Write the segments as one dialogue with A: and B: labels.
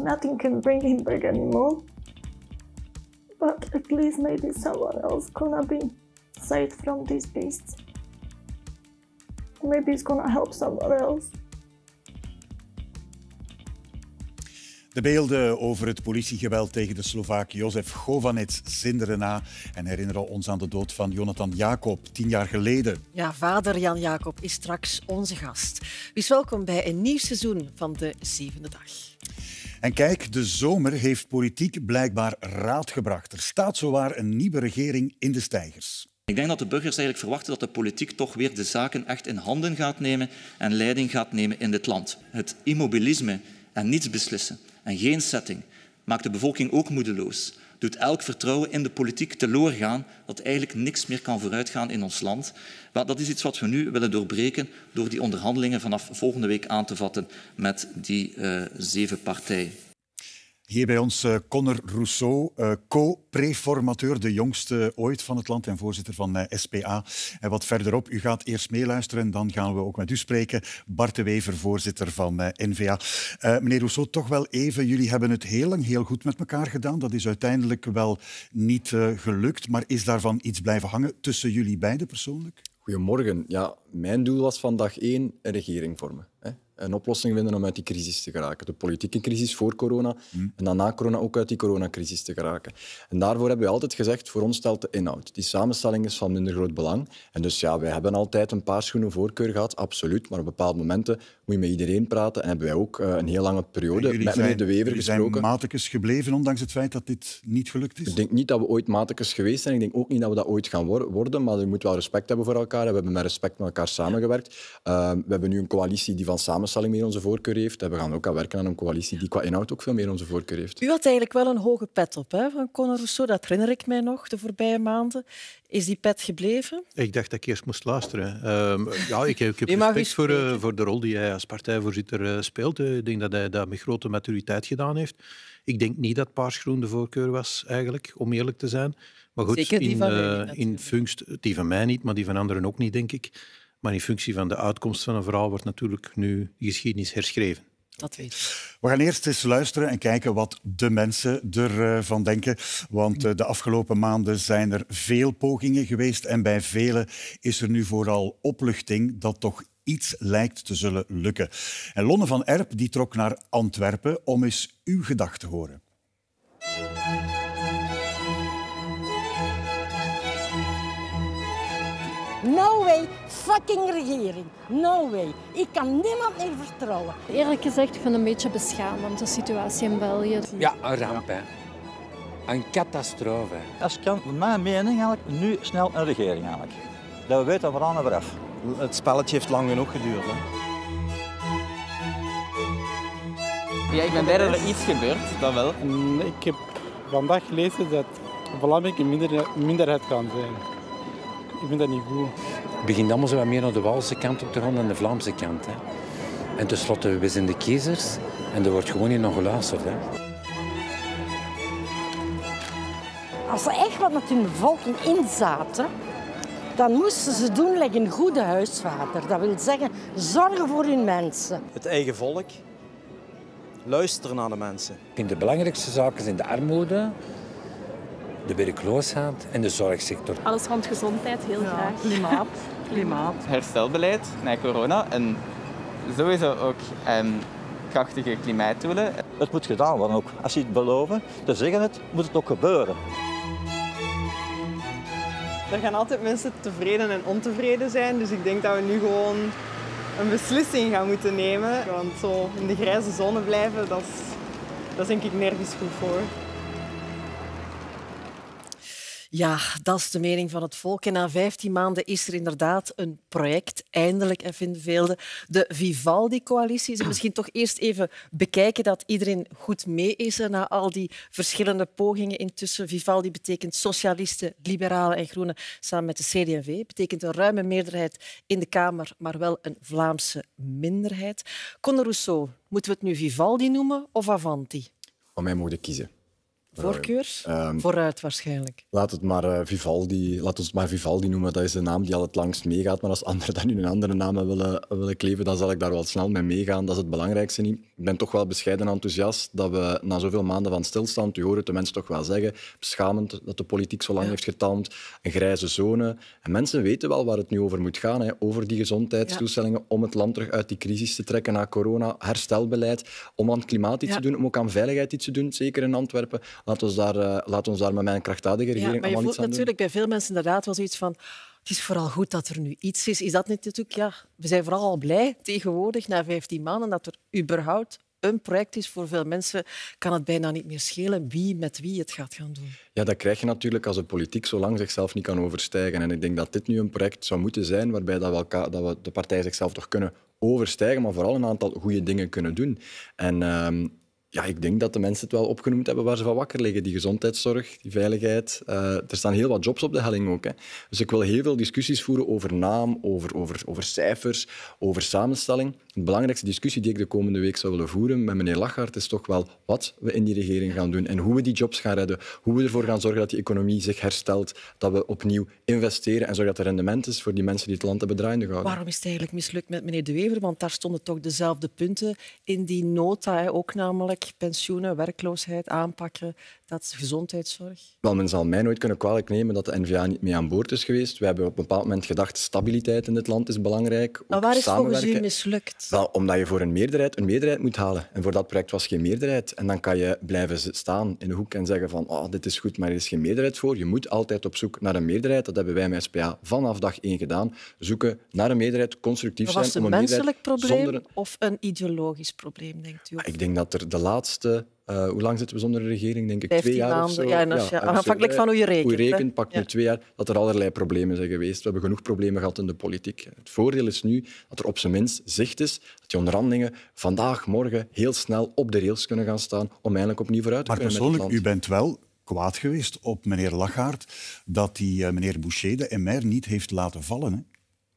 A: Nothing can bring him back anymore, but at
B: least maybe someone else gonna be saved from these beasts. Maybe it's gonna help someone else.
C: De beelden over het politiegeweld tegen de Slovaak Jozef Govanets zinderen na en herinneren ons aan de dood van Jonathan Jacob tien jaar geleden.
B: Ja, vader Jan Jacob is straks onze gast. Wees welkom bij een nieuw seizoen van de zevende dag.
C: En kijk, de zomer heeft politiek blijkbaar raad gebracht. Er staat zowaar een nieuwe regering in de steigers. Ik denk dat de burgers eigenlijk verwachten dat de politiek toch weer de zaken echt in handen gaat nemen en leiding gaat nemen in dit land. Het immobilisme en niets beslissen en geen setting maakt de bevolking ook moedeloos, doet elk vertrouwen in de politiek teloor gaan dat eigenlijk niks meer kan vooruitgaan in ons land. Maar dat is iets wat we nu willen doorbreken door die onderhandelingen vanaf volgende week aan te vatten met die eh,
D: zeven partijen.
C: Hier bij ons uh, eh, Connor Rousseau, eh, co-preformateur, de jongste ooit van het land en voorzitter van eh, SPA. En wat verderop, u gaat eerst meeluisteren en dan gaan we ook met u spreken. Bart de Wever, voorzitter van NVA. meneer Rousseau, toch wel even, jullie hebben het heel lang heel goed met elkaar gedaan. Dat is uiteindelijk wel niet
E: gelukt, maar is daarvan iets blijven hangen tussen jullie beiden persoonlijk? Goedemorgen. Ja, mijn doel was van dag één een regering vormen. Hè? een oplossing vinden om uit die crisis te geraken. De politieke crisis voor corona mm. en dan na corona ook uit die coronacrisis te geraken. En daarvoor hebben we altijd gezegd, voor ons stelt de inhoud. Die samenstelling is van minder groot belang. En dus ja, wij hebben altijd een paar schoenen voorkeur gehad, absoluut. Maar op bepaalde momenten moet je met iedereen praten. En hebben wij ook eh, een heel lange periode met meneer De Wever gesproken. zijn maticus gebleven, ondanks het feit dat dit niet gelukt is? Ik denk niet dat we ooit maticus geweest zijn. Ik denk ook niet dat we dat ooit gaan worden. Maar we moeten wel respect hebben voor elkaar. We hebben met respect met elkaar samengewerkt. Ehm, we hebben nu een coalitie die van samen samenstelling meer onze voorkeur heeft. we gaan ook aan werken aan een coalitie die qua inhoud ook veel meer onze voorkeur heeft.
B: U had eigenlijk wel een hoge pet op hè, van Conor Rousseau. Dat herinner ik mij nog de voorbije maanden. Is die pet gebleven?
E: Ik dacht dat ik eerst moest luisteren. Ehm,
F: ja, ik, heb, ik respect voor, eh, voor de rol die hij als partijvoorzitter eh, speelt. Ik denk dat hij dat met grote maturiteit gedaan heeft. Ik denk niet dat paarsgroen de voorkeur was, eigenlijk, om eerlijk te zijn. Maar goed, in, eh, in functie, die van mij niet, maar die van anderen ook niet, denk ik. Maar in functie van de uitkomst van een verhaal wordt natuurlijk nu de geschiedenis herschreven. Dat weet ik. We gaan
C: eerst eens luisteren en kijken wat de mensen ervan eh, denken. Want eh, de afgelopen maanden zijn er veel pogingen geweest. En bij velen is er nu vooral opluchting dat toch iets lijkt te zullen lukken. En Lonne van Erp die trok naar Antwerpen om eens uw gedachten te horen.
G: No way fucking regering. No way. Ik kan niemand meer vertrouwen. Eerlijk gezegd, ik vind het een beetje beschamend, de situatie in België.
H: Ja, een ramp, hè. Een catastrofe. Als
C: kan, mijn mening eigenlijk, nu snel een regering eigenlijk. Dat we weten waaraan we af. Het
F: spelletje heeft lang genoeg geduurd, hè.
I: Ja, ik ben blij dat er iets gebeurt, dat wel. Mm, ik heb vandaag gelezen dat Vlaming
J: een minderheid kan zijn. Ik vind dat niet goed.
H: Het begint wat meer naar de Waalse kant op te gaan dan de Vlaamse kant. Hè. En tenslotte, we zijn de kiezers en er wordt gewoon niet nog geluisterd. Hè.
B: Als ze echt wat met hun bevolking inzaten, dan moesten ze doen like een goede huisvader. Dat wil zeggen, zorgen voor hun mensen.
E: Het eigen volk. Luisteren
H: naar de mensen. Ik vind de belangrijkste zaken zijn de armoede, de werkloosheid en de zorgsector.
B: Alles rond gezondheid, heel graag. Klimaat. Klimaat.
E: Herstelbeleid na corona en sowieso ook um, krachtige klimaatdoelen. Het moet gedaan worden ook. Als je het beloven, dan zeggen het, moet het ook gebeuren.
B: Er gaan altijd mensen tevreden en ontevreden zijn, dus ik denk dat we nu
E: gewoon een beslissing gaan moeten nemen. Want zo in de grijze zone blijven, dat is, dat is denk ik nergens goed voor.
B: Ja, dat is de mening van het volk. En na 15 maanden is er inderdaad een project, eindelijk en vinden de de Vivaldi-coalitie. we misschien toch eerst even bekijken dat iedereen goed mee is na al die verschillende pogingen intussen. Vivaldi betekent socialisten, liberalen en groenen samen met de CD&V. Betekent een ruime meerderheid in de Kamer, maar wel een Vlaamse minderheid. Conor Rousseau, moeten we het nu Vivaldi noemen of Avanti?
E: Van mij mogen kiezen. Eh, Voorkeur? Ehm,
B: Vooruit waarschijnlijk.
E: Laat, het maar, eh, Vivaldi, laat ons maar Vivaldi noemen. Dat is de naam die al het langst meegaat. Maar als anderen dan in een andere naam willen, willen kleven, dan zal ik daar wel snel mee meegaan. Dat is het belangrijkste niet. Ik ben toch wel bescheiden enthousiast dat we na zoveel maanden van stilstand, u hoort het de mensen toch wel zeggen, beschamend dat de politiek zo lang heeft getalmd, een grijze zone. En mensen weten wel waar het nu over moet gaan. Hè. Over die gezondheidstoestellingen, om het land terug uit die crisis te trekken na corona, herstelbeleid, om aan klimaat iets te doen, om ook aan veiligheid iets te doen, zeker in Antwerpen Laat ons daar, uh, laat ons daar met mijn krachtdadige regering ja, maar je voelt natuurlijk
B: bij veel mensen inderdaad wel zoiets van... Het is vooral goed dat er nu iets is. Is dat niet natuurlijk... Ja, we zijn vooral al blij tegenwoordig, na 15 maanden, dat er überhaupt een project is voor veel mensen, kan het bijna niet meer schelen wie met wie het gaat gaan doen.
E: Ja, dat krijg je natuurlijk als een politiek zo lang zichzelf niet kan overstijgen. En ik denk dat dit nu een project zou moeten zijn waarbij dat we, dat we de partij zichzelf toch kunnen overstijgen, maar vooral een aantal goede dingen kunnen doen. En... Ehm, ja, ik denk dat de mensen het wel opgenoemd hebben waar ze van wakker liggen. Die gezondheidszorg, die veiligheid. Eh, er staan heel wat jobs op de helling ook. Hè. Dus ik wil heel veel discussies voeren over naam, over, over, over cijfers, over samenstelling. De belangrijkste discussie die ik de komende week zou willen voeren met meneer Lachart is toch wel wat we in die regering gaan doen en hoe we die jobs gaan redden. Hoe we ervoor gaan zorgen dat die economie zich herstelt, dat we opnieuw investeren en zorgen dat er rendement is voor die mensen die het land hebben draaiende gehouden. Waarom is
B: het eigenlijk mislukt met meneer De Wever? Want daar stonden toch dezelfde punten in die nota, ook namelijk pensioenen, werkloosheid aanpakken, dat is gezondheidszorg?
E: Wel, men zal mij nooit kunnen kwalijk nemen dat de NVA niet mee aan boord is geweest. We hebben op een bepaald moment gedacht, stabiliteit in dit land is belangrijk. Maar waar is volgens u
B: mislukt?
E: Wel, omdat je voor een meerderheid een meerderheid moet halen. En voor dat project was geen meerderheid. En dan kan je blijven staan in de hoek en zeggen van oh, dit is goed, maar er is geen meerderheid voor. Je moet altijd op zoek naar een meerderheid. Dat hebben wij met SPA vanaf dag één gedaan. Zoeken naar een meerderheid, constructief zijn. Was het een, een menselijk probleem
B: of een ideologisch probleem, denkt u? Ah,
E: ik denk dat er de laatste eh, hoe lang zitten we zonder een regering? Denk ik twee jaar of zo. en als je, afhankelijk van hoe je rekent. Hoe je rekent, pak nu twee jaar. Dat er allerlei problemen zijn geweest. We hebben genoeg problemen gehad in de politiek. Het voordeel is nu dat er op zijn minst zicht is dat die onderhandelingen vandaag, morgen heel snel op de rails kunnen gaan staan om eindelijk opnieuw vooruit te maar kunnen Maar persoonlijk, u bent wel kwaad geweest op meneer Lachaert
C: dat hij eh, meneer Boucher de MR niet heeft laten vallen. Hè?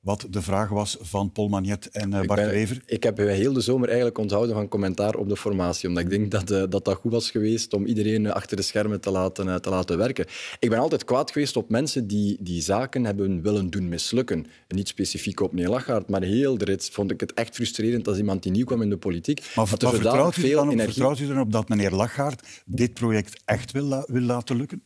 C: wat de vraag was
E: van Paul Magnet en eh, Bart ik ben, Ik heb heel de zomer eigenlijk onthouden van commentaar op de formatie, omdat ik denk dat eh, dat, dat goed was geweest om iedereen eh, achter de schermen te laten, te laten werken. Ik ben altijd kwaad geweest op mensen die, die zaken hebben willen doen mislukken. niet specifiek op meneer Lachaert, maar heel de vond ik het echt frustrerend als iemand die nieuw kwam in de politiek. Maar, maar vertrouwt, u veel dan op, vertrouwt
C: u erop dat meneer Lachaert dit project echt wil, wil laten lukken?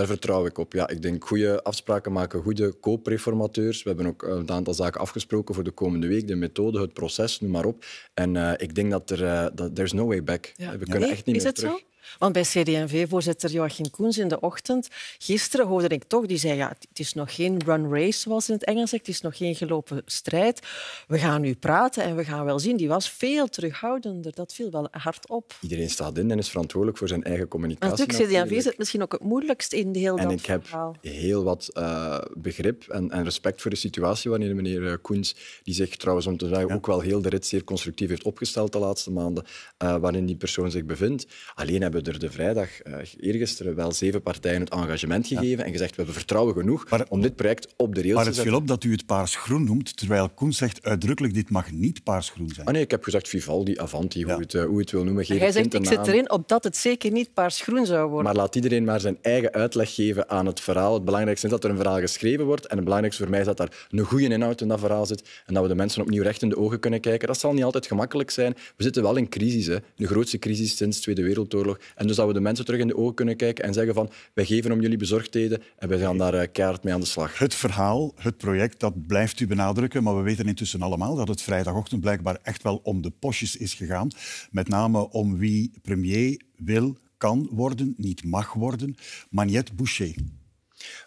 E: Daar vertrouw ik op. Ja, ik denk goede afspraken maken, goede koopreformateurs. We hebben ook eh, een aantal zaken afgesproken voor de komende week. De methode, het proces, noem maar op. En eh, ik denk dat er... Uh, there's no way back. We kunnen echt niet meer terug. Zo?
B: Want bij CD&V-voorzitter Joachim Koens in de ochtend, gisteren hoorde ik toch, die zei ja, het is nog geen run race zoals in het Engels zegt, het is nog geen gelopen strijd. We gaan nu praten en we gaan wel zien. Die was veel terughoudender, dat viel wel hard op.
E: Iedereen staat in en is verantwoordelijk voor zijn eigen communicatie. Maar natuurlijk, CD&V zit
B: misschien ook het moeilijkst in de hele heel en ik heb
E: heel wat eh, begrip en, en, respect voor de situatie wanneer meneer eh, Koens, die zich trouwens om te zeggen ook wel heel de rit zeer constructief heeft opgesteld de laatste maanden, uh, waarin die persoon zich bevindt. Alleen hebben hebben er de vrijdag uh, eergisteren wel zeven partijen het engagement gegeven en gezegd we hebben vertrouwen genoeg om dit project op de rails te zetten. Maar het viel op dat u het paars-groen noemt, terwijl Koen zegt uitdrukkelijk dit mag niet paars-groen zijn. Ah nee, ik heb gezegd Vivaldi, Avanti, hoe, het, eh, hoe het wil noemen. Geef Hij zegt ik zit erin
B: opdat het zeker niet paars-groen zou worden.
E: Maar laat iedereen maar zijn eigen uitleg geven aan het verhaal. Het belangrijkste is dat er een verhaal geschreven wordt en het belangrijkste voor mij is dat daar een goede inhoud in dat verhaal zit en dat we de mensen opnieuw recht in de ogen kunnen kijken. Dat zal niet altijd gemakkelijk zijn. We zitten wel in crisis, hè. de grootste crisis sinds de Tweede Wereldoorlog. En dus dat we de mensen terug in de ogen kunnen kijken en zeggen van wij geven om jullie bezorgdheden en wij gaan daar eh, keihard mee aan de slag. Het verhaal, het project, dat blijft u benadrukken. Maar we weten
C: intussen allemaal dat het vrijdagochtend blijkbaar echt wel om de postjes is gegaan. Met name om wie premier wil, kan worden, niet mag worden. Magnet Boucher.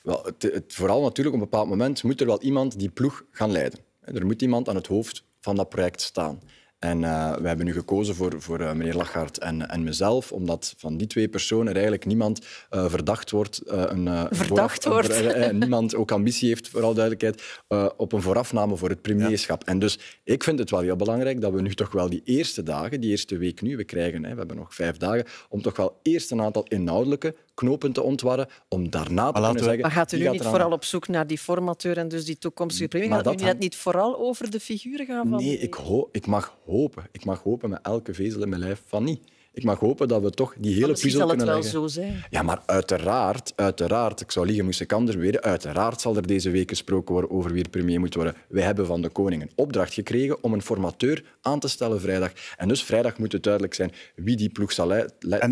E: Wel, het, het, vooral natuurlijk op een bepaald moment moet er wel iemand die ploeg gaan leiden. Er moet iemand aan het hoofd van dat project staan. En uh, we hebben nu gekozen voor, voor eh, meneer Lachaert en, en mezelf, omdat van die twee personen er eigenlijk niemand eh, verdacht wordt. een, verdacht wordt. niemand ook ambitie heeft, vooral duidelijkheid, op een voorafname voor het premierschap. En dus ik vind het wel heel belangrijk dat we nu toch wel die eerste dagen, die eerste week nu, we krijgen, hè, we hebben nog vijf dagen, om toch wel eerst een aantal inhoudelijke knopen te ontwarren om daarna te kunnen zeggen... Maar gaat u nu niet vooral op
B: zoek naar die formateur en dus die toekomstige premier? Gaat dat u dat niet vooral over de figuren gaan van... Nee, ik,
E: ik mag hopen. Ik mag hopen met elke vezel in mijn lijf van niet ik mag hopen dat we toch die hele puzzel kunnen leggen. zal het wel zo zijn. Ja, maar uiteraard, uiteraard, ik zou liegen, moest ik anders weten, uiteraard zal er deze week gesproken worden over wie premier moet worden. Wij hebben van de koning een opdracht gekregen om een formateur aan te stellen vrijdag. En dus vrijdag moet het duidelijk zijn wie die ploeg zal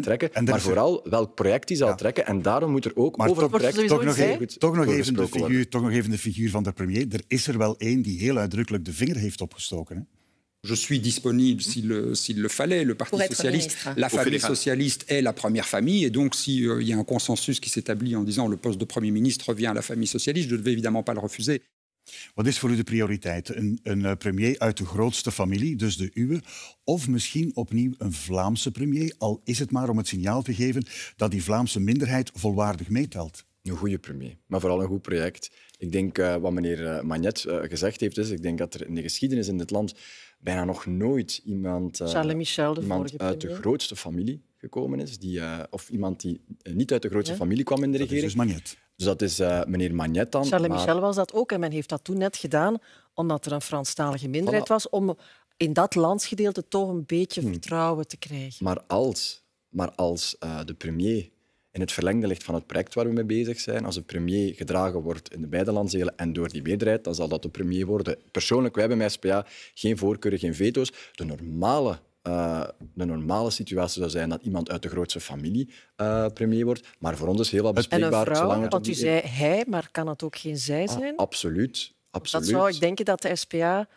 E: trekken, en maar vooral welk project die zal trekken. En daarom moet er ook maar over het project toch
C: nog, even, toch, nog even de figuur, toch nog even de figuur van de premier. Er is er wel één die heel uitdrukkelijk de vinger heeft opgestoken je suis disponible mmh. s'il le, le, fallait. Le Parti socialiste, la famille socialiste est la première famille. Et donc, s'il euh, y a un consensus qui s'établit en disant le poste de Premier ministre revient à la famille socialiste, je ne vais évidemment pas le refuser. Wat is voor u de prioriteit? Een, een, eh, premier uit de grootste familie, dus de uwe, of misschien opnieuw een Vlaamse premier, al is het maar om het signaal te geven dat die Vlaamse minderheid volwaardig meetelt?
E: Een goede premier, maar vooral een goed project. Ik denk uh, wat meneer eh, Magnet uh, gezegd heeft, is, ik denk dat er in de geschiedenis in dit land bijna nog nooit iemand, uh,
B: Michel, iemand uit de
E: grootste familie gekomen is, die, eh, of iemand die eh, niet uit de grootste familie kwam in de dat regering. Is dus, dus dat is meneer Magnet dan. Charles Michel
B: was dat ook en men heeft dat toen net gedaan omdat er een Franstalige
E: minderheid was, om in dat landsgedeelte toch een beetje hmm. vertrouwen te krijgen. Maar als, maar als de premier in het verlengde ligt van het project waar we mee bezig zijn. Als een premier gedragen wordt in de beide landsdelen en door die meerderheid, dan zal dat de premier worden. Persoonlijk, wij hebben bij SPA geen voorkeur, geen veto's. De normale eh, de normale situatie zou zijn dat iemand uit de grootste familie eh, premier wordt. Maar voor ons is heel wat bespreekbaar. En een vrouw, u zei
B: hij, maar kan het ook geen zij ah, zijn?
E: absoluut. absoluut. Dat zou ik
B: denken dat de SPA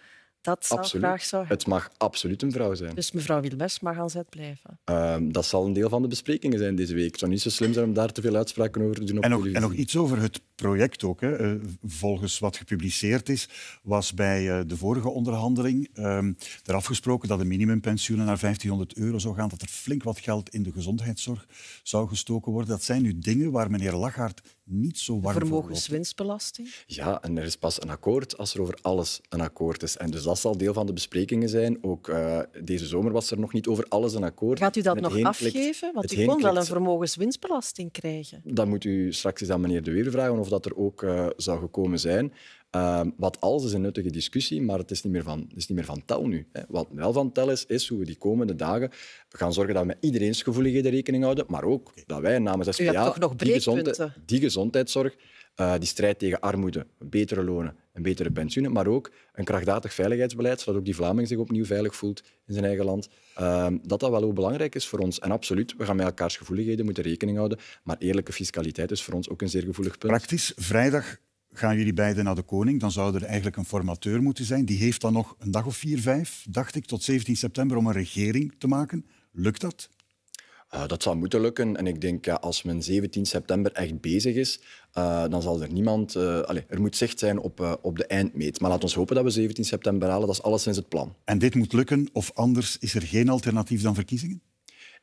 E: dat zou absoluut. Het mag absoluut een vrouw zijn.
B: Dus mevrouw Wilmes mag al zet blijven.
E: Ehm, dat zal een deel van de besprekingen zijn deze week. Het zou niet zo slim zijn om daar te veel uitspraken over te doen. Op en, nog, en nog iets
C: over het project ook. Hè. Eh, volgens wat gepubliceerd is, was bij eh, de vorige onderhandeling ehm, er afgesproken dat de minimumpensioenen naar 1500 euro zou gaan, dat er flink
E: wat geld in de gezondheidszorg zou
C: gestoken worden. Dat zijn nu dingen waar meneer Lachart niet
E: zo warm
B: Vermogenswinstbelasting?
E: Ja, en er is pas een akkoord als er over alles een akkoord is. En dus dat zal deel van de besprekingen zijn. Ook eh, deze zomer was er nog niet over alles een akkoord. Gaat u dat nog afgeven? Want u kon wel een
B: vermogenswinstbelasting krijgen.
E: Dan moet u straks eens aan meneer De Weer vragen of dat er ook eh, zou gekomen zijn. Ehm, wat als is een nuttige discussie, maar het is niet meer van, het is niet meer van tel nu. Hè. Wat wel van tel is, is hoe we die komende dagen gaan zorgen dat we met iedereen's gevoeligheden rekening houden, maar ook dat wij namens SPA die, die gezondheidszorg, eh, die strijd tegen armoede, betere lonen en betere pensioenen, maar ook een krachtig veiligheidsbeleid, zodat ook die Vlaming zich opnieuw veilig voelt in zijn eigen land, ehm, dat dat wel ook belangrijk is voor ons. En absoluut, we gaan met elkaars gevoeligheden moeten rekening houden, maar eerlijke fiscaliteit is voor ons ook een zeer gevoelig punt. Praktisch, vrijdag gaan jullie beiden naar de koning, dan zou er eigenlijk een formateur moeten zijn. Die heeft dan nog een dag of vier, vijf, dacht ik, tot 17 september om een regering te maken. Lukt dat? Eh, dat zou moeten lukken. En ik denk, ja, als men 17 september echt bezig is, eh, dan zal er niemand... Uh, eh, allez, er moet zicht zijn op, op de eindmeet. Maar laat ons hopen dat we 17 september halen. Dat is alleszins het plan. En dit moet lukken, of anders is er geen alternatief dan verkiezingen?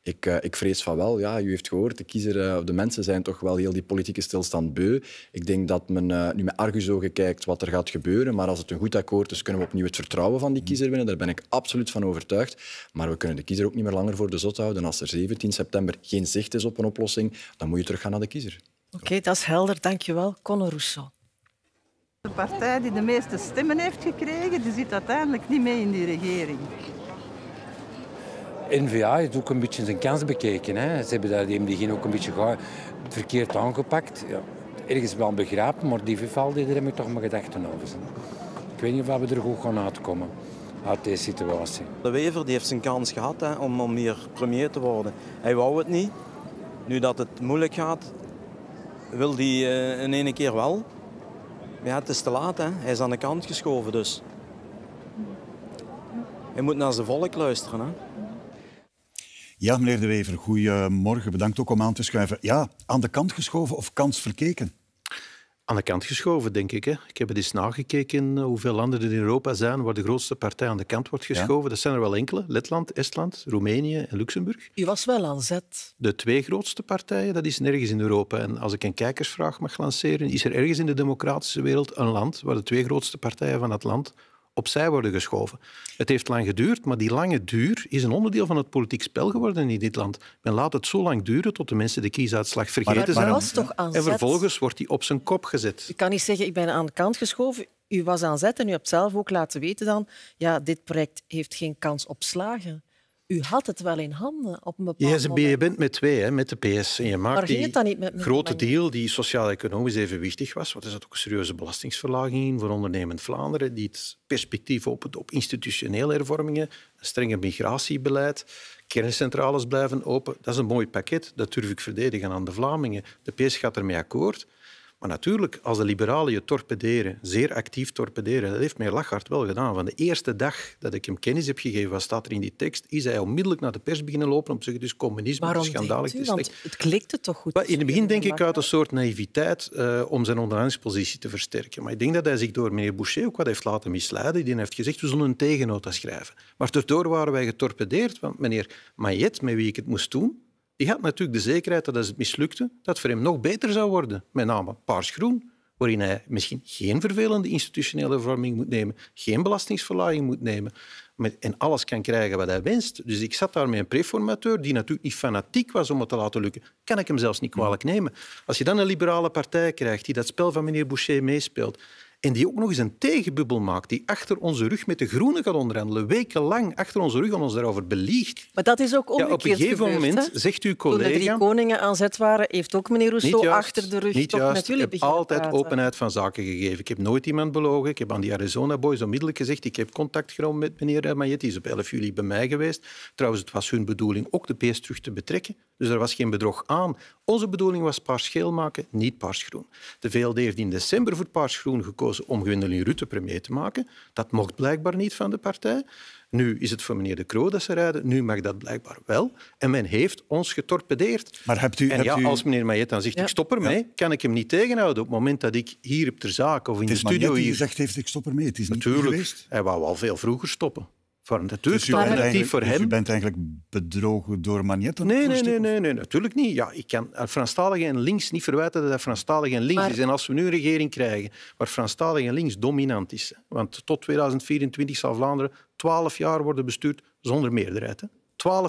E: Ik, eh, ik vrees van wel, ja, u heeft gehoord, de kiezer eh, of de mensen zijn toch wel heel die politieke stilstand beu. Ik denk dat men eh, nu met argusogen kijkt wat er gaat gebeuren, maar als het een goed akkoord is, kunnen we opnieuw het vertrouwen van die kiezer winnen. Daar ben ik absoluut van overtuigd. Maar we kunnen de kiezer ook niet meer langer voor de zot houden. Als er 17 september geen zicht is op een oplossing, dan moet je teruggaan naar de kiezer.
B: Oké, dat is helder. Dankjewel, Conor Rousseau. De partij die de meeste stemmen heeft gekregen, die zit
I: uiteindelijk niet mee in die regering.
H: NVA heeft ook een beetje zijn kans bekeken. Hè. Ze hebben daar die begin ook een beetje verkeerd aangepakt. Ja, ergens wel begrepen, maar die verval daar heb toch mijn gedachten over. Zijn. Ik weet niet of we er goed gaan uitkomen uit deze situatie. De Wever die heeft zijn kans gehad hè, om, om hier premier te worden.
K: Hij wou het niet. Nu dat het moeilijk gaat, wil hij uh, eh, in ene keer wel. Maar ja, het is te laat. Hè. Hij is aan de kant geschoven dus.
L: Hij moet naar zijn volk luisteren. Hè.
F: Ja, meneer De Wever, goedemorgen. Bedankt ook om aan te schuiven. Ja, aan de kant geschoven of kans verkeken? Aan de kant geschoven, denk ik. Hè. Ik heb het eens nagekeken eh, hoeveel landen er in Europa zijn waar de grootste partij aan de kant wordt geschoven. Dat zijn er wel enkele. Letland, Estland, Roemenië en Luxemburg. U was wel aan zet. De twee grootste partijen, dat is nergens in Europa. En als ik een kijkersvraag mag lanceren, is er ergens in de democratische wereld een land waar de twee grootste partijen van dat land opzij worden geschoven. Het heeft lang geduurd, maar die lange duur is een onderdeel van het politiek spel geworden in dit land. Men laat het zo lang duren tot de mensen de kiesuitslag vergeten zijn. en vervolgens wordt die op zijn kop gezet. Ik
B: kan niet zeggen, ik ben aan de kant geschoven. U was aan zet en u hebt zelf ook laten weten dan, ja, dit project heeft geen kans op slagen u had het wel in handen op een bepaald moment.
F: Je bent met twee, hè, met de PS. En je maakt dan niet met, een grote deal die sociaal-economisch evenwichtig was. Wat is dat ook een serieuze belastingsverlaging in voor ondernemend Vlaanderen, die het perspectief opent op institutionele hervormingen, een strenger migratiebeleid, kerncentrales blijven open. Dat is een mooi pakket, dat durf ik verdedigen aan de Vlamingen. De PS gaat ermee akkoord. Maar natuurlijk, als de liberalen je torpederen, zeer actief torpederen, dat heeft mij Lachart wel gedaan. Van de eerste dag dat ik hem kennis heb gegeven, wat staat er in die tekst, is hij onmiddellijk naar de pers beginnen lopen om te zeggen, dus communisme Waarom is schandalig. Denkt Want
B: het klikte toch goed? in het begin denk ik
F: uit een soort naïviteit eh, om zijn onderhandelingspositie te versterken. Maar ik denk dat hij zich door meneer Boucher ook wat heeft laten misleiden. Die heeft gezegd, we zullen een tegennota schrijven. Maar daardoor waren wij getorpedeerd, want meneer Mayet, met wie ik het moest doen, die had natuurlijk de zekerheid dat als het mislukte, dat voor hem nog beter zou worden. Met name Groen, waarin hij misschien geen vervelende institutionele vorming moet nemen, geen belastingsverlaging moet nemen en alles kan krijgen wat hij wenst. Dus ik zat daar met een preformateur die natuurlijk niet fanatiek was om het te laten lukken. Kan ik hem zelfs niet kwalijk nemen. Als je dan een liberale partij krijgt die dat spel van meneer Boucher meespeelt, en die ook nog eens een tegenbubbel maakt, die achter onze rug met de groenen gaat onderhandelen, wekenlang achter onze rug en ons daarover beliegt.
B: Maar dat is ook ja, Op een gegeven moment zegt
F: uw collega... Toen de drie
B: koningen aan zet waren, heeft ook meneer Rousseau achter de rug toch juist. met jullie heb altijd openheid
F: van zaken gegeven. Ik heb nooit iemand belogen. Ik heb aan die Arizona Boys onmiddellijk gezegd, ik heb contact genomen met meneer Mayet. Die is op 11 juli bij mij geweest. Trouwens, het was hun bedoeling ook de pees terug te betrekken. Dus er was geen bedrog aan. Onze bedoeling was paars geel maken, niet paars groen. De VLD heeft in december voor paars groen gekozen om Gwendoline Rutte premier te maken. Dat mocht blijkbaar niet van de partij. Nu is het voor meneer De Croo dat ze rijden. Nu mag dat blijkbaar wel. En men heeft ons getorpedeerd. Maar hebt u, en u... als meneer Mayet dan zegt, ja. ik stop ermee, kan ik hem niet tegenhouden. Op het moment dat ik hier op ter zaak of in de studio... Het is die gezegd heeft, ik stop ermee. Het is niet Natuurlijk, hij wou al veel vroeger stoppen. Van, natuurlijk, dus bent dus hem. eigenlijk bedrogen door Magnetten? Nee, nee, nee, nee, nee, natuurlijk niet. Ja, ik kan Franstaligen en links niet verwijten dat dat Franstaligen en links is. En als we nu een regering krijgen waar Franstaligen en links dominant is, want tot 2024 zal Vlaanderen twaalf jaar worden bestuurd zonder meerderheid. Twaalf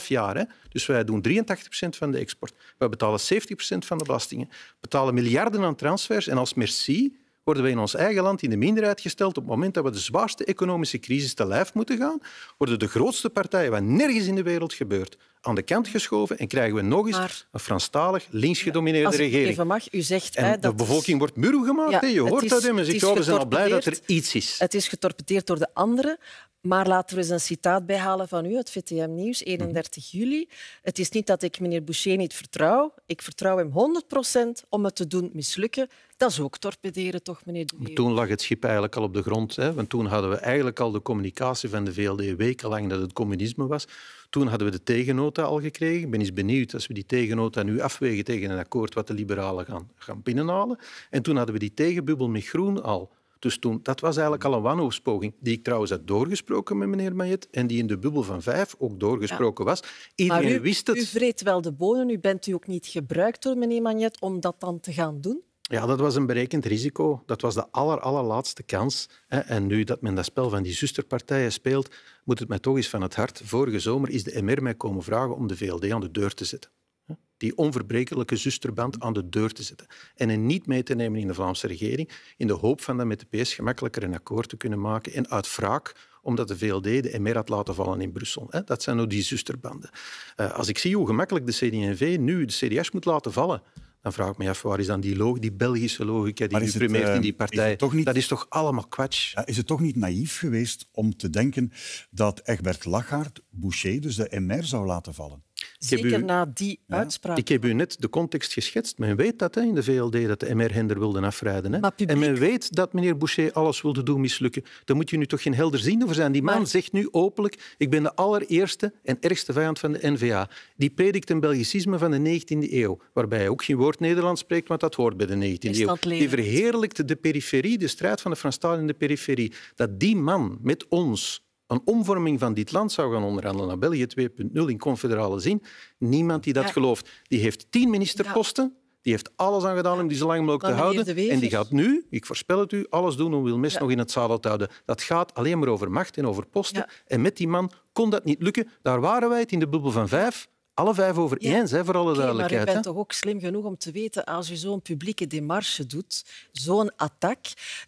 F: 12 jaar. Hè? Dus wij doen 83% van de export. Wij betalen 70% van de belastingen, betalen miljarden aan transfers en als merci worden we in ons eigen land in de minderheid gesteld op het moment dat we de zwaarste economische crisis te lijf moeten gaan, worden de grootste partijen, wat nergens in de wereld gebeurt, aan de kant geschoven en krijgen we nog eens een Franstalig, linksgedomineerde regering. Even
B: mag, u zegt... dat de bevolking
F: wordt murw gemaakt, je hoort dat. En ze zijn al blij dat er iets is.
B: Het is getorpedeerd door de anderen, maar laten we eens een citaat bijhalen van u, het VTM Nieuws, 31 mhm. juli. Het is niet dat ik meneer Boucher niet vertrouw. Ik vertrouw hem 100% om het te doen mislukken. Dat is ook torpederen, toch, meneer de
F: Toen lag het schip eigenlijk al op de grond. Hè? Want toen hadden we eigenlijk al de communicatie van de VLD wekenlang dat het communisme was. Toen hadden we de tegennota al gekregen. Ik ben eens benieuwd als we die tegennota nu afwegen tegen een akkoord wat de liberalen gaan, gaan binnenhalen. En toen hadden we die tegenbubbel met groen al dus toen, dat was eigenlijk mm. al een wanhoopspoging, die ik trouwens had doorgesproken met meneer Mayet en die in de bubbel van vijf ook doorgesproken was. Iedereen maar u, wist het. U vreet
B: wel de bonen, u bent u ook niet gebruikt door meneer Magnet om dat dan te gaan doen?
F: Ja, dat was een berekend risico. Dat was de aller, allerlaatste kans. En nu dat men dat spel van die zusterpartijen speelt, moet het mij toch eens van het hart. Vorige zomer is de MR mij komen vragen om de VLD aan de deur te zetten die onverbrekelijke zusterband aan de deur te zetten. En hen niet mee te nemen in de Vlaamse regering, in de hoop van dan met de PS gemakkelijker een akkoord te kunnen maken en uit wraak omdat de VLD de MR had laten vallen in Brussel. Dat zijn nou die zusterbanden. Eh, als ik zie hoe gemakkelijk de CD&V nu de CDS moet laten vallen, dan vraag ik me af, waar is dan die, log die Belgische logica
C: die nu primeert in eh, die partij? dat is toch allemaal kwets. is het toch niet naïef geweest om te
F: denken dat Egbert Lachaert Boucher, dus de MR, zou laten vallen?
L: Zeker
B: na die uitspraak. Ik
F: heb u net de context geschetst. Men weet dat hè, in de VLD, dat de MR Hender wilde afrijden. Hè. En men weet dat meneer Boucher alles wilde doen mislukken. Daar moet je nu toch geen helder zien over zijn. Die man zegt nu openlijk, ik ben de allereerste en ergste vijand van de NVA. Die predikt een Belgicisme van de 19e eeuw, waarbij hij ook geen woord Nederlands spreekt, want dat hoort bij de 19e eeuw. Die verheerlijkt de periferie, de strijd van de Franstalen in de periferie. Dat die man met ons een omvorming van dit land zou gaan onderhandelen naar België 2.0 in confederale zin. Niemand die dat gelooft. Die heeft tien ministerposten. Die heeft alles aan gedaan om die zo lang mogelijk te houden. En die gaat nu, ik voorspel het u, alles doen om Wilmes mis nog in het zadel te houden. Dat gaat alleen maar over macht en over posten. En met die man kon dat niet lukken. Daar waren wij het in de bubbel van vijf alle vijf over eens, hè, voor alle okay, duidelijkheid. Maar je bent
B: toch ook slim genoeg om te weten, als je zo'n publieke demarche doet, zo'n attack,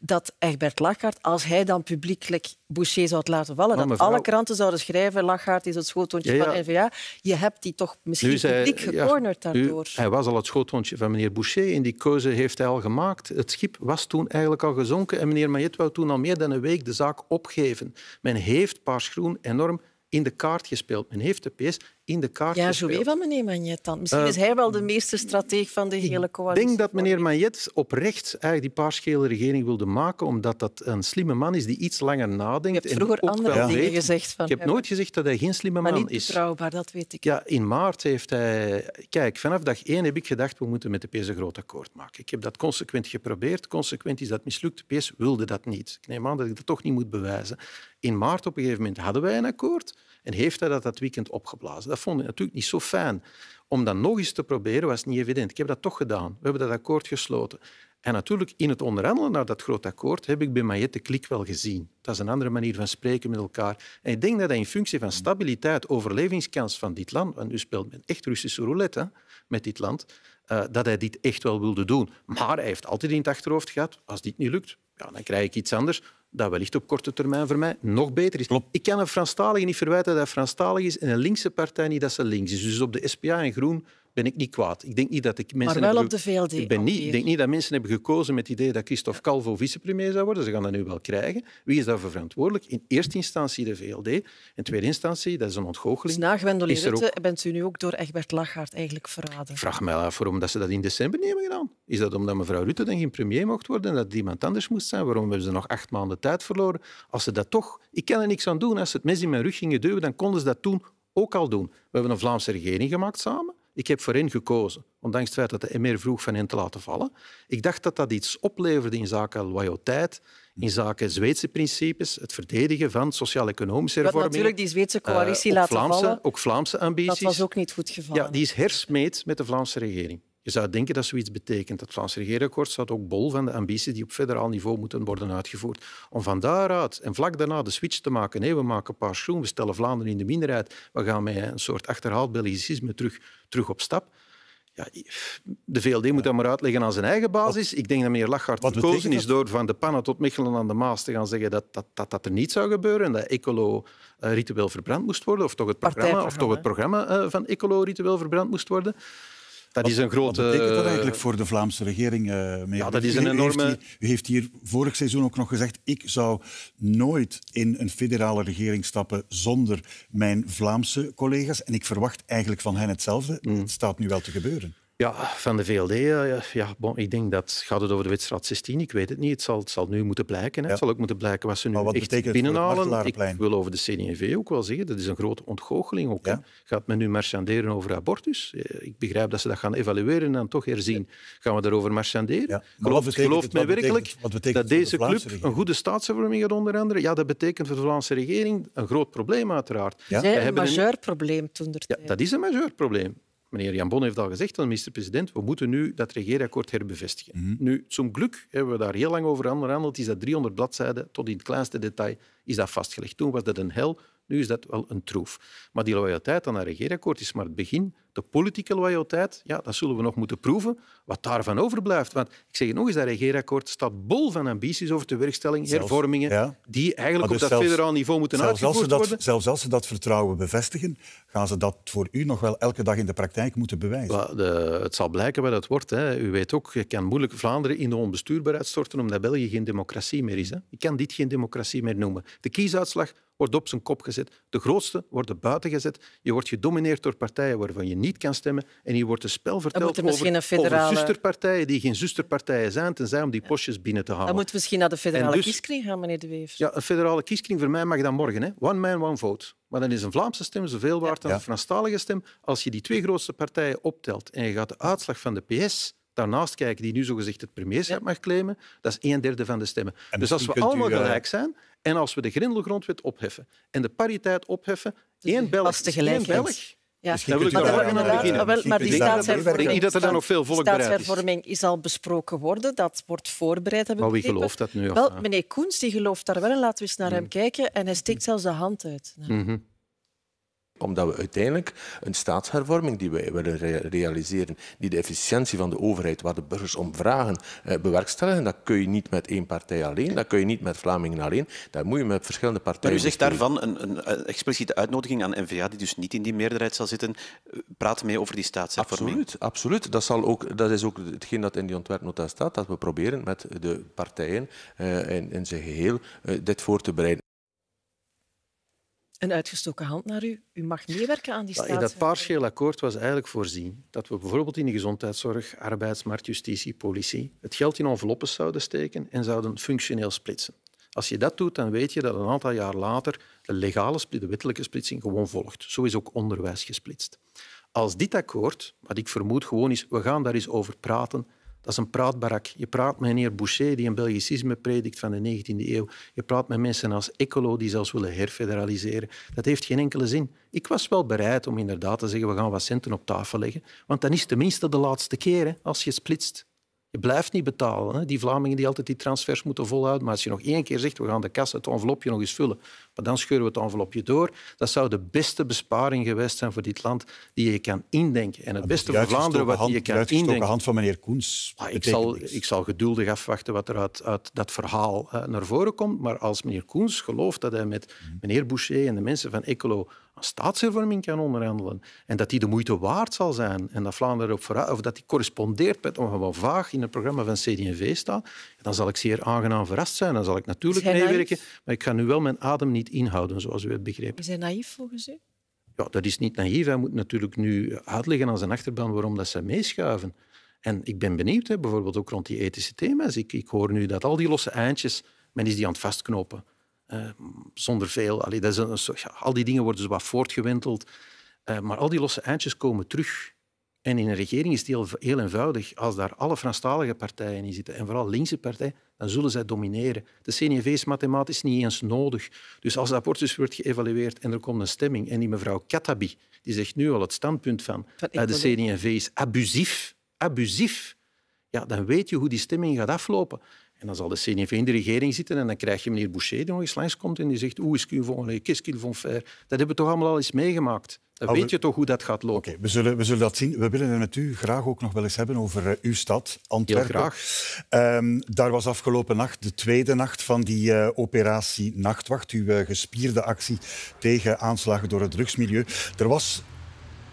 B: dat Egbert Lachaert, als hij dan publiekelijk Boucher zou laten vallen, nou, dat alle kranten zouden schrijven, Lachaert is het schoothondje van N-VA. Je hebt die toch misschien publiek gecornerd daardoor.
F: hij was al het schoothondje van meneer Boucher. In die keuze heeft hij al gemaakt. Het schip was toen eigenlijk al gezonken en meneer Mayet wou toen al meer dan een week de zaak opgeven. Men heeft Paars Groen enorm in de kaart gespeeld. Men heeft de PS in de kaart Ja, zo van
B: meneer Magnet dan. Misschien eh, is hij wel de meeste strateeg van de hele coalitie. Ik denk
F: dat meneer Magnet oprecht eigenlijk die paarsgele regering wilde maken, omdat dat een slimme man is die iets langer nadenkt. Je hebt vroeger andere dingen gezegd van Ik heb nooit gezegd dat hij geen slimme man man niet is. betrouwbaar, dat weet ik. Ja, in maart heeft hij... Kijk, vanaf dag één heb ik gedacht, we moeten met de PS een groot akkoord maken. Ik heb dat consequent geprobeerd. Consequent is dat mislukt. De PS wilde dat niet. Ik neem aan dat ik dat toch niet moet bewijzen. In maart op een gegeven moment hadden wij een akkoord en heeft hij dat dat weekend opgeblazen dat vond ik natuurlijk niet zo fijn. Om dat nog eens te proberen was niet evident. Ik heb dat toch gedaan. We hebben dat akkoord gesloten. En natuurlijk, in het onderhandelen naar dat groot akkoord heb ik bij Mayette Klik wel gezien. Dat is een andere manier van spreken met elkaar. En ik denk dat hij in functie van stabiliteit, overlevingskans van dit land, want u speelt met echt Russische roulette met dit land, eh, dat hij dit echt wel wilde doen. Maar hij heeft altijd in het achterhoofd gehad, als dit niet lukt, ja, dan krijg ik iets anders dat wellicht op korte termijn voor mij nog beter is. Klopt. Ik kan een Franstalige niet verwijten dat hij Franstalig is en een linkse partij niet dat ze links is. Dus op de SPA en Groen ben ik niet kwaad. Ik denk niet dat ik mensen. Maar wel op de VLD. Ik, ben niet, ik denk niet dat mensen hebben gekozen met het idee dat Christophe Calvo vicepremier zou worden. Ze gaan dat nu wel krijgen. Wie is daarvoor verantwoordelijk? In eerste instantie de VLD. In tweede instantie, dat is een ontgoocheling. Dus na Gwendoline Rutte
B: bent u nu ook door Egbert Lachaert eigenlijk verraden. vraag
F: mij af waarom dat ze dat in december nemen hebben gedaan. Is dat omdat mevrouw Rutte dan geen premier mocht worden en dat iemand anders moest zijn? Waarom hebben ze nog acht maanden tijd verloren? Als ze dat toch... Ik kan er niks aan doen. Als ze het mes in mijn rug gingen duwen, dan konden ze dat toen ook al doen. We hebben een Vlaamse regering gemaakt samen. Ik heb voor hen gekozen, ondanks het feit dat de MR vroeg van hen te laten vallen. Ik dacht dat dat iets opleverde in zaken loyaliteit, in zaken Zweedse principes, het verdedigen van sociaal-economische hervormingen. Wat natuurlijk die Zweedse eh, coalitie laten Vlaamse, vallen. Ook Vlaamse
B: ambities. Dat was ook niet goed
F: gevallen. Ja, die is hersmeed met de Vlaamse regering. Je zou denken dat zoiets betekent. Het Vlaams regeerakkoord staat ook bol van de ambities die op federaal niveau moeten worden uitgevoerd. Om van daaruit en vlak daarna de switch te maken. Nee, we maken een paar schoen, we stellen Vlaanderen in de minderheid. We gaan met een soort achterhaald Belgicisme terug, terug op stap. Ja, de VLD moet dat maar uitleggen aan zijn eigen basis. ik denk dat meneer Lachart gekozen is door van de Pannen tot Mechelen aan de Maas te gaan zeggen dat dat, dat, dat er niet zou gebeuren en dat Ecolo eh, ritueel verbrand moest worden, of toch het programma, of toch het programma eh, van Ecolo ritueel verbrand moest worden. Dat wat, is een grote... betekent dat eigenlijk voor
C: de Vlaamse regering? Uh, ja, dat is een enorme... U heeft, hier, u heeft hier vorig seizoen ook nog gezegd, ik zou nooit in een federale regering stappen zonder mijn Vlaamse collega's. En ik verwacht eigenlijk van hen hetzelfde. Mm. Het staat nu wel te gebeuren.
F: Ja, van de VLD, eh, ja, ik denk dat gaat het over de wedstrijd 16, ik weet het niet. Het zal, zal nu moeten blijken. Hè. Het zal ook moeten blijken wat ze nu echt binnenhalen. Ik wil over de CD&V ook wel zeggen, dat is een grote ontgoocheling ook. Gaat men nu marchanderen over abortus? Eh, ik begrijp dat ze dat gaan evalueren en dan toch herzien. Gaan we daarover marchanderen? Gelooft, men werkelijk dat deze club een goede staatsvervorming gaat onderhandelen? Ja, dat betekent voor de Vlaamse regering een groot probleem uiteraard. Ja? Zij hebben een majeur
B: probleem toen. Ja,
F: dat is een majeur probleem meneer Jan Bon heeft al gezegd, de minister-president, we moeten nu dat regeerakkoord herbevestigen. Mm Nu, zum geluk hebben we daar heel lang over onderhandeld, is dat 300 bladzijden, tot in het kleinste detail is dat vastgelegd. Toen was dat een hel, nu is dat wel een troef. Maar die loyaliteit aan dat regeerakkoord is maar het begin de politieke loyaliteit, ja, dat zullen we nog moeten proeven, wat daarvan overblijft. Want ik zeg nog eens, dat regeerakkoord staat bol van ambities over de werkstelling, hervormingen, die eigenlijk op dus dat federaal niveau moeten zelfs uitgevoerd worden.
C: Zelfs als ze dat vertrouwen bevestigen, gaan ze dat voor u nog wel elke dag in de praktijk moeten bewijzen.
F: de, het zal blijken wat het wordt. Hè. U weet ook, je kan moeilijk Vlaanderen in de onbestuurbaarheid storten omdat België geen democratie meer is. Hè. Ik kan dit geen democratie meer noemen. De kiesuitslag wordt op zijn kop gezet. De grootste worden buiten gezet. Je wordt gedomineerd door partijen waarvan je niet kan stemmen. En hier wordt een spel verteld over, federale... over, zusterpartijen die geen zusterpartijen zijn, tenzij om die postjes binnen te halen. Dan moeten
B: we misschien naar de federale dus- kieskring gaan, meneer De Wever.
F: Ja, een federale kieskring voor mij mag dan morgen. Hè. One man, one vote. Maar dan is een Vlaamse stem zoveel waard dan een Franstalige stem. Als je die twee grootste partijen optelt en je gaat de uitslag van de PS daarnaast kijken, die nu zogezegd het premierschap mag claimen, dat is een derde van de stemmen. dus als we allemaal eh, gelijk zijn en als we de Grindelgrondwet opheffen en de pariteit opheffen, één Belg, één Belg ja. wil ik aan beginnen. Ah, wel, maar die staatshervorming, dat er
B: is al besproken worden. Dat wordt voorbereid. Hebben maar wie gelooft dat nu? Wel, meneer Koens die gelooft daar wel. En laten we eens naar hmm. hem kijken. En hij steekt zelfs de hand uit. Mm
F: -hmm omdat we uiteindelijk een staatshervorming die we willen realiseren, die de efficiëntie van de overheid, waar de burgers om vragen, eh, bewerkstelligen, dat kun je niet met één partij alleen, dat kun je niet met Vlamingen alleen, dat moet je met verschillende partijen. Maar u zegt daarvan een, een expliciete uitnodiging aan N-VA, die dus niet in die meerderheid zal zitten, eh, praat mee over die
K: staatshervorming. Absoluut,
F: absoluut. Dat, zal ook, dat is ook hetgeen dat in die ontwerpnota staat, dat we proberen met de partijen eh, in, in zijn geheel eh, dit voor te bereiden
B: een uitgestoken hand naar u. U mag meewerken aan die staatsvergadering.
F: dat partieel akkoord was eigenlijk voorzien dat we bijvoorbeeld in de gezondheidszorg, arbeidsmarkt, justitie, politie het geld in enveloppes zouden steken en zouden functioneel splitsen. Als je dat doet, dan weet je dat een aantal jaar later de legale de wettelijke splitsing gewoon volgt. Zo is ook onderwijs gesplitst. Als dit akkoord, wat ik vermoed gewoon is, we gaan daar eens over praten, dat is een praatbarak. Je praat met meneer Boucher, die een Belgicisme predikt van de 19e eeuw. Je praat met mensen als Ecolo, die zelfs willen herfederaliseren. Dat heeft geen enkele zin. Ik was wel bereid om inderdaad te zeggen, we gaan wat centen op tafel leggen. Want dan is tenminste de laatste keer, hè, als je splitst. Je blijft niet betalen. Hè. Die Vlamingen die altijd die transfers moeten volhouden. Maar als je nog één keer zegt, we gaan de kassen, het envelopje nog eens vullen. Maar dan scheuren we het envelopje door. Dat zou de beste besparing geweest zijn voor dit land die je kan indenken. En het beste voor Vlaanderen wat hand, je kan indenken. De hand van meneer Koens. Ah, ik, zal, ik zal geduldig afwachten wat er uit, uit dat verhaal eh, naar voren komt. Maar als meneer Koens gelooft dat hij met mhm. meneer Boucher en de mensen van Ecolo een staatshervorming kan onderhandelen en dat die de moeite waard zal zijn en dat Vlaanderen ook vooruit, of dat die correspondeert met wat vaag in het programma van CD&V staat, dan zal ik zeer aangenaam verrast zijn. Dan zal ik natuurlijk meewerken, maar ik ga nu wel mijn adem niet inhouden, zoals u hebt begrepen.
B: Is hij naïef volgens u?
F: Ja, dat is niet naïef. Hij moet natuurlijk nu uitleggen aan zijn achterban waarom dat ze meeschuiven. En ik ben benieuwd, hè, bijvoorbeeld ook rond die ethische thema's. Ik, ik hoor nu dat al die losse eindjes, men is die aan het vastknopen. Eh, zonder veel. Allee, dat is al die dingen worden zo wat voortgewenteld. Eh, maar al die losse eindjes komen terug. En in een regering is het heel, eenvoudig. Als daar alle Franstalige partijen in zitten, en vooral linkse partijen, dan zullen zij domineren. De CNV is mathematisch niet eens nodig. Dus als dat rapport dus wordt geëvalueerd en er komt een stemming, en die mevrouw Katabi, die zegt nu al het standpunt van, van eh, de CNV is abusief, abusief, ja, dan weet je hoe die stemming gaat aflopen. En dan zal de CNV in de regering zitten en dan krijg je meneer Boucher die nog eens langskomt en die zegt hoe is eh, vont van ver faire? Dat hebben we toch allemaal al eens meegemaakt. Dan weet je toch hoe dat gaat lopen. Okay, we, zullen, we zullen dat
C: zien. We willen het met u graag ook nog wel eens hebben over eh, uw stad, Antwerpen. Heel graag. Ehm, daar was afgelopen nacht de tweede nacht van die eh, operatie Nachtwacht, uw gespierde actie tegen aanslagen door het drugsmilieu. Er was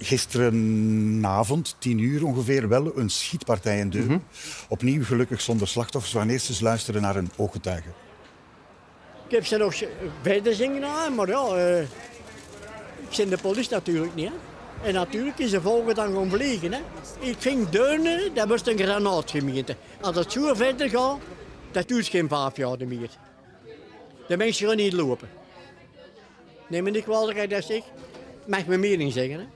C: gisterenavond, tien uur ongeveer, wel een schietpartij in deur. Mhm. Opnieuw gelukkig zonder slachtoffers. We gaan eerst eens luisteren naar een ooggetuige.
E: Ik heb ze nog verder zingen aan, maar ja, uh, ik vind de politie natuurlijk niet. En natuurlijk is de volgende dan gaan vliegen. Hè. Ik ging deunen, dat was een granaat. Als het zo verder gaat, dat doet geen vijf jaar meer. De mensen gaan niet lopen. Neem me niet kwalijk dat ik zeg, mag mijn mening zeggen. Hè.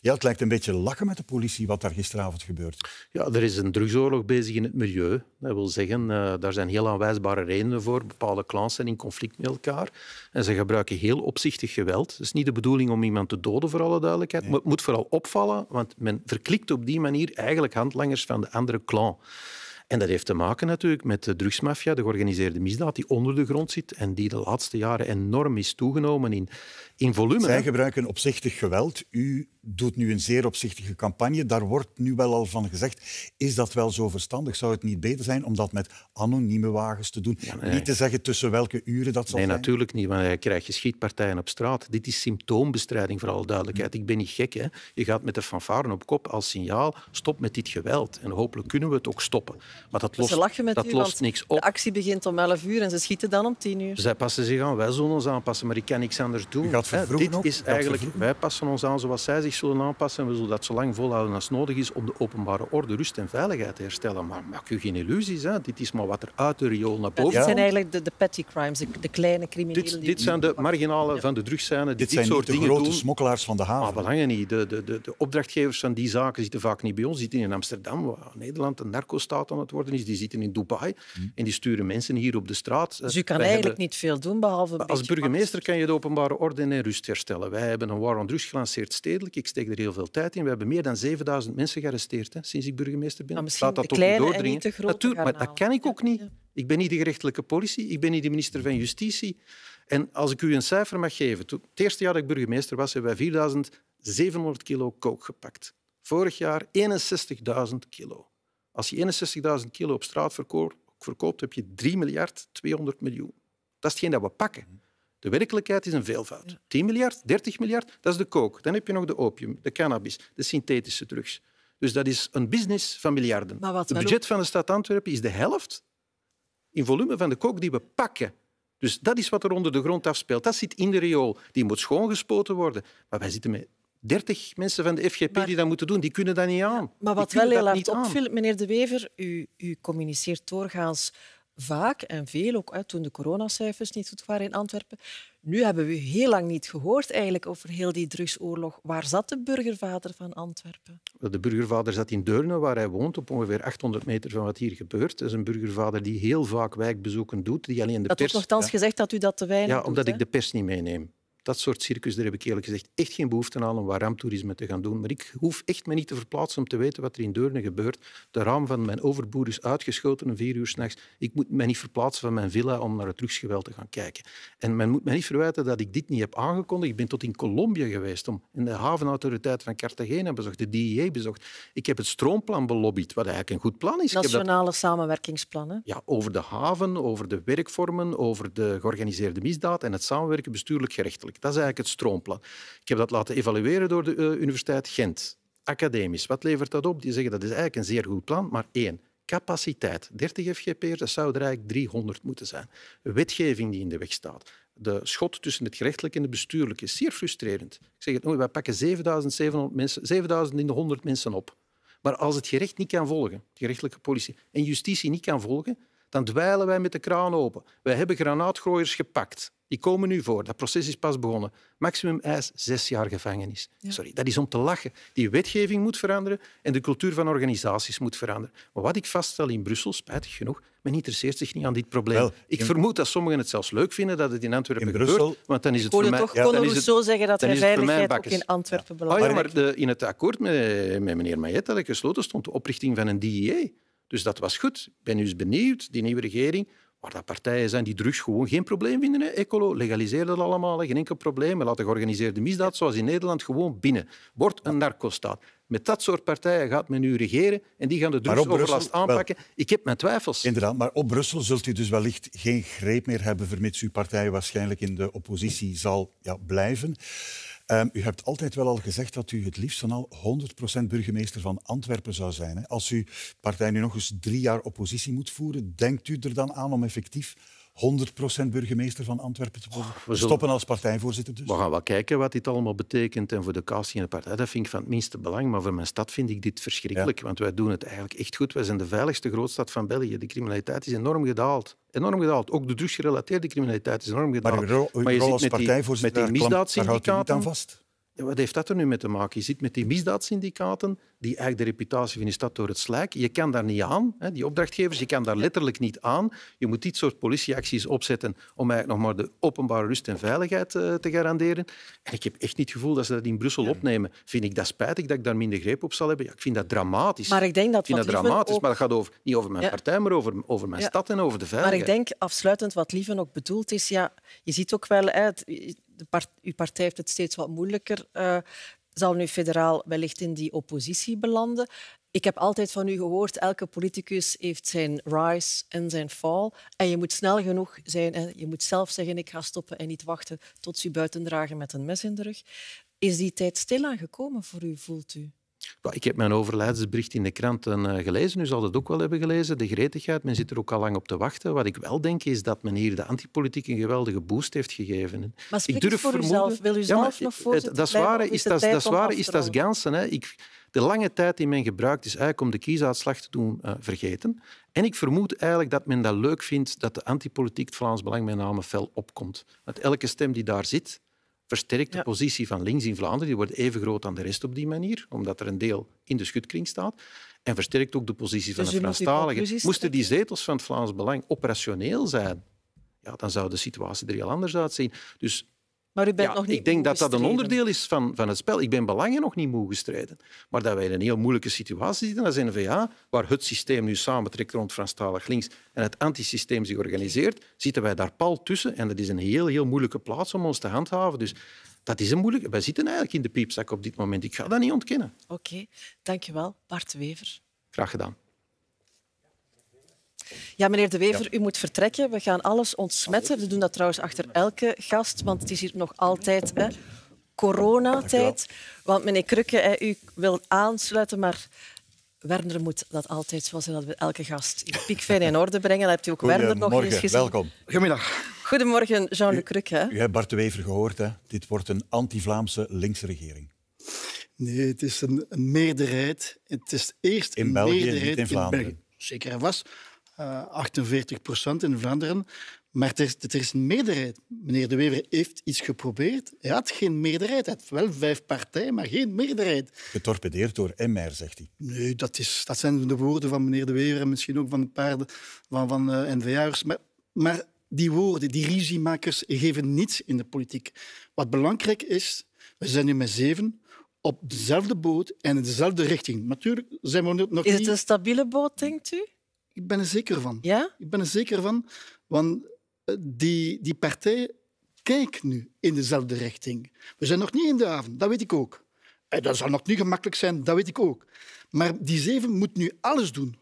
C: Ja, het lijkt een beetje lakken met de politie wat daar gisteravond gebeurt.
F: Ja, er is een drugsoorlog bezig in het milieu. Dat wil zeggen, eh, daar zijn heel aanwijsbare redenen voor. Bepaalde clans zijn in conflict met elkaar. En ze gebruiken heel opzichtig geweld. Het is niet de bedoeling om iemand te doden, voor alle duidelijkheid. Maar het moet vooral opvallen, want men verklikt op die manier eigenlijk handlangers van de andere clan. En dat heeft te maken natuurlijk met de drugsmafia, de georganiseerde misdaad, die onder de grond zit en die de laatste jaren enorm is toegenomen in, in volume. Zij gebruiken opzichtig geweld. U doet nu een zeer opzichtige
C: campagne. Daar wordt nu wel al van gezegd, is dat wel zo verstandig? Zou het niet beter zijn om dat met anonieme wagens te doen? Niet te zeggen tussen welke uren dat zal nee, zijn? Nee,
F: natuurlijk niet, want dan krijgt je schietpartijen op straat. Dit is symptoombestrijding, voor alle duidelijkheid. Hm. Ik ben niet gek, hè. Je gaat met de fanfaren op kop als signaal, stop met dit geweld. En hopelijk kunnen we het ook stoppen. Maar lost, ze lachen met dat lost niks op.
B: De actie begint om 11 uur en ze schieten dan om 10 uur. Zij
F: passen zich aan, wij zullen ons aanpassen, maar ik kan niks anders doen. dit is eigenlijk, wij passen ons aan zoals zij zich zullen aanpassen. En we zullen dat zo lang volhouden als nodig is om de openbare orde, rust en veiligheid te herstellen. Maar maak u geen illusies, hè. dit is maar wat er uit de riool naar boven ja. Dit zijn eigenlijk
B: de, petty crimes, de, kleine criminelen. Dit, dit zijn de
F: marginalen van de drugscène die dit, dit zijn soort de grote smokkelaars van de haven. Maar belangen niet. De, de, de, de opdrachtgevers van die zaken zitten vaak niet bij ons, zitten in Amsterdam, Nederland, een narco-staat worden is. Die zitten in Dubai mhm. en die sturen mensen hier op de straat. Eh, dus u kan eigenlijk
B: niet veel doen, behalve
F: Als burgemeester kan je de openbare orde en rust herstellen. Wij hebben een war on drugs gelanceerd stedelijk. Ik steek er heel veel tijd in. We hebben meer dan 7000 mensen gearresteerd hè, sinds ik burgemeester ben. Staat nou, misschien dat de kleine Natuurlijk, maar dat kan ik ook niet. Ik ben niet de gerechtelijke politie, ik ben niet de minister van Justitie. En als ik u een cijfer mag geven, het eerste jaar dat ik burgemeester was, hebben wij 4700 kilo kook gepakt. Vorig jaar 61.000 kilo. Als je 61.000 kilo op straat verkoopt, verkoopt, heb je 3 miljard 200 miljoen. Dat is hetgeen dat we pakken. Mhm. De werkelijkheid is een veelvoud. 10 miljard, 30 miljard, dat is de kook. Dan heb je nog de opium, de cannabis, de synthetische drugs. Dus dat is een business van miljarden. Het budget van de stad Antwerpen is de helft in volume van de kook die we pakken. Dus dat is wat er onder de grond afspeelt. Dat zit in de riool. Die moet schoongespoten worden. Maar wij zitten met 30 mensen van de FGP die dat moeten doen, die kunnen dat niet aan. Maar wat wel heel hard opviel,
B: meneer De Wever, u, u communiceert doorgaans vaak en veel, ook toen de coronacijfers niet goed waren in Antwerpen. Nu hebben we heel lang niet gehoord eigenlijk over heel die drugsoorlog. Waar zat de burgervader van Antwerpen?
F: De burgervader zat in Deurne, waar hij woont, op ongeveer 800 meter van wat hier gebeurt. Dat is een burgervader die heel vaak wijkbezoeken doet, die alleen de pers... Dat wordt nogthans ja.
B: gezegd dat u dat te weinig Ja, omdat ik de
F: pers niet meeneem dat soort circus, daar heb ik eerlijk gezegd echt geen behoefte aan om warmtoerisme te gaan doen. Maar ik hoef echt me niet te verplaatsen om te weten wat er in Deurne gebeurt. De raam van mijn overboer is uitgeschoten om vier uur s'nachts. Ik moet me niet verplaatsen van mijn villa om naar het drugsgeweld te gaan kijken. En men moet me niet verwijten dat ik dit niet heb aangekondigd. Ik ben tot in Colombia geweest om in de havenautoriteit van Cartagena bezocht, de DIA bezocht. Ik heb het stroomplan belobbyd, wat eigenlijk een goed plan is. Nationale
B: samenwerkingsplannen.
F: Ja, over de haven, over de werkvormen, over de georganiseerde misdaad en het samenwerken bestuurlijk gerechtelijk. Dat is eigenlijk het stroomplan. Ik heb dat laten evalueren door de eh, Universiteit Gent. Academisch, wat levert dat op? Die zeggen dat is eigenlijk een zeer goed plan, maar één, capaciteit. 30 FGP'ers, dat zou er eigenlijk 300 moeten zijn. Wetgeving die in de weg staat. De schot tussen het gerechtelijk en het bestuurlijke is zeer frustrerend. Ik zeg het, oh, wij pakken 7700 mensen, 7000 in de 100 mensen op. Maar als het gerecht niet kan volgen, de gerechtelijke politie en justitie niet kan volgen, dan dweilen wij met de kraan open. Wij hebben granaatgooiers gepakt. Die komen nu voor. Dat proces is pas begonnen. Maximum eis, zes jaar gevangenis. Sorry, dat is om te lachen. Die wetgeving moet veranderen en de cultuur van organisaties moet veranderen. Maar wat ik vaststel in Brussel, spijtig genoeg, men interesseert zich niet aan dit probleem. Wel, ik vermoed dat sommigen het zelfs leuk vinden dat het in Antwerpen gebeurt. Want dan is het voor toch ja, dan zo zeggen dat er veiligheid ook in
B: Antwerpen ah belangrijk maar
F: de, in het akkoord met, met meneer Mayet dat ik gesloten stond de oprichting van een DIA. E dus dat was goed. Ik ben nu benieuwd, die nieuwe regering Waar dat partijen zijn die drugs gewoon geen probleem vinden. Hè? Ecolo, legaliseer dat allemaal, geen enkel probleem. Laat de georganiseerde misdaad, zoals in Nederland, gewoon binnen. wordt een narcostaat. Met dat soort partijen gaat men nu regeren en die gaan de drugsoverlast aanpakken. ik heb mijn twijfels. Inderdaad,
C: maar op Brussel zult u dus wellicht geen greep meer hebben, vermits uw partij waarschijnlijk in de oppositie zal ja, blijven. Ehm, u hebt altijd wel al gezegd dat u het liefst van al 100% burgemeester van Antwerpen zou zijn. Als uw partij nu nog eens drie jaar oppositie moet voeren, denkt u er dan aan om effectief 100% burgemeester van Antwerpen te worden. Oh, we stoppen als
F: partijvoorzitter dus. We gaan wel kijken wat dit allemaal betekent. En voor de casting en de partij, dat vind ik van het minste belang. Maar voor mijn stad vind ik dit verschrikkelijk. Want wij doen het eigenlijk echt goed. Wij zijn de veiligste grootstad van België. De criminaliteit is enorm gedaald. Enorm gedaald. Ook de drugsgerelateerde criminaliteit is enorm gedaald. Maar, uw je als met partijvoorzitter, die, met misdaadsyndicaten, u vast? Wat heeft dat er nu mee te maken? Je zit met die misdaadsyndicaten, die eigenlijk de reputatie van je stad door het slijk. Je kan daar niet aan, hè, die opdrachtgevers, je kan daar letterlijk niet aan. Je moet dit soort politieacties opzetten om eigenlijk nog maar de openbare rust en veiligheid eh, te garanderen. En ik heb echt niet het gevoel dat ze dat in Brussel opnemen. Vind ik dat spijtig dat ik daar minder greep op zal hebben? Ja, ik vind dat dramatisch. Maar ik denk dat, ik dramatisch, maar dat gaat over, niet over mijn partij, maar over, over mijn stad en over de veiligheid. Maar ik
B: denk afsluitend wat Lieven ook bedoeld is, ja, je ziet ook wel, uit uw partij heeft het steeds wat moeilijker. Eh, zal nu federaal wellicht in die oppositie belanden. Ik heb altijd van u gehoord, elke politicus heeft zijn rise en zijn fall. En je moet snel genoeg zijn. je moet zelf zeggen, ik ga stoppen en niet wachten tot ze u buiten dragen met een mes in de rug. Is die tijd stilaan gekomen voor u, voelt u?
F: Ik heb mijn overlijdensbericht in de kranten eh, gelezen. U zal dat ook wel hebben gelezen. De gretigheid, men zit er ook al lang op te wachten. Wat ik wel denk, is dat men hier de antipolitiek een geweldige boost heeft gegeven. ik durf vermoeden... Wil u zelf ja, nog voorzitter Dat zware is, dat, is dat het Hè. de lange tijd die men gebruikt is eigenlijk om de kiesuitslag te doen eh, vergeten. En ik vermoed eigenlijk dat men dat leuk vindt dat de antipolitiek het Vlaams Belang met name fel opkomt. Dat elke stem die daar zit, versterkt de positie van links in Vlaanderen. Die wordt even groot aan de rest op die manier, omdat er een deel in de schutkring staat. En versterkt ook de positie van dus de Franstaligen. Moesten die zetels van het Vlaams Belang operationeel zijn, ja, dan zou de situatie er heel anders uitzien. Dus
B: maar u bent ja, nog niet Ik denk dat dat een onderdeel
F: is van, van het spel. Ik ben belangen nog niet mogen strijden, Maar dat wij in een heel moeilijke situatie zitten als NVA, waar het systeem nu samentrekt rond Franstalig links en het antisysteem zich organiseert, zitten wij daar pal tussen. En dat is een heel, heel moeilijke plaats om ons te handhaven. Dus dat is een moeilijke... Wij zitten eigenlijk in de piepzak op dit moment. Ik ga dat
B: niet ontkennen. Oké, okay, dankjewel. Bart Wever. Graag gedaan. Ja, meneer De Wever, u moet vertrekken. We gaan alles ontsmetten. We doen dat trouwens achter elke gast, want het is hier nog altijd hè, coronatijd. Want meneer Krukke, u wil aansluiten, maar Werner moet dat altijd, zoals zijn dat we elke gast, in piekfijn in orde brengen. Dan hebt u ook Werner nog eens gezien. welkom. Goedemiddag. Goedemorgen, Jean-Luc Krukke.
C: U hebt Bart De Wever gehoord. Hè? Dit wordt een anti-Vlaamse linkse regering.
D: Nee, het is een, meerderheid. Het is eerst in een België, meerderheid niet in Vlaanderen. België. Zeker en vast. 48 eh, procent in Vlaanderen. Maar er is, er is, een meerderheid. Meneer De Wever heeft iets geprobeerd. Hij had geen meerderheid. Hij had wel vijf partijen, maar geen meerderheid. Getorpedeerd door MR, zegt hij. Nee, dat, is, dat zijn de woorden van meneer De Wever en misschien ook van de paarden van, van uh, eh, NVA'ers. Maar, maar die woorden, die risiemakers, geven niets in de politiek. Wat belangrijk is, we zijn nu met zeven op dezelfde boot en in dezelfde richting. Natuurlijk zijn we nog niet. Is het een stabiele boot, denkt u? Ik ben er zeker van. Ja? Ik ben er zeker van, want eh, die, die partij kijkt nu in dezelfde richting. We zijn nog niet in de avond, dat weet ik ook. En eh, dat zal nog niet gemakkelijk zijn, dat weet ik ook. Maar die zeven moet nu alles doen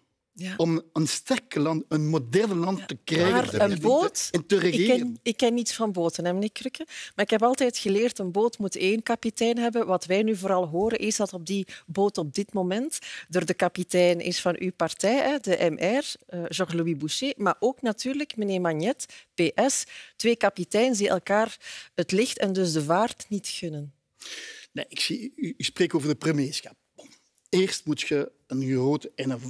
D: om een sterk land, een modern
B: land te krijgen. en te regeren. Ik ken, ik ken niets van boten, hè, meneer Krukke. Maar ik heb altijd geleerd, een boot moet één kapitein hebben. Wat wij nu vooral horen, is dat op die boot op dit moment door de kapitein is van uw partij, hè, de MR, uh, eh, louis Boucher, maar ook natuurlijk meneer Magnet, PS, twee kapiteins die elkaar het licht en dus de vaart niet gunnen.
D: Nee, ik zie, u, u spreekt over de premierschap. Eerst moet je een groot en een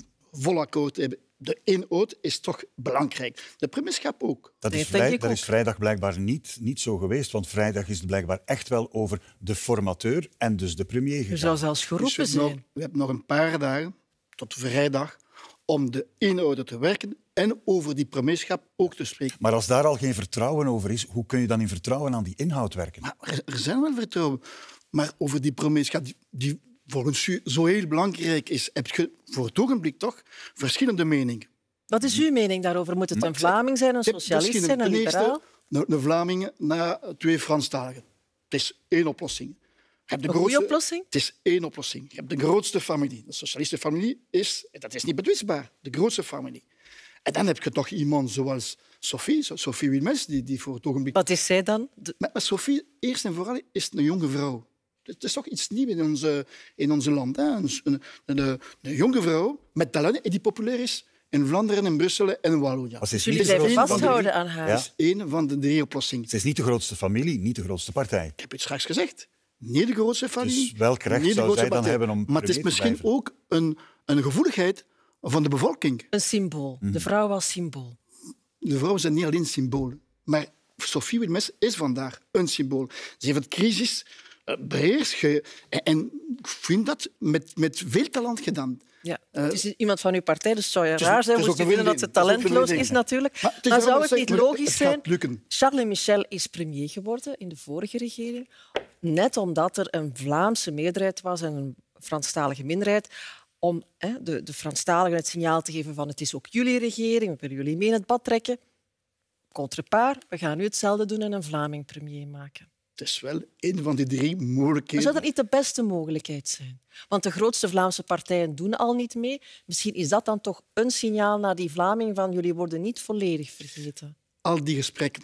D: vol akkoord hebben. Eh, de inhoud is toch belangrijk. De premischap ook. Dat is, dat is
C: vrijdag blijkbaar niet, niet zo geweest, want vrijdag is het blijkbaar echt wel over de formateur en dus de premier gegaan. Er zou zelfs geroepen dus we zijn.
D: we hebben nog een paar dagen, tot vrijdag, om de inhoud te werken en over die premierschap ook te spreken.
C: Maar als daar al geen vertrouwen over is, hoe kun je dan in vertrouwen aan die inhoud werken?
D: Maar er, zijn wel vertrouwen, maar over die premierschap, die, Volgens ons zo heel belangrijk is, heb je voor het ogenblik toch verschillende meningen.
B: Wat is uw mening daarover? Moet het een Vlaming zijn, een socialist zijn, een liberaal?
D: eerste, een Vlaming na twee Franstaligen. Het is één oplossing. Heb een grootste, oplossing? Het is één oplossing. Je hebt de grootste familie. De socialistische familie is, dat is niet bedwistbaar, de grootste familie. En dan heb je toch iemand zoals Sophie, Sophie Wilmes, die, die voor het ogenblik... Wat is zij dan? De... Maar, Sophie, eerst en vooral, is een jonge vrouw. Het is toch iets nieuws in ons in onze land. Hè? Een, eh, jonge vrouw met talent die populair is in Vlaanderen, in Brussel en in Wallonië. ze is Jullie blijven vasthouden aan haar. Ja. is één van de drie oplossingen. Ze is niet de grootste familie, niet de grootste partij. Ik heb het straks gezegd. Niet de grootste dus familie. Dus welk recht zou zij dan hebben om Maar het is misschien ook een, een gevoeligheid van de bevolking. Een symbool. Mhm. De vrouw was symbool. De vrouwen zijn niet alleen symbolen. Maar Sophie Wilmes is vandaag een symbool. Ze heeft het crisis eh, en ik vind dat met, met
B: veel talent gedaan. Ja. Eh, het is iemand van uw partij, dus het zou je het raar zijn moest je vinden dat ze talentloos is, natuurlijk. Maar, zou het niet logisch zijn... Charles Michel is premier geworden in de vorige regering, net omdat er een Vlaamse meerderheid was en een Franstalige minderheid om hè, de, de Franstaligen het signaal te geven van het is ook jullie regering, we willen jullie mee in het bad trekken. Contrepaar, we gaan nu hetzelfde doen en een Vlaming premier maken
D: het is wel een van die drie mogelijkheden. Maar zou dat
B: niet de beste mogelijkheid zijn? Want de grootste Vlaamse partijen doen al niet mee. Misschien is dat dan toch een signaal naar die Vlaming van jullie worden niet volledig vergeten.
D: Al die gesprekken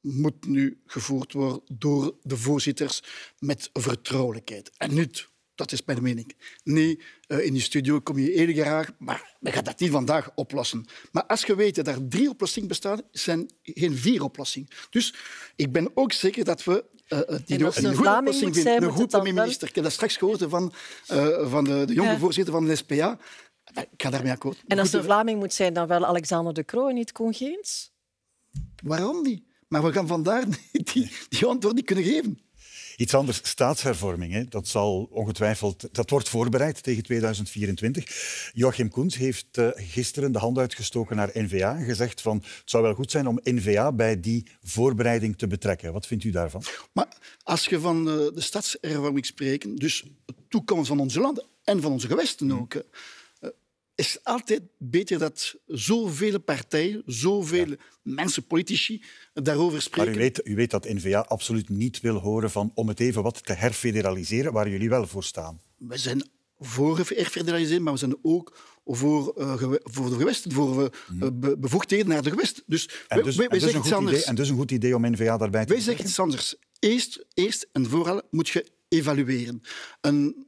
D: moeten nu gevoerd worden door de voorzitters met vertrouwelijkheid en niet dat is mijn mening. Nee, eh, in die studio kom je eerder graag, maar we gaan dat niet vandaag oplossen. Maar als je weet dat er drie oplossingen bestaan, zijn geen vier oplossingen. Dus ik ben ook zeker dat we uh, die een goede oplossing vinden. Een goed minister. Ik heb dat straks gehoord van, van de, de jonge voorzitter van de SPA. Ik ga daarmee akkoord. En als de
B: Vlaming moet zijn, dan wel Alexander de Croo en niet Congeens?
D: Waarom niet? Maar we gaan vandaar die, die antwoord niet
C: kunnen geven. Iets anders, staatshervorming. Hè. Dat, zal ongetwijfeld, dat wordt voorbereid tegen 2024. Joachim Koens heeft eh, gisteren de hand uitgestoken naar NVA en gezegd van het zou wel goed zijn om NVA bij die voorbereiding te betrekken. Wat vindt u daarvan? Maar
D: als je van de, eh, de stadshervorming spreekt, dus het toekomst van onze landen en van onze gewesten ook is altijd beter dat zoveel partijen, zoveel mensen, politici, daarover spreken. Maar u weet, u weet dat N-VA absoluut niet
C: wil horen van om het even wat te herfederaliseren, waar jullie wel voor staan.
D: We zijn voor herfederaliseren, maar we zijn ook voor, eh, voor de gewesten, voor uh, bevoegdheden naar de gewesten. Dus, en dus, dus een goed Idee, en dus een goed idee om N-VA daarbij te Wij zeggen iets anders. Eerst, eerst en vooral moet je evalueren. Een,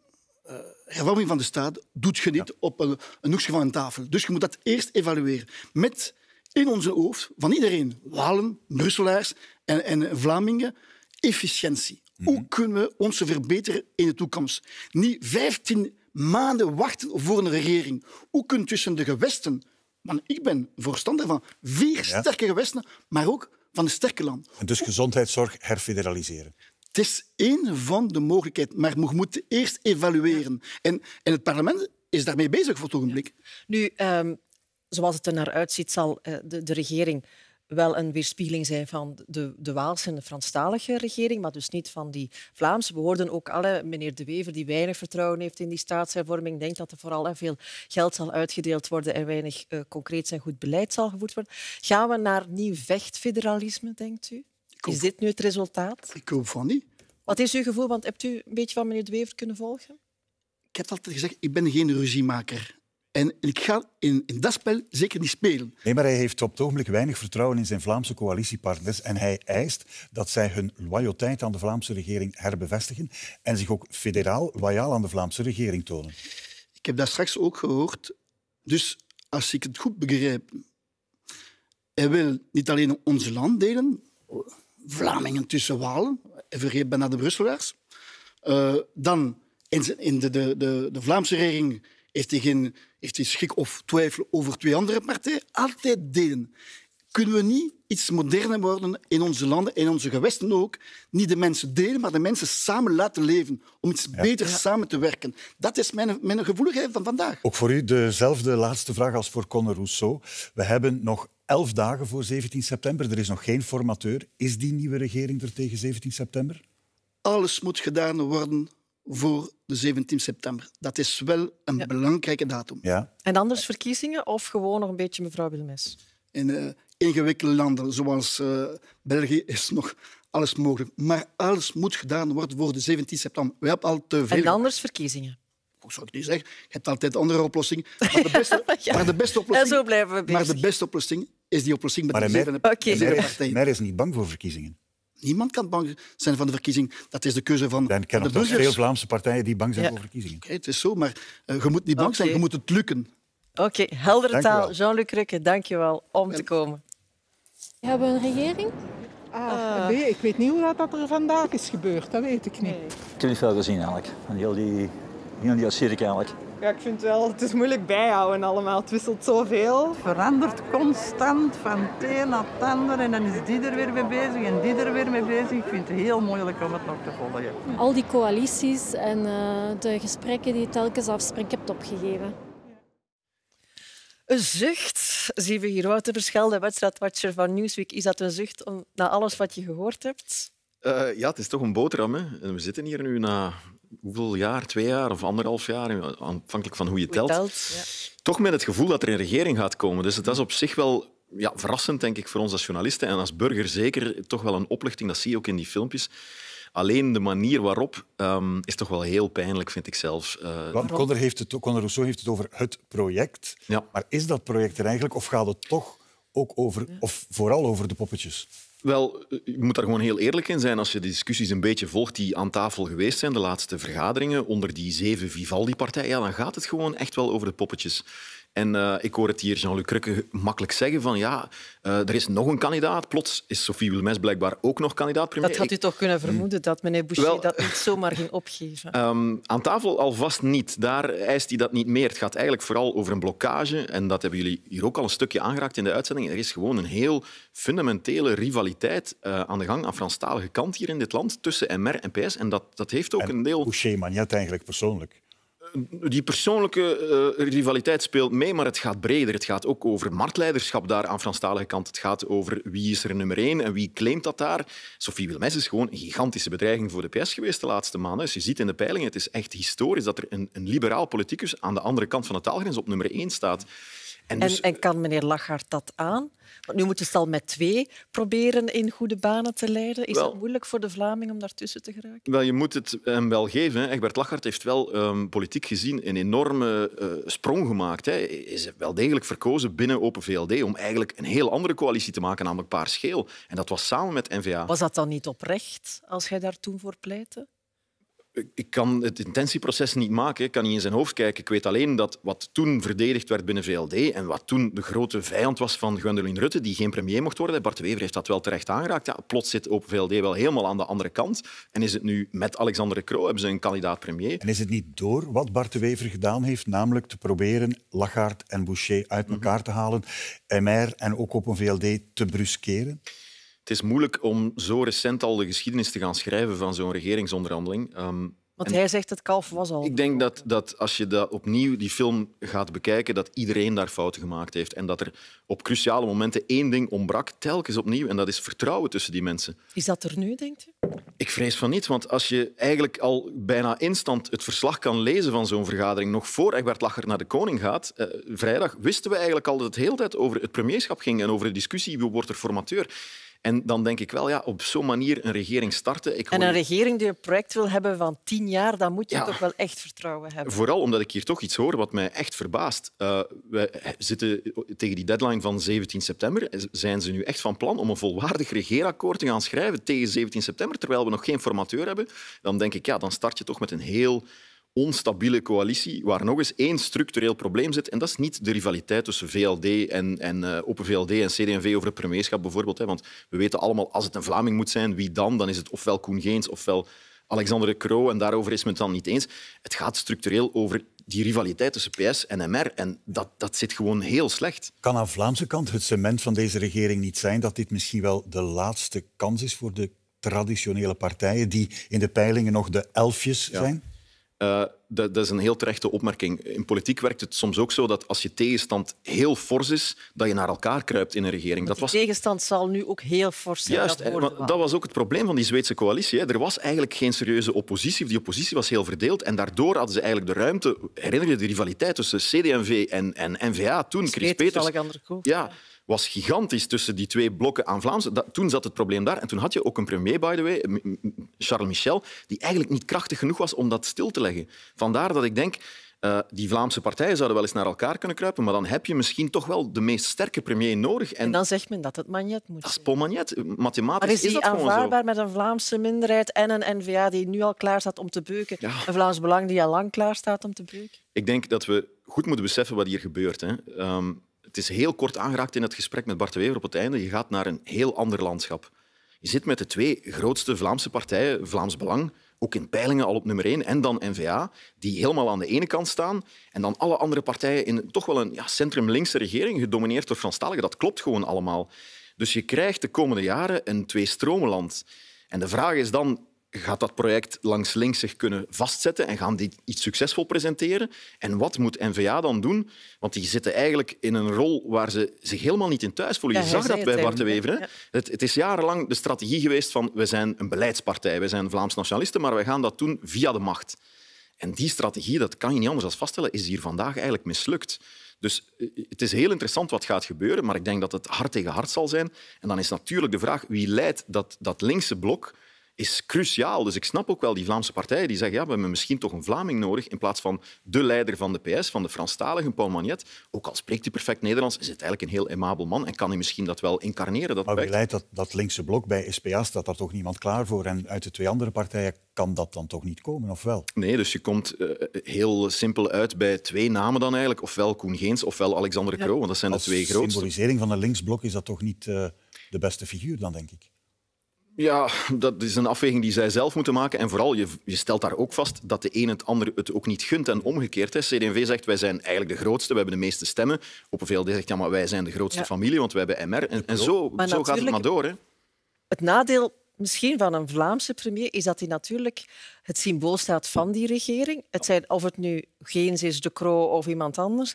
D: hervorming van de staat doet je niet op een, een hoekje van een tafel. Dus je moet dat eerst evalueren. Met in onze hoofd, van iedereen, Walen, Brusselaars en, en Vlamingen, efficiëntie. Mhm. Hoe kunnen we ons verbeteren in de toekomst? Niet 15 maanden wachten voor een regering. Hoe kunnen tussen de gewesten, want ik ben voorstander van vier sterke gewesten, maar ook van een sterke land. En dus gezondheidszorg herfederaliseren. Het is één van de mogelijkheden, maar we moeten eerst evalueren. En, en het
B: parlement is daarmee bezig voor het ogenblik. Nu, ehm, zoals het er naar uitziet, zal eh, de, de regering wel een weerspiegeling zijn van de, de Waalse en de Franstalige regering, maar dus niet van die Vlaamse. We hoorden ook alle, meneer De Wever, die weinig vertrouwen heeft in die staatshervorming, denkt dat er vooral veel geld zal uitgedeeld worden en weinig uh, concreet en goed beleid zal gevoerd worden. Gaan we naar nieuw vechtfederalisme, denkt u? is dit nu het resultaat? Ik hoop van niet. Wat is uw gevoel? Want hebt u een beetje van meneer De kunnen volgen? Ik heb altijd gezegd,
D: ik ben geen ruziemaker. En ik ga in, in, dat spel zeker niet spelen. Nee, maar hij heeft
C: op het ogenblik weinig vertrouwen in zijn Vlaamse coalitiepartners. En hij eist dat zij hun loyaliteit aan de Vlaamse regering herbevestigen. En zich ook federaal loyaal aan de Vlaamse regering tonen.
D: Ik heb dat straks ook gehoord. Dus als ik het goed begrijp. Hij wil niet alleen onze delen. Vlamingen tussen Walen. Vergeet bijna de Brusselaars. Eh, dan in de, de, de, de, Vlaamse regering heeft hij, geen, heeft hij schik of twijfel over twee andere partijen. Altijd delen. Kunnen we niet iets moderner worden in onze landen, in onze gewesten ook? Niet de mensen delen, maar de mensen samen laten leven. Om iets beter samen te werken. Dat is mijn, mijn gevoeligheid van vandaag.
C: Ook voor u dezelfde laatste vraag als voor Conor Rousseau. We hebben nog elf dagen voor 17 september. Er is nog geen formateur. Is die nieuwe regering er tegen 17 september?
D: Alles moet gedaan worden voor de 17 september. Dat is wel
B: een belangrijke datum. Ja. En anders verkiezingen of gewoon nog een beetje mevrouw Wilmes?
D: In eh, ingewikkelde landen zoals eh, België is nog alles mogelijk. Maar alles moet gedaan worden voor de 17 september. We hebben al te veel... En anders verkiezingen? Hoe zou ik nu zeggen? Je hebt altijd andere oplossingen. Maar de beste, maar de beste oplossing... En zo blijven we bezig. Maar de beste oplossing is die oplossing met maar de partijen. Mer is niet bang voor verkiezingen. Niemand kan bang zijn van de verkiezing. Dat is de keuze van Dan ken de burgers. veel Vlaamse partijen die bang zijn voor verkiezingen. het is zo, maar
B: eh, je moet niet bang zijn, je moet het lukken. Oké, heldere taal. Jean-Luc Rukke, dank je wel om te komen. We hebben een regering. Ah, ah. Ik weet niet hoe dat, er vandaag
E: is gebeurd, dat weet ik niet. Nee.
C: Ik heb niet veel gezien eigenlijk. Van heel die Heel eigenlijk.
E: Ja, ik vind wel, het is moeilijk bijhouden allemaal. Het wisselt zoveel. Het verandert constant van het een naar het ander. En dan is die er weer mee bezig en die er weer mee bezig. Ik vind het heel moeilijk
B: om het nog te volgen. Al die coalities en eh, de gesprekken die telkens afspringen, hebt opgegeven. Een zucht. Zien we hier Wouter Verschelde, wedstrijdwatcher van Newsweek. Is dat een zucht om, na alles wat je gehoord hebt?
K: Eh, ja, het is toch een boterham. Hè? En we zitten hier nu na hoeveel jaar, twee jaar of anderhalf jaar, afhankelijk van hoe je telt, toch met het gevoel dat er een regering gaat komen. Dus dat is op zich wel ja, verrassend, denk ik, voor ons als journalisten en als burger zeker toch wel een oplichting. Dat zie je ook in die filmpjes. Alleen de manier waarop ehm, is toch wel heel pijnlijk, vind ik zelf. Uh, Want Conor, heeft
C: het, Conor Rousseau heeft het over het project. Maar is dat project er eigenlijk, of gaat het toch ook over, of vooral over de poppetjes?
K: Wel, eh, je moet daar gewoon heel eerlijk in zijn. Als je de discussies een beetje volgt die aan tafel geweest zijn, de laatste vergaderingen onder die zeven Vivaldi-partijen, ja, dan gaat het gewoon echt wel over de poppetjes. En eh, ik hoor het hier Jean-Luc Krukke makkelijk zeggen van ja, eh, er is nog een kandidaat. Plots is Sophie Wilmes blijkbaar ook nog kandidaat premier. Dat had u toch kunnen vermoeden,
B: dat meneer Boucher dat niet zomaar ging opgeven?
K: Ehm, aan tafel alvast niet. Daar eist hij dat niet meer. Het gaat eigenlijk vooral over een blokkage. En dat hebben jullie hier ook al een stukje aangeraakt in de uitzending. Er is gewoon een heel fundamentele rivaliteit eh, aan de gang aan Franstalige kant hier in dit land tussen MR en PS. En dat, dat heeft ook een deel... Boucher, maar eigenlijk persoonlijk die persoonlijke eh, rivaliteit speelt mee, maar het gaat breder. Het gaat ook over marktleiderschap daar aan Franstalige kant. Het gaat over wie is er nummer één en wie claimt dat daar. Sophie Wilmes is gewoon een gigantische bedreiging voor de PS geweest de laatste maanden. Dus je ziet in de peilingen, het is echt historisch dat er een, een liberaal politicus aan de andere kant van de taalgrens
B: op nummer één staat. Dus en, kan meneer Lachart dat aan? Want nu moeten ze al met twee proberen in goede banen te leiden. Is dat het moeilijk voor de Vlaming om
E: daartussen te geraken?
K: Wel, je moet het hem wel geven. Egbert Lachart heeft wel ehm, politiek gezien een enorme eh, sprong gemaakt. Hij is wel degelijk verkozen binnen Open VLD om eigenlijk een heel andere coalitie te maken, namelijk Paarscheel. Scheel. En dat was samen met NVA. Was
B: dat dan niet oprecht als jij daar toen voor pleitte?
K: ik kan het intentieproces niet maken. Ik kan niet in zijn hoofd kijken. Ik weet alleen dat wat toen verdedigd werd binnen VLD en wat toen de grote vijand was van Gwendoline Rutte, die geen premier mocht worden, Bart Wever heeft dat wel terecht aangeraakt. Ja, plots zit Open VLD wel helemaal aan de andere kant. En is het nu met Alexander de Croo, hebben ze een kandidaat premier. En is het niet door wat Bart Wever gedaan
C: heeft, namelijk te proberen Lagarde en Boucher uit mhm. elkaar te halen, MR en ook Open
K: VLD te bruskeren? Het is moeilijk om zo recent al de geschiedenis te gaan schrijven van zo'n regeringsonderhandeling. Ehm,
B: want hij zegt dat Kalf was al.
K: Ik denk dat, dat als je dat opnieuw die film gaat bekijken, dat iedereen daar fouten gemaakt heeft. En dat er op cruciale momenten één ding ontbrak, telkens opnieuw. En dat is vertrouwen tussen die mensen.
B: Is dat er nu, denkt u?
K: Ik vrees van niet, want als je eigenlijk al bijna instant het verslag kan lezen van zo'n vergadering, nog voor Egbert Lacher naar de koning gaat, eh, vrijdag, wisten we eigenlijk al dat het heel tijd over het premierschap ging en over de discussie wie wordt er formateur. En dan denk ik wel, ja, op zo'n manier een regering starten. Ik En een
B: regering die een project wil hebben van tien jaar, dan moet je toch wel echt vertrouwen hebben.
K: Vooral omdat ik hier toch iets hoor wat mij echt verbaast. Uh, eh, we zitten tegen die deadline van 17 september. Zijn ze nu echt van plan om een volwaardig regeerakkoord te gaan schrijven tegen 17 september? terwijl we nog geen formateur hebben, dan denk ik, ja, dan start je toch met een heel onstabiele coalitie waar nog eens één structureel probleem zit. En dat is niet de rivaliteit tussen VLD en, en eh, Open VLD en CD&V over het premierschap bijvoorbeeld. Hè, want we weten allemaal, als het een Vlaming moet zijn, wie dan? Dan is het ofwel Koen Geens ofwel Alexander de Croo. En daarover is men het dan niet eens. Het gaat structureel over die rivaliteit tussen PS en MR. En dat, dat zit gewoon heel slecht.
C: Kan aan Vlaamse kant het cement van deze regering niet zijn dat dit misschien wel de laatste kans is voor de traditionele partijen die in de peilingen nog de elfjes zijn?
K: Eh, dat, is een heel terechte opmerking. In politiek werkt het soms ook zo dat als je tegenstand heel fors is, dat je naar elkaar kruipt in een regering.
B: Dat was... tegenstand zal nu ook heel fors zijn. Juist, dat, maar eh, dat
K: was ook het probleem van die Zweedse coalitie. Hè. Er was eigenlijk geen serieuze oppositie. Die oppositie was heel verdeeld en daardoor hadden ze eigenlijk de ruimte... Herinner je de rivaliteit tussen CD&V en, en N-VA toen? Chris Peters... ja was gigantisch tussen die twee blokken aan Vlaams. toen zat het probleem daar. En toen had je ook een premier, by the way, Charles Michel, die eigenlijk niet krachtig genoeg was om dat stil te leggen. Vandaar dat ik denk, uh, die Vlaamse partijen zouden wel eens naar elkaar kunnen kruipen, maar dan heb je misschien toch wel de meest sterke premier nodig. En, dan
B: zegt men dat het magnet
K: moet zijn. Dat is Mathematisch maar is, die is aanvaardbaar
B: met een Vlaamse minderheid en een N-VA die nu al klaar staat om te beuken? Een Vlaams Belang die al lang klaar staat om te beuken?
K: Ik denk dat we goed moeten beseffen wat hier gebeurt. Hè. Ehm, het is heel kort aangeraakt in het gesprek met Bart Wever op het einde. Je gaat naar een heel ander landschap. Je zit met de twee grootste Vlaamse partijen, Vlaams Belang, ook in peilingen al op nummer één, en dan N-VA, die helemaal aan de ene kant staan. En dan alle andere partijen in toch wel een ja, centrum-linkse regering, gedomineerd door Franstaligen. Dat klopt gewoon allemaal. Dus je krijgt de komende jaren een twee-stromenland. En de vraag is dan, gaat dat project langs links zich kunnen vastzetten en gaan die iets succesvol presenteren? En wat moet NVA dan doen? Want die zitten eigenlijk in een rol waar ze zich helemaal niet in thuis voelen. je zag dat bij Bart de Wever. Het, het, is jarenlang de strategie geweest van we zijn een beleidspartij, we zijn Vlaams nationalisten, maar wij gaan dat doen via de macht. En die strategie, dat kan je niet anders dan vaststellen, is hier vandaag eigenlijk mislukt. Dus eh, het is heel interessant wat gaat gebeuren, maar ik denk dat het hart tegen hart zal zijn. En dan is natuurlijk de vraag wie leidt dat, dat linkse blok is cruciaal. Dus ik snap ook wel die Vlaamse partijen die zeggen ja, we hebben misschien toch een Vlaming nodig in plaats van de leider van de PS, van de Franstaligen, Paul Magnet. Ook al spreekt hij perfect Nederlands, is het eigenlijk een heel amabel man en kan hij misschien dat wel incarneren. Dat maar wie leidt
C: dat, dat linkse blok bij SPA? Staat daar toch niemand klaar voor? En uit de twee andere partijen kan dat dan toch niet komen, of wel?
K: Nee, dus je komt eh, heel simpel uit bij twee namen dan eigenlijk. Ofwel Koen Geens, ofwel Alexander ja. want dat zijn de twee grootste.
C: symbolisering van een linksblok is dat toch niet... Eh, de beste figuur dan, denk ik.
K: Ja, dat is een afweging die zij zelf moeten maken. En vooral, je, je stelt daar ook vast dat de een het ander het ook niet gunt. En omgekeerd, is. CD&V zegt, wij zijn eigenlijk de grootste, we hebben de meeste stemmen. Open VLD zegt, ja, maar wij zijn de grootste familie, want wij hebben MR. En, zo, zo gaat het maar door. Hè.
B: Het nadeel misschien van een Vlaamse premier is dat hij natuurlijk het symbool staat van die regering. Het zijn, of het nu Geens is, De Croo of iemand anders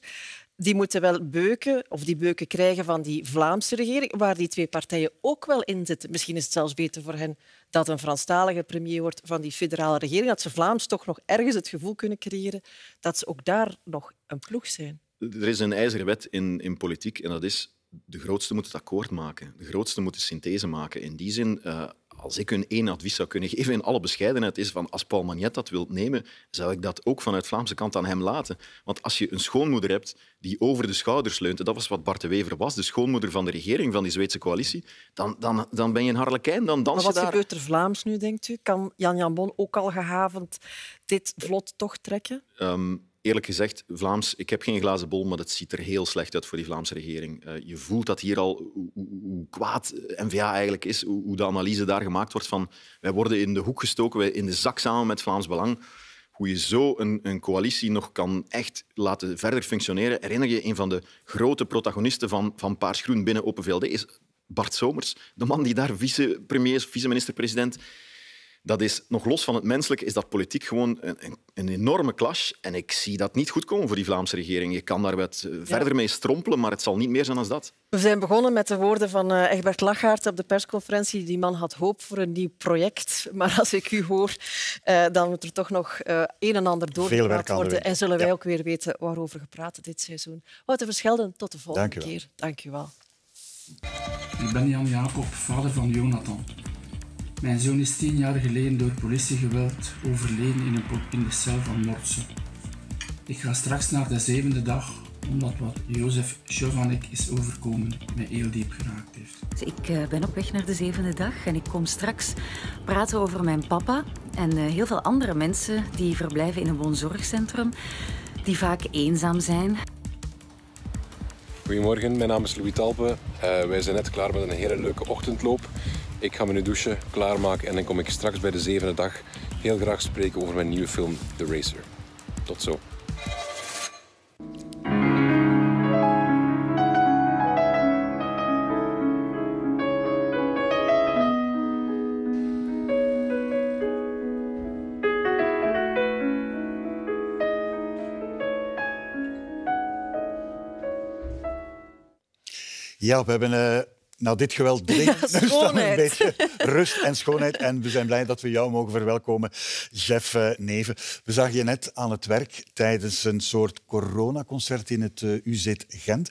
B: die moeten wel beuken, of die beuken krijgen van die Vlaamse regering, waar die twee partijen ook wel in zitten. Misschien is het zelfs beter voor hen dat een Franstalige premier wordt van die federale regering, dat ze Vlaams toch nog ergens het gevoel kunnen creëren dat ze ook daar nog een ploeg zijn.
K: Er is een ijzeren wet in, in politiek en dat is de grootste moet het akkoord maken. De grootste moet de synthese maken. In die zin, eh, als ik hun één advies zou kunnen geven in alle bescheidenheid, is van als Paul Magnet dat wilt nemen, zou ik dat ook vanuit Vlaamse kant aan hem laten. Want als je een schoonmoeder hebt die over de schouders leunt, en dat was wat Bart de Wever was, de schoonmoeder van de regering van die Zweedse coalitie, dan, dan, dan ben je een harlekijn, dan dans wat je daar... gebeurt
B: er Vlaams nu, denkt u? Kan Jan Jan Bon ook al gehavend dit vlot toch trekken?
K: Ehm, eerlijk gezegd, Vlaams, ik heb geen glazen bol, maar dat ziet er heel slecht uit voor die Vlaamse regering. Eh, je voelt dat hier al hoe, hoe kwaad NVA eigenlijk is, hoe, hoe, de analyse daar gemaakt wordt van wij worden in de hoek gestoken, wij in de zak samen met Vlaams Belang. Hoe je zo een, een coalitie nog kan echt laten verder functioneren. Herinner je, een van de grote protagonisten van, van Paars Groen binnen Open VLD is Bart Somers, de man die daar vice-premier, vice-minister-president dat is, nog los van het menselijke, is dat politiek gewoon een, een enorme clash. En ik zie dat niet goed komen voor die Vlaamse regering. Je kan daar wat eh, verder mee strompelen, maar het zal niet meer zijn dan dat.
B: We zijn begonnen met de woorden van eh, Egbert Lachaert op de persconferentie. Die man had hoop voor een nieuw project. Maar als ik u hoor, eh, dan moet er toch nog een en ander doorgepraat worden. En zullen wij ook weer weten waarover gepraat dit seizoen. Wouter Verschelden, tot de volgende Dank keer. Dank u wel.
I: Ik ben Jan Jacob, vader van Jonathan. Mijn zoon is tien jaar geleden door politiegeweld overleden in, een, in de cel van Mortsen. Ik ga straks naar de zevende dag omdat wat Jozef Chovanek is overkomen mij heel diep geraakt heeft.
G: Dus ik eh, ben op weg naar de zevende dag en ik kom straks praten over mijn papa en eh, heel veel andere mensen die verblijven in een woonzorgcentrum, die vaak eenzaam zijn.
M: Goedemorgen, mijn naam is Louis Talpe. Eh, wij zijn net klaar met een hele leuke ochtendloop. Ik ga me nu douchen, klaarmaken en dan kom ik straks bij de zevende dag heel graag spreken over mijn nieuwe film The Racer. Tot zo.
C: Ja, we hebben eh, nou, dit geweld bleek ja, dus een beetje rust en schoonheid. En we zijn blij dat we jou mogen verwelkomen, Jeff eh, Neven. We zagen je net aan het werk tijdens een soort coronaconcert in het eh, UZ Gent.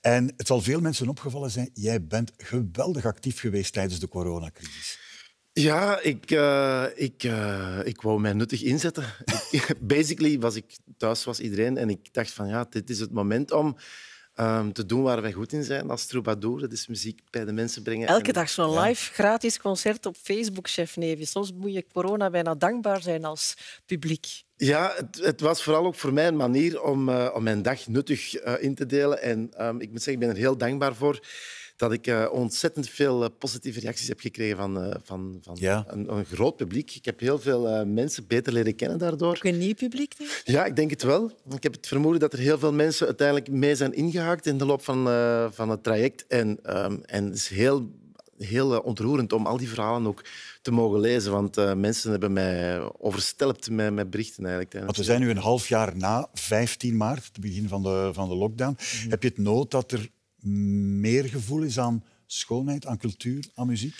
C: En het zal veel mensen opgevallen zijn, jij bent geweldig actief geweest tijdens de coronacrisis.
J: Ja, ik, eh, ik, ik wou mij nuttig inzetten. Basically was ik thuis, was iedereen. En ik dacht van, ja, dit is het moment om Ehm, te doen waar wij goed in zijn als troubadour. Dat is muziek bij de mensen brengen. Elke
B: dag zo'n live gratis concert op Facebook, chef Nevi. Soms moet je corona bijna dankbaar zijn als publiek.
J: Ja, het, het, was vooral ook voor mij een manier om, eh, om mijn dag nuttig eh, in te delen. En ehm, ik moet zeggen, ik ben er heel dankbaar voor dat ik eh, ontzettend veel eh, positieve reacties heb gekregen van, eh, van, van een, een, groot publiek. Ik heb heel veel mensen beter leren kennen
K: daardoor. een nieuw publiek, denk
J: ik? Ja, ik denk het wel. Ik heb het vermoeden dat er heel veel mensen uiteindelijk mee zijn ingehaakt in de loop van, van het traject. En, ehm, en het is heel heel ontroerend om al die verhalen ook te mogen lezen. Want mensen hebben mij overstelpt met, met berichten eigenlijk. Want we zijn nu een half jaar na 15
C: maart, het begin van de, van de lockdown. Mm. Heb je het nood dat er meer gevoel is aan schoonheid, aan cultuur, aan muziek?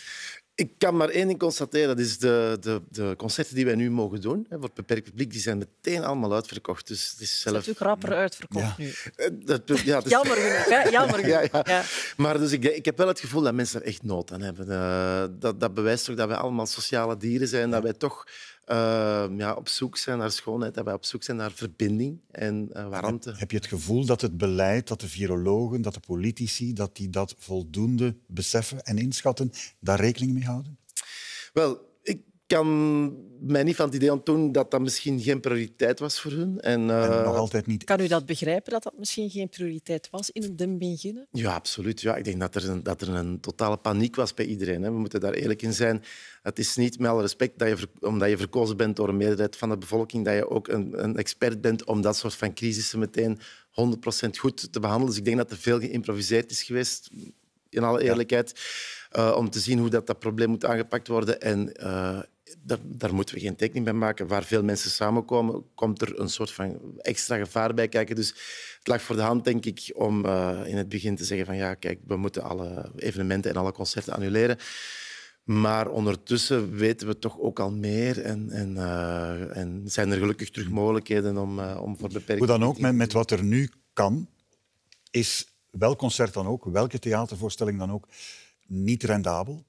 J: Ik kan maar één ding constateren. Dat is de, de, de concerten die wij nu mogen doen hè, voor het beperkt publiek, die zijn meteen allemaal uitverkocht. Dus het is zelf... natuurlijk
B: rapper uitverkocht ja. nu.
D: Eh,
J: dat, ja, dus- Jammer genoeg. Jammer Ja, ja. Maar dus ik, ik heb wel het gevoel dat mensen er echt nood aan hebben. Eh, dat, dat bewijst toch dat wij allemaal sociale dieren zijn, dat wij toch Ehm, ja, op zoek zijn naar schoonheid, dat op zoek zijn naar verbinding en uh, warmte. Heb,
C: je het gevoel dat het beleid, dat de virologen, dat de politici, dat die dat voldoende beseffen en inschatten, daar rekening mee houden?
J: Wel, kan mij niet van het idee ontdoen dat dat misschien geen prioriteit was voor hun. En, uh... nog altijd niet. Kan u
B: dat begrijpen, dat dat misschien geen prioriteit was in het begin?
J: Ja, absoluut. Ja, ik denk dat er, een, dat er een totale paniek was bij iedereen. Hè. We moeten daar eerlijk in zijn. Het is niet, met alle respect, dat je, omdat je verkozen bent door een meerderheid van de bevolking, dat je ook een, een expert bent om dat soort van crisissen meteen 100% goed te behandelen. Dus ik denk dat er veel geïmproviseerd is geweest, in alle eerlijkheid, eh, om te zien hoe dat, dat probleem moet aangepakt worden. En... Eh, daar, daar, moeten we geen tekening bij maken. Waar veel mensen samenkomen, komt er een soort van extra gevaar bij kijken. Dus het lag voor de hand, denk ik, om eh, in het begin te zeggen van ja, kijk, we moeten alle evenementen en alle concerten annuleren. Maar ondertussen weten we toch ook al meer en, en, eh, en zijn er gelukkig terug mogelijkheden om, eh, om voor beperkingen... Hoe dan ook, met,
C: met wat er nu kan, is welk concert dan ook, welke theatervoorstelling dan ook, niet rendabel.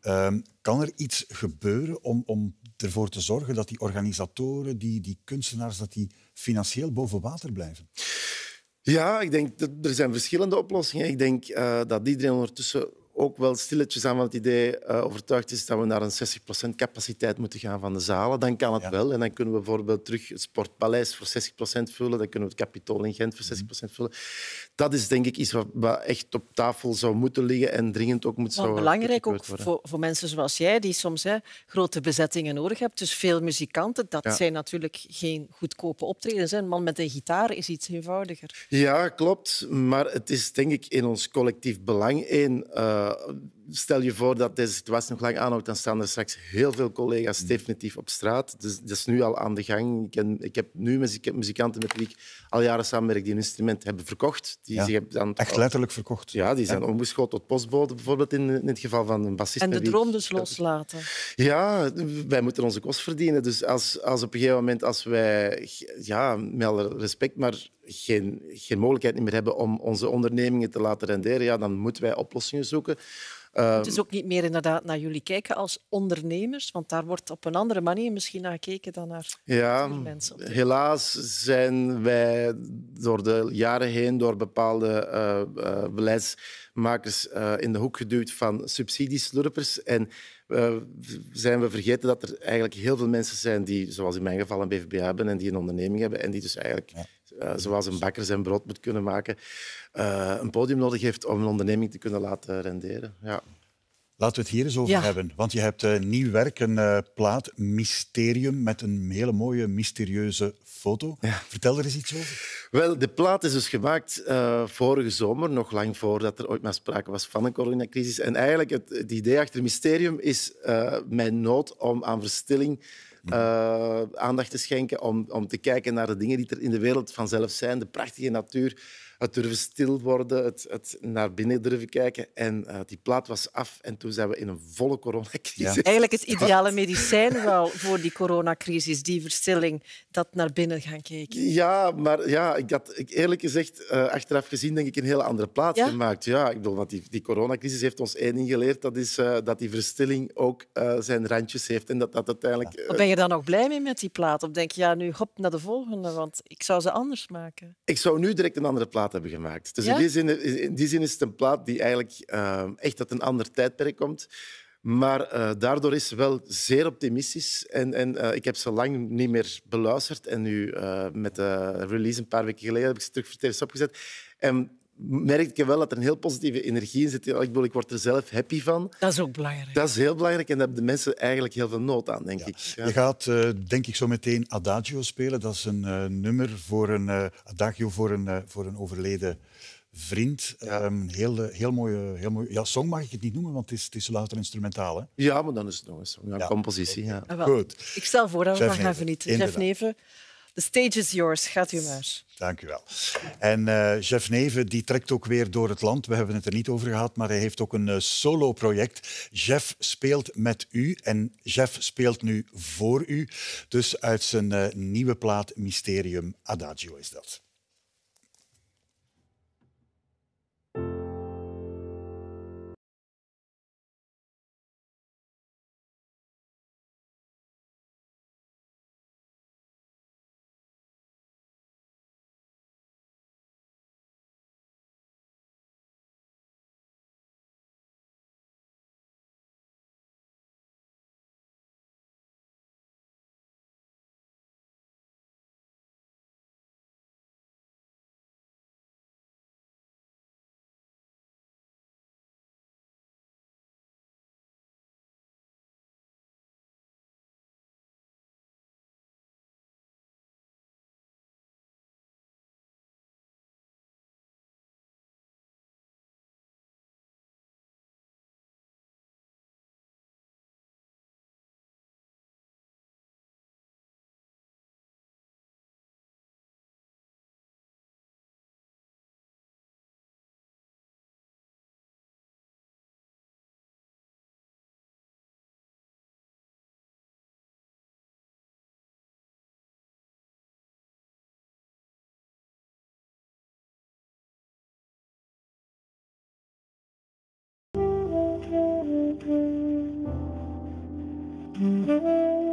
C: Ehm, kan er iets gebeuren om, om ervoor te zorgen dat die organisatoren, die, die kunstenaars, dat die financieel boven water blijven?
J: Ja, ik denk dat er zijn verschillende oplossingen. Ik denk uh, dat iedereen ondertussen ook wel stilletjes aan van het idee eh, overtuigd is dat we naar een 60% capaciteit moeten gaan van de zalen. Dan kan het wel. En dan kunnen we bijvoorbeeld terug het Sportpaleis voor 60% vullen. Dan kunnen we het Capitool in Gent voor 60% mhm. vullen. Dat is denk ik iets wat, echt op tafel zou moeten liggen en dringend ook moet zijn. Belangrijk ook voor,
B: voor, mensen zoals jij, die soms hè, grote bezettingen nodig hebt. Dus veel muzikanten, dat zijn natuurlijk geen goedkope optredens. Een man met een gitaar is iets eenvoudiger.
J: Ja, klopt. Maar het is denk ik in ons collectief belang. één. Eh, uh, stel je voor dat deze situatie nog lang aanhoudt, dan staan er straks heel veel collega's mm. definitief op straat. Dus dat is nu al aan de gang. Ik, ik heb nu muzikanten met wie ik al jaren samenwerk die een instrument hebben verkocht. Die ja. dan Echt letterlijk verkocht? Ja, die zijn ja. tot postbode, bijvoorbeeld in, in, het geval van een bassist. En de droom
B: dus loslaten.
J: Ja, wij moeten onze kost verdienen. Dus als, als op een gegeven moment, als wij, ja, met alle respect, maar geen, geen mogelijkheid meer hebben om onze ondernemingen te laten renderen, ja, dan moeten wij oplossingen zoeken het ehm, is ook
B: niet meer inderdaad naar jullie kijken als ondernemers, want daar wordt op een andere manier misschien naar gekeken dan naar
J: ja, mensen. Helaas zijn wij door de jaren heen door bepaalde uh, beleidsmakers eh, in de hoek geduwd van subsidieslurpers. En zijn we vergeten dat er eigenlijk heel veel mensen zijn die, zoals in mijn geval, een BVB hebben en die een onderneming hebben en die dus eigenlijk eh, zoals een bakker zijn brood moet kunnen maken, eh, een podium nodig heeft om een onderneming te kunnen laten renderen. Ja.
C: Laten we het hier eens over hebben. Want je hebt eh, nieuw werk, een plaat, Mysterium, met een hele mooie mysterieuze foto. Vertel er eens iets
J: over. Wel, de plaat is dus gemaakt vorige zomer, nog lang voordat er ooit maar sprake was van een coronacrisis. En eigenlijk het, het idee achter Mysterium is mijn nood om aan verstilling eh, aandacht te schenken, om, om te kijken naar de dingen die er in de wereld vanzelf zijn, de prachtige natuur, het durven stil worden, het, het naar binnen durven kijken. En eh, die plaat was af en toen zijn we in een volle coronacrisis. Ja.
B: Eigenlijk het ideale medicijn wel voor die coronacrisis, die verstilling, dat naar binnen gaan kijken.
J: Ja, maar ja, ik had ik, eerlijk gezegd, eh, achteraf gezien, denk ik, een hele andere plaat gemaakt. Ja, ik bedoel, want die, die coronacrisis heeft ons één ding geleerd, dat is eh, dat die verstilling ook zijn randjes heeft en dat dat uiteindelijk... Ben
B: je dan nog blij mee met die plaat? Of denk je, ja, nu hop, naar de volgende, want ik zou ze anders maken?
J: Ik zou nu direct een andere plaat plaat hebben gemaakt. Dus in, die zin, in, die zin, is het een plaat die eigenlijk eh, echt uit een ander tijdperk komt. Maar eh, daardoor is ze wel zeer optimistisch. En, en eh, ik heb ze lang niet meer beluisterd. En nu, met de release een paar weken geleden, heb ik ze terug voor opgezet merk je wel dat er een heel positieve energie in zit. Ik bedoel, ik word er zelf happy van. Dat
H: is ook belangrijk.
J: Dat is heel belangrijk en daar hebben de mensen eigenlijk heel veel nood aan, denk ik. Je
C: gaat, eh, denk ik, zo meteen Adagio spelen. Dat is een eh, nummer voor een eh, Adagio voor een, voor een overleden vriend. Ja. Ehm, heel, heel mooie, heel mooie ja, song mag ik het niet noemen, want het is, het is louter instrumentaal. Hè? Ja, maar dan is het nog een song, compositie. Ja. Ah, Goed.
B: Ik stel voor dat we gaan genieten. Jeff Neven. The stage is yours. Gaat u maar. Dank u
C: wel. En uh, Jeff Neven die trekt ook weer door het land. We hebben het er niet over gehad, maar hij heeft ook een uh, solo-project. Jeff speelt met u en Jeff speelt nu voor u. Dus uit zijn eh, nieuwe plaat Mysterium Adagio is dat.
A: Mm-hmm.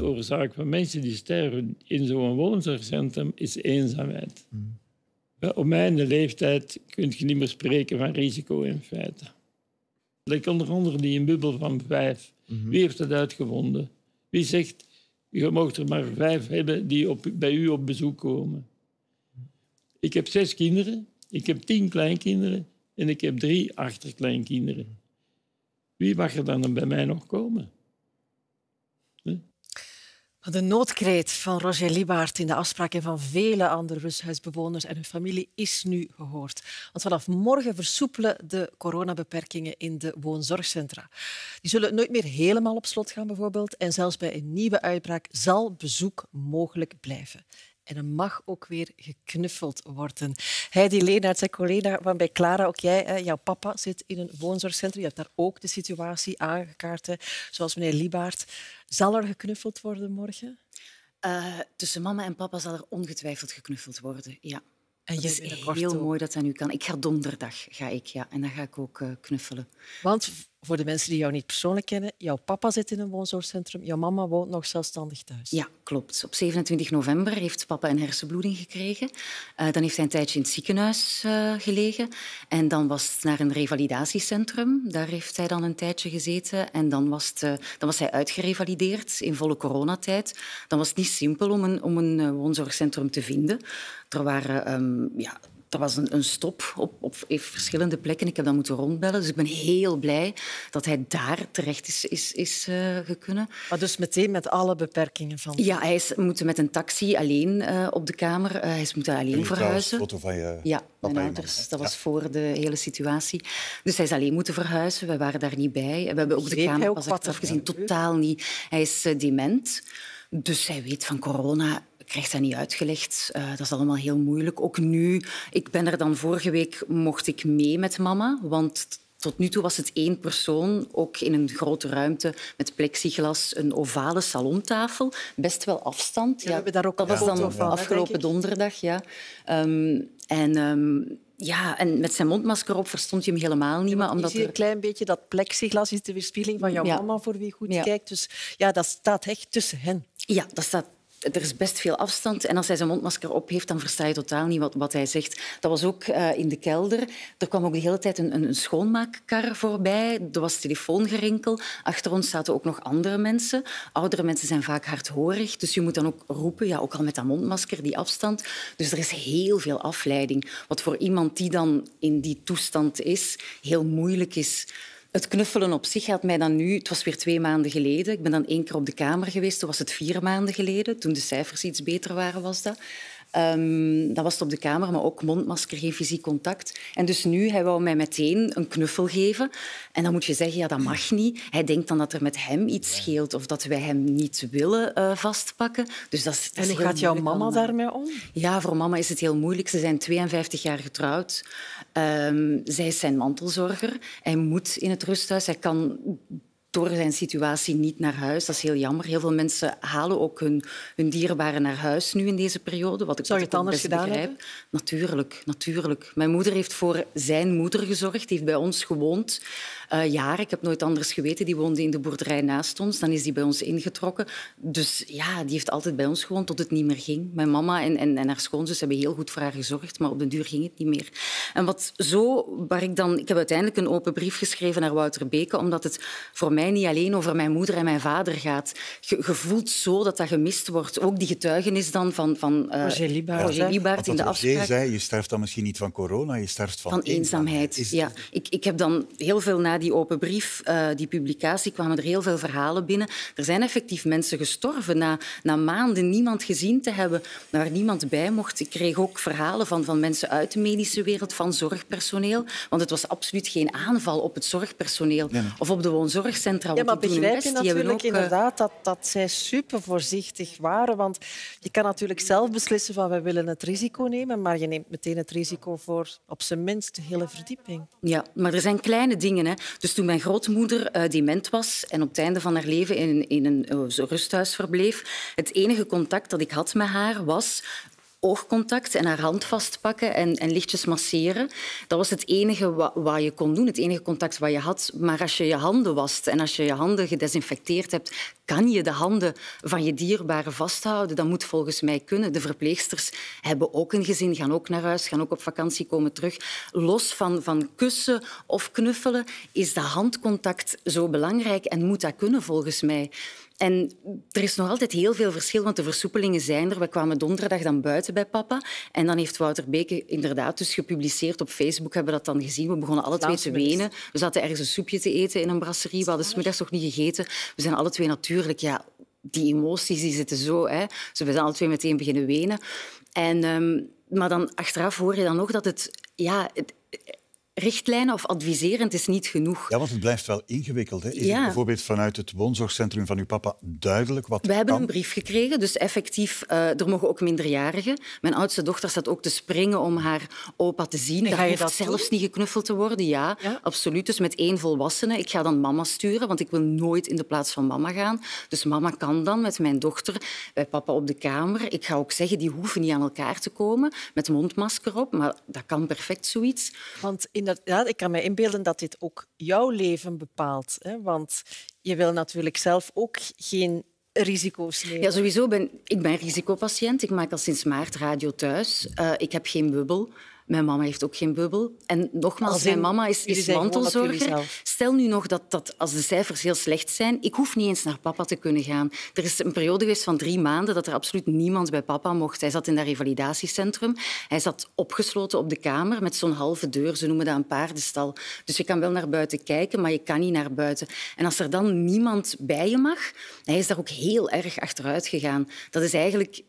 I: oorzaak van mensen die sterven in zo'n woonzorgcentrum is eenzaamheid. Mm. Op mijn leeftijd kun je niet meer spreken van risico in feite. Like onder andere die een bubbel van vijf. Mm-hmm. Wie heeft dat uitgevonden? Wie zegt, je mag er maar vijf hebben die op, bij u op bezoek komen? Ik heb zes kinderen, ik heb tien kleinkinderen en ik heb drie achterkleinkinderen. Mm. Wie mag er dan bij mij nog komen?
B: De noodkreet van Roger Libaert in de afspraken van vele andere rusthuisbewoners en hun familie is nu gehoord. Want vanaf morgen versoepelen de coronabeperkingen in de woonzorgcentra. Die zullen nooit meer helemaal op slot gaan bijvoorbeeld. En zelfs bij een nieuwe uitbraak zal bezoek mogelijk blijven. En er mag ook weer geknuffeld worden. Heidi Leenaert, zijn collega van bij Clara, ook jij, jouw papa zit in een woonzorgcentrum. Je hebt daar ook de situatie aangekaart,
G: zoals meneer Liebaert. Zal er geknuffeld worden morgen? Eh, tussen mama en papa zal er ongetwijfeld geknuffeld worden, ja. En dat is heel mooi dat dat nu kan. Ik ga donderdag, ga ik, ja. En dan ga ik ook eh, knuffelen. Want voor de mensen die jou niet persoonlijk kennen, jouw
B: papa zit in een woonzorgcentrum, jouw mama woont nog zelfstandig
G: thuis. Ja, klopt. Op 27 november heeft papa een hersenbloeding gekregen. Eh, dan heeft hij een tijdje in het ziekenhuis eh, gelegen. En dan was het naar een revalidatiecentrum. Daar heeft hij dan een tijdje gezeten. En dan was, het, eh, dan was hij uitgerevalideerd in volle coronatijd. Dan was het niet simpel om een, om een woonzorgcentrum te vinden. Er waren ehm, ja, dat was een, een stop op, op, verschillende plekken. Ik heb dat moeten rondbellen. Dus ik ben heel blij dat hij daar terecht is, is, is eh, Maar dus meteen met alle beperkingen van? Ja, hij is moeten met een taxi alleen eh, op de kamer. Eh, hij is moeten alleen verhuizen.
B: Een foto van je Ja,
G: mijn ouders. Dat was voor de hele situatie. Dus hij is alleen moeten verhuizen. We waren daar niet bij. We hebben ook de kamer pas achteraf gezien. Totaal niet. Hij is dement. Dus hij weet van corona krijgt dat niet uitgelegd. Eh, dat is allemaal heel moeilijk. Ook nu, ik ben er dan vorige week, mocht ik mee met mama, want tot nu toe was het één persoon, ook in een grote ruimte met plexiglas, een ovale salontafel. Best wel afstand. Ja, ja we daar ook dat was dan afgelopen donderdag. Ja. Um, en ehm, ja, en met zijn mondmasker op verstond je hem helemaal niet. meer, omdat er... een klein beetje dat plexiglas is de weerspiegeling van jouw mama, voor wie goed kijkt. Dus ja, dat staat echt tussen hen. Ja, dat staat er is best veel afstand. En als hij zijn mondmasker op heeft, dan versta je totaal niet wat, wat hij zegt. Dat was ook eh, in de kelder. Er kwam ook de hele tijd een, een schoonmaakkar voorbij. Er was telefoongerinkel. Achter ons zaten ook nog andere mensen. Oudere mensen zijn vaak hardhorig. Dus je moet dan ook roepen, ja, ook al met dat mondmasker, die afstand. Dus er is heel veel afleiding. Wat voor iemand die dan in die toestand is, heel moeilijk is. Het knuffelen op zich had mij dan nu... Het was weer twee maanden geleden. Ik ben dan één keer op de kamer geweest. Toen was het vier maanden geleden. Toen de cijfers iets beter waren, was dat. Um, ehm, dat was het op de kamer, maar ook mondmasker, geen fysiek contact. En dus nu, hij wou mij meteen een knuffel geven. En dan moet je zeggen, ja, dat mag niet. Hij denkt dan dat er met hem iets scheelt of dat wij hem niet willen eh, vastpakken. Dus dat is, en gaat jouw mama daarmee om? Ja, voor mama is het heel moeilijk. Ze zijn 52 jaar getrouwd. Ehm, zij is zijn mantelzorger. Hij moet in het rusthuis. Hij kan door zijn situatie niet naar huis. Dat is heel jammer. Heel veel mensen halen ook hun, hun dierbaren naar huis nu in deze periode. Wat ik het anders gedaan begrijp. Natuurlijk, natuurlijk. Mijn moeder heeft voor zijn moeder gezorgd. Die heeft bij ons gewoond uh, jaar. Ik heb nooit anders geweten. Die woonde in de boerderij naast ons. Dan is die bij ons ingetrokken. Dus ja, die heeft altijd bij ons gewoond tot het niet meer ging. Mijn mama en, en, en haar schoonzus hebben heel goed voor haar gezorgd, maar op den duur ging het niet meer. En wat zo, waar ik dan... Ik heb uiteindelijk een open brief geschreven naar Wouter Beke, omdat het voor mij niet alleen over mijn moeder en mijn vader gaat. Je, voelt zo dat dat gemist wordt. Ook die getuigenis dan van... van uh, Roger Liebaert in de afspraak. Zei,
C: je sterft dan misschien niet van corona, je sterft van... Van
G: eenzaamheid, ja. Ik, ik heb dan heel veel naar die open brief, eh, die publicatie, kwamen er heel veel verhalen binnen. Er zijn effectief mensen gestorven na, na maanden niemand gezien te hebben, waar niemand bij mocht. Ik kreeg ook verhalen van, van mensen uit de medische wereld, van zorgpersoneel. Want het was absoluut geen aanval op het zorgpersoneel of op de woonzorgcentra. Ja, maar begrijp je natuurlijk eh, inderdaad
B: dat, dat zij super voorzichtig waren. Want je kan natuurlijk zelf beslissen van wij willen het risico nemen, maar je neemt meteen het risico voor op zijn minst de hele verdieping.
G: Ja, maar er zijn kleine dingen. Hè. Dus toen mijn grootmoeder uh, dement was en op het einde van haar leven in, in een oh, rusthuis verbleef, het enige contact dat ik had met haar was oogcontact en haar hand vastpakken en, en lichtjes masseren. Dat was het enige wat, je kon doen, het enige contact wat je had. Maar als je je handen wast en als je je handen gedesinfecteerd hebt, kan je de handen van je dierbare vasthouden. Dat moet volgens mij kunnen. De verpleegsters hebben ook een gezin, gaan ook naar huis, gaan ook op vakantie, komen terug. Los van, van kussen of knuffelen is dat handcontact zo belangrijk en moet dat kunnen volgens mij. En er is nog altijd heel veel verschil, want de versoepelingen zijn er. We kwamen donderdag dan buiten bij papa. En dan heeft Wouter Beke inderdaad dus gepubliceerd op Facebook. Hebben we dat dan gezien. We begonnen alle twee te wenen. We zaten ergens een soepje te eten in een brasserie. We hadden smiddags nog niet gegeten. We zijn alle twee natuurlijk... Ja, die emoties die zitten zo. Hè. Dus we zijn alle twee meteen beginnen wenen. En, ehm, maar dan achteraf hoor je dan nog dat het... Ja, het,
C: richtlijnen of adviserend is niet genoeg. Ja, want het blijft wel ingewikkeld. Hè? Is ja. het bijvoorbeeld vanuit het woonzorgcentrum van uw papa duidelijk
G: wat We hebben een brief gekregen, dus effectief, eh, er mogen ook minderjarigen. Mijn oudste dochter staat ook te springen om haar opa te zien. Daar dat zelfs niet geknuffeld te worden, ja, Absoluut. Dus met één volwassene. Ik ga dan mama sturen, want ik wil nooit in de plaats van mama gaan. Dus mama kan dan met mijn dochter bij eh, papa op de kamer. Ik ga ook zeggen, die hoeven niet aan elkaar te komen, met mondmasker op. Maar dat kan perfect zoiets. Want ik kan me inbeelden dat dit ook jouw leven bepaalt. Hè? Want je wil natuurlijk zelf ook geen risico's nemen. Ja, sowieso. Ben, ik ben risicopatiënt. Ik maak al sinds maart radio thuis. Eh, ik heb geen bubbel. Mijn mama heeft ook geen bubbel. En nogmaals, in, mijn mama is, dus mantelzorger. Stel nu nog dat, dat als de cijfers heel slecht zijn, ik hoef niet eens naar papa te kunnen gaan. Er is een periode geweest van drie maanden dat er absoluut niemand bij papa mocht. Hij zat in dat revalidatiecentrum. Hij zat opgesloten op de kamer met zo'n halve deur. Ze noemen dat een paardenstal. Dus je kan wel naar buiten kijken, maar je kan niet naar buiten. En als er dan niemand bij je mag, hij is daar ook heel erg achteruit gegaan. Dat is eigenlijk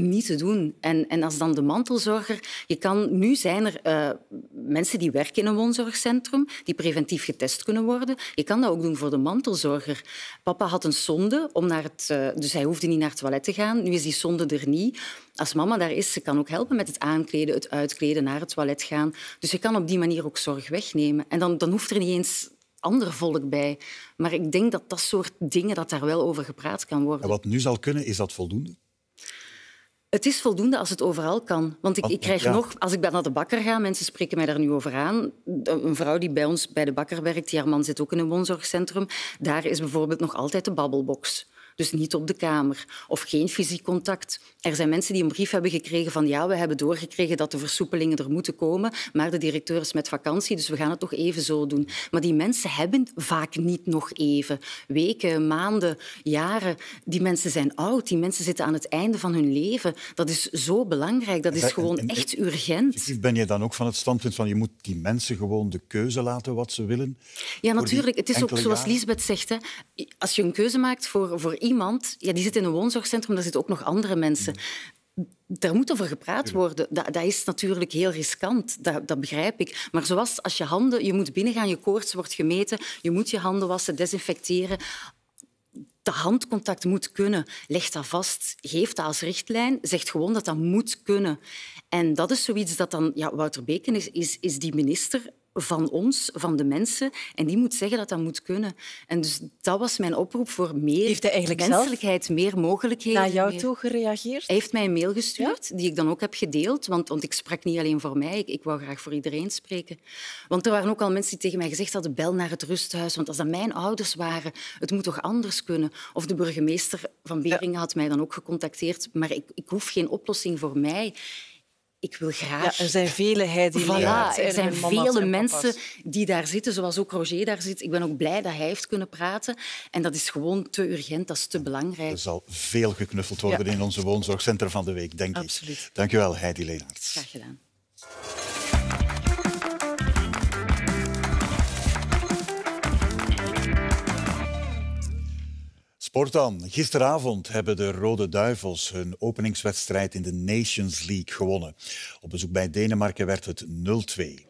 G: niet te doen. En, en als dan de mantelzorger... Je kan, nu zijn er eh, mensen die werken in een woonzorgcentrum, die preventief getest kunnen worden. Je kan dat ook doen voor de mantelzorger. Papa had een sonde, om naar het, uh, dus hij hoefde niet naar het toilet te gaan. Nu is die sonde er niet. Als mama daar is, ze kan ook helpen met het aankleden, het uitkleden, naar het toilet gaan. Dus je kan op die manier ook zorg wegnemen. En dan, dan hoeft er niet eens ander volk bij. Maar ik denk dat dat soort dingen, dat daar wel over gepraat kan worden. En
C: wat nu zal kunnen, is dat voldoende?
G: Het is voldoende als het overal kan. Want ik, oh, ik krijg nog, als ik naar de bakker ga, mensen spreken mij daar nu over aan. Een vrouw die bij ons bij de bakker werkt, die haar man zit ook in een woonzorgcentrum. Daar is bijvoorbeeld nog altijd de babbelbox. Dus niet op de kamer of geen fysiek contact. Er zijn mensen die een brief hebben gekregen van ja, we hebben doorgekregen dat de versoepelingen er moeten komen, maar de directeur is met vakantie, dus we gaan het toch even zo doen. Maar die mensen hebben vaak niet nog even. Weken, maanden, jaren. Die mensen zijn oud, die mensen zitten aan het einde van hun leven. Dat is zo belangrijk, dat is gewoon echt urgent.
C: Ben je dan ook van het standpunt van je moet die mensen gewoon de keuze laten wat ze willen?
G: Ja, natuurlijk. Het is ook zoals Lisbeth zegt, hè, als je een keuze maakt voor, voor iemand, ja, die zit in een woonzorgcentrum, daar zitten ook nog andere mensen. Daar moet over gepraat worden. Dat, dat is natuurlijk heel riskant, dat, dat, begrijp ik. Maar zoals als je handen, je moet binnengaan, je koorts wordt gemeten, je moet je handen wassen, desinfecteren. De handcontact moet kunnen. Leg dat vast, geef dat als richtlijn, zeg gewoon dat dat moet kunnen. En dat is zoiets dat dan ja, Wouter Beken is, is die minister van ons, van de mensen. En die moet zeggen dat dat moet kunnen. En dus dat was mijn oproep voor meer heeft menselijkheid, meer mogelijkheden. Naar jou toe gereageerd? Hij heeft mij een mail gestuurd, die ik dan ook heb gedeeld. Want, want ik sprak niet alleen voor mij, ik, ik wou graag voor iedereen spreken. Want er waren ook al mensen die tegen mij gezegd hadden, bel naar het rusthuis. Want als dat mijn ouders waren, het moet toch anders kunnen? Of de burgemeester van Beringen had mij dan ook gecontacteerd. Maar ik, ik hoef geen oplossing voor mij ik wil graag... Ja, er zijn vele Heidi. voilà, Er zijn vele mensen die daar zitten, zoals ook Roger daar zit. Ik ben ook blij dat hij heeft kunnen praten. En dat is gewoon te urgent, dat is te belangrijk. Er zal
C: veel geknuffeld worden in onze woonzorgcentrum van de week, denk ik. Absoluut. Dank je wel, Heidi Leenaerts. Graag gedaan. Sport dan. Gisteravond hebben de Rode Duivels hun openingswedstrijd in de Nations League gewonnen. Op bezoek bij Denemarken werd het 0-2.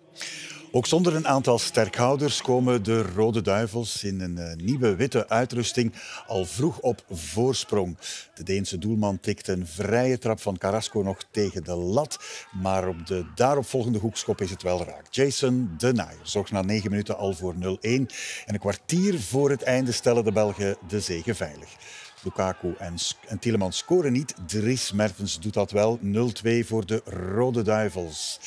C: Ook zonder een aantal sterkhouders komen de Rode Duivels in een eh, nieuwe witte uitrusting al vroeg op voorsprong. De Deense doelman tikt een vrije trap van Carrasco nog tegen de lat, maar op de daaropvolgende hoekschop is het wel raak. Jason de Naaier zorgt na 9 minuten al voor 0-1 en een kwartier voor het einde stellen de Belgen de zegen veilig. Lukaku en, en Tielemans scoren niet. Dries Mertens doet dat wel. 0-2 voor de Rode Duivels.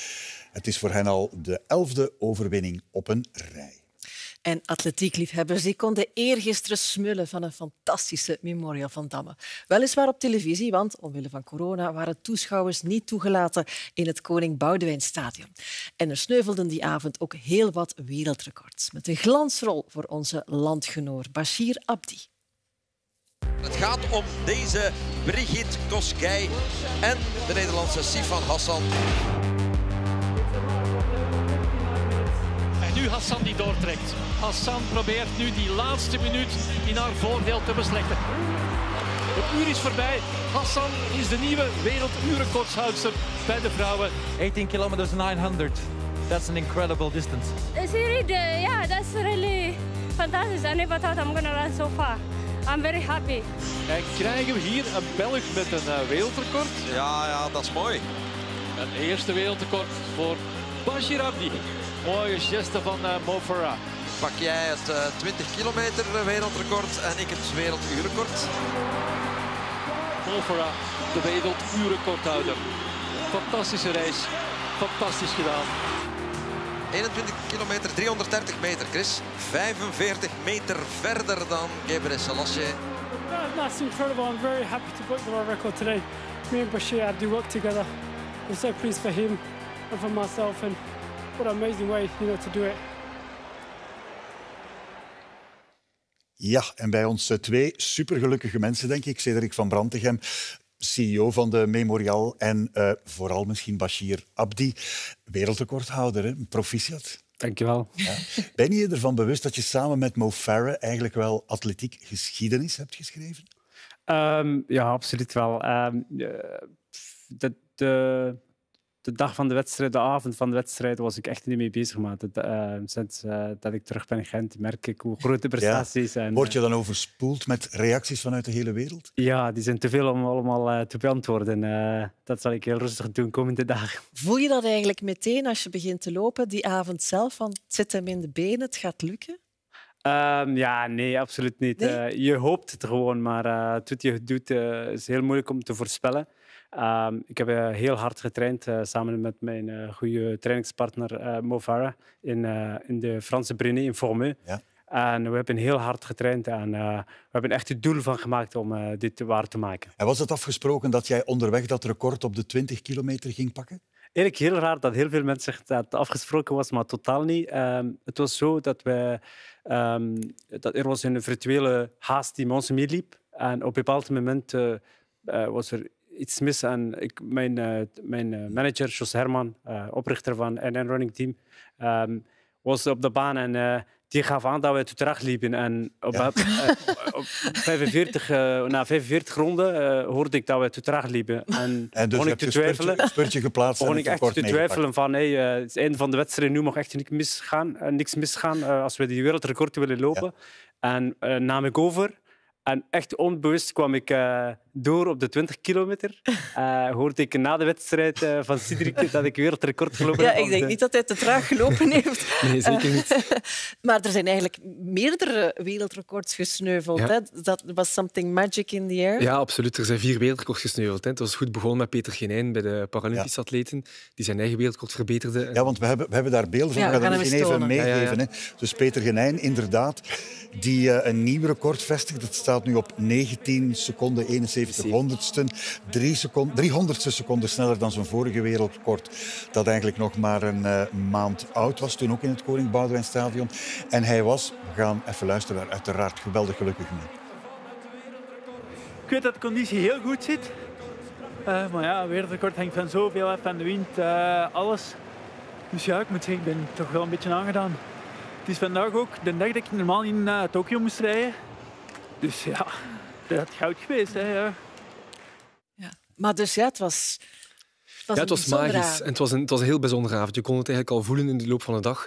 C: Het is voor hen al de elfde overwinning op een rij.
B: En atletiekliefhebbers die konden eergisteren smullen van een fantastische Memorial van Damme. Weliswaar op televisie, want omwille van corona waren toeschouwers niet toegelaten in het Koning Boudewijnstadion. En er sneuvelden die avond ook heel wat wereldrecords. Met een glansrol voor onze landgenoot Bashir Abdi.
K: Het gaat om deze Brigitte Koskei en de
E: Nederlandse Sifan Hassan. nu Hassan die doortrekt. Hassan probeert nu die laatste minuut in haar voordeel
H: te beslechten. Het uur is voorbij. Hassan is de nieuwe wereldurenkortshoudster
M: bij de vrouwen. 18 kilometers 900. That's an incredible distance.
N: it really, yeah, that's really fantastic. I never thought I'm gonna run so far.
G: I'm very happy.
A: En krijgen we hier een Belg met een eh, wereldrecord? Ja, ja,
H: dat
E: is mooi. Een eerste wereldrecord voor Bashir Abdi mooie geste van eh, Mo Pak jij het 20 eh, kilometer eh, wereldrecord en ik het werelduurrecord. Mo Farah, de werelduurrecordhouder.
H: Fantastische race. Fantastisch gedaan. 21
F: kilometer, 330 meter, Chris. 45 meter verder dan Gebre Selassie.
L: That's incredible. I'm very happy to break the world record today. Me and Bashir do work together. I'm so pleased for him and for myself. And wat een amazing way you know, to
I: do it.
C: Ja, en bij ons eh, twee supergelukkige mensen, denk ik. Cedric van Brantegem, CEO van de Memorial. En eh, vooral misschien Bashir Abdi, wereldrecordhouder. Hè? Proficiat. Dankjewel. Ja. Ben je ervan bewust dat je samen met Mo Farah eigenlijk wel atletiek geschiedenis
L: hebt geschreven? Ehm, ja, absoluut wel. Ehm, eh, de de dag van de wedstrijd, de avond van de wedstrijd, was ik echt niet mee bezig. Maar eh, sinds eh, dat ik terug ben in Gent, merk ik hoe grote prestaties zijn. Word je eh. dan overspoeld met reacties vanuit de hele wereld? Ja, die zijn te veel om allemaal te beantwoorden. dat zal ik heel rustig doen komende dagen.
B: Voel je dat eigenlijk meteen als je begint te lopen, die avond zelf? van het zit hem in de benen, het gaat lukken?
L: Ehm, ja, nee, absoluut niet. je hoopt het gewoon, maar het wat je doet is heel moeilijk om te voorspellen. Ehm, ik heb eh, heel hard getraind eh, samen met mijn uh, goede trainingspartner Mo Farah in, in de Franse Brunei in Formeu. Ja. En we hebben heel hard getraind en we hebben echt het doel van gemaakt om dit waar te maken. En was het afgesproken
C: dat jij onderweg dat record op de 20 kilometer ging pakken?
L: Eerlijk, heel raar dat heel veel mensen dat afgesproken was, maar totaal niet. Ehm, het was zo dat, ehm, dat er was een virtuele haast die ons meeliep. En op een bepaald moment was er iets mis. En ik, mijn, eh, mijn eh, manager, Jos Herman, eh, oprichter van NN Running Team, ehm, was op de baan en die gaf aan dat we te traag liepen. En op, 45, na 45 ronden hoorde ik dat we te traag liepen. En, dus begon ik te twijfelen. Een
C: spurtje geplaatst begon ik echt te twijfelen
L: van hey, het is einde van de wedstrijd, nu mag echt niks misgaan, niks misgaan als we die wereldrecord willen lopen. En nam ik over. En echt onbewust kwam ik door op de 20 kilometer. Uh, hoorde ik na de wedstrijd eh, van Cedric dat ik wereldrecord gelopen heb. Ja, ik denk niet
B: dat hij te traag gelopen heeft.
L: nee, zeker niet.
A: Eh,
B: maar er zijn eigenlijk meerdere wereldrecords gesneuveld. Dat was something magic in the air. Ja,
A: absoluut. Er zijn vier wereldrecords gesneuveld. Hè. Het was goed begonnen met Peter Genijn bij de Paralympische atleten, die zijn eigen wereldrecord verbeterde. Ja, want we hebben, we hebben daar beelden van. Ja, we gaan hem even
L: meegeven. Hè.
C: Dus Peter Genijn, inderdaad, die een nieuw record vestigt. Dat staat nu op 19 seconden 71 honderdsten, drie seconden, driehonderdste seconden sneller dan zijn vorige wereldrecord. Dat eigenlijk nog maar een eh, maand oud was, toen ook in het Koning Boudewijn Stadion. En hij was, we gaan even luisteren, uiteraard geweldig gelukkig mee.
I: Ik weet dat de conditie heel goed zit. Eh, maar ja, wereldrecord hangt van zoveel af, van de wind, eh, alles. Dus ja, ik moet zeggen, ik ben toch wel een beetje aangedaan. Het is vandaag ook de dag dat ik normaal in uh, Tokio moest rijden. Dus ja, dat is goud geweest. Hè, ja.
B: Maar dus ja, het was...
L: Het was, magisch. En
A: het, was een, het was een heel bijzondere avond. Je kon het eigenlijk al voelen in de loop van de dag.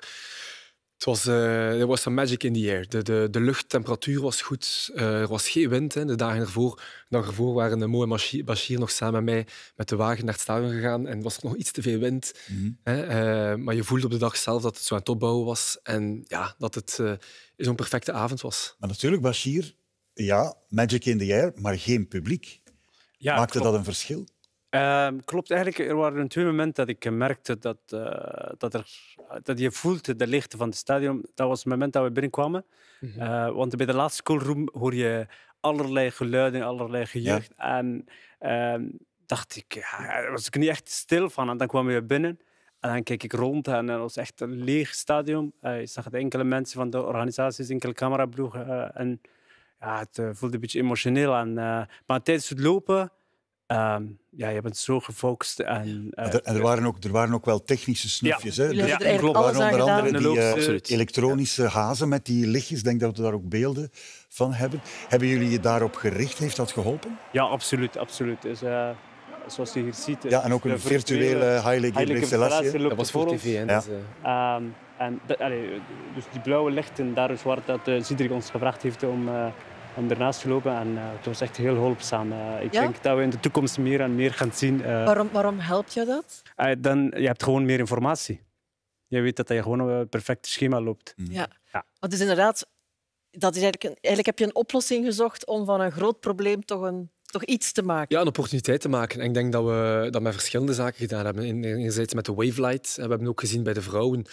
A: Het was, uh, er was some magic in the air. De, de, de luchttemperatuur was goed. Eh, er was geen wind. Hè. De dagen ervoor, de dag ervoor waren Mo en Bashir nog samen met mij met de wagen naar het stadion gegaan. En was nog iets te veel wind. Mhm. hè. Eh, maar je voelde op de dag zelf dat het zo aan het opbouwen was. En ja, dat het zo'n perfecte avond was.
C: Maar natuurlijk, Bashir ja, Magic in the Air, maar geen publiek. Maakte dat een verschil?
L: Ehm, klopt eigenlijk. Er waren twee momenten dat ik merkte dat, eh, dat, er, dat je voelde de lichten van het stadion. Dat was het moment dat we binnenkwamen. Mhm. Eh, want bij de laatste schoolroom hoor je allerlei geluiden, allerlei gejuich. En ehm, dacht ik, ja, daar was ik niet echt stil van. En dan kwamen we binnen. En dan keek ik rond en het was echt een leeg stadion. Ik eh, zag enkele mensen van de organisaties, enkele cameraploegen ja, het uh, eh, voelde een beetje emotioneel aan. Eh, maar tijdens het lopen, Um, ja, je bent zo gefocust. En, uh, er, er, waren ook, er waren ook wel technische snufjes. Hè? Dus, er waren onder andere die
C: elektronische hazen met die lichtjes. Ik denk dat we daar ook beelden van hebben. Hebben jullie je daarop gericht? Heeft dat geholpen?
L: Ja, absoluut. absoluut. Dus, uh, zoals je hier ziet. Ja, en ook een virtuele highlight installatie. Dat was voor tv. Ja. Dus, ehm, en, dus die blauwe lichten, daar is waar dat Cedric ons gevraagd heeft om om ernaast gelopen en uh, het was echt heel hulpzaam. ik denk dat we in de toekomst meer en meer gaan zien. Waarom,
B: waarom helpt je dat?
L: dan, je hebt gewoon meer informatie. Je weet dat je gewoon op een perfect schema loopt.
B: Ja. ja, want is inderdaad, dat is eigenlijk, een, eigenlijk heb je een oplossing gezocht om van een groot probleem toch een
A: toch iets te maken. Ja, een opportuniteit te maken. En ik denk dat we dat met verschillende zaken gedaan hebben. Enerzijds met de wavelight. we hebben ook gezien bij de vrouwen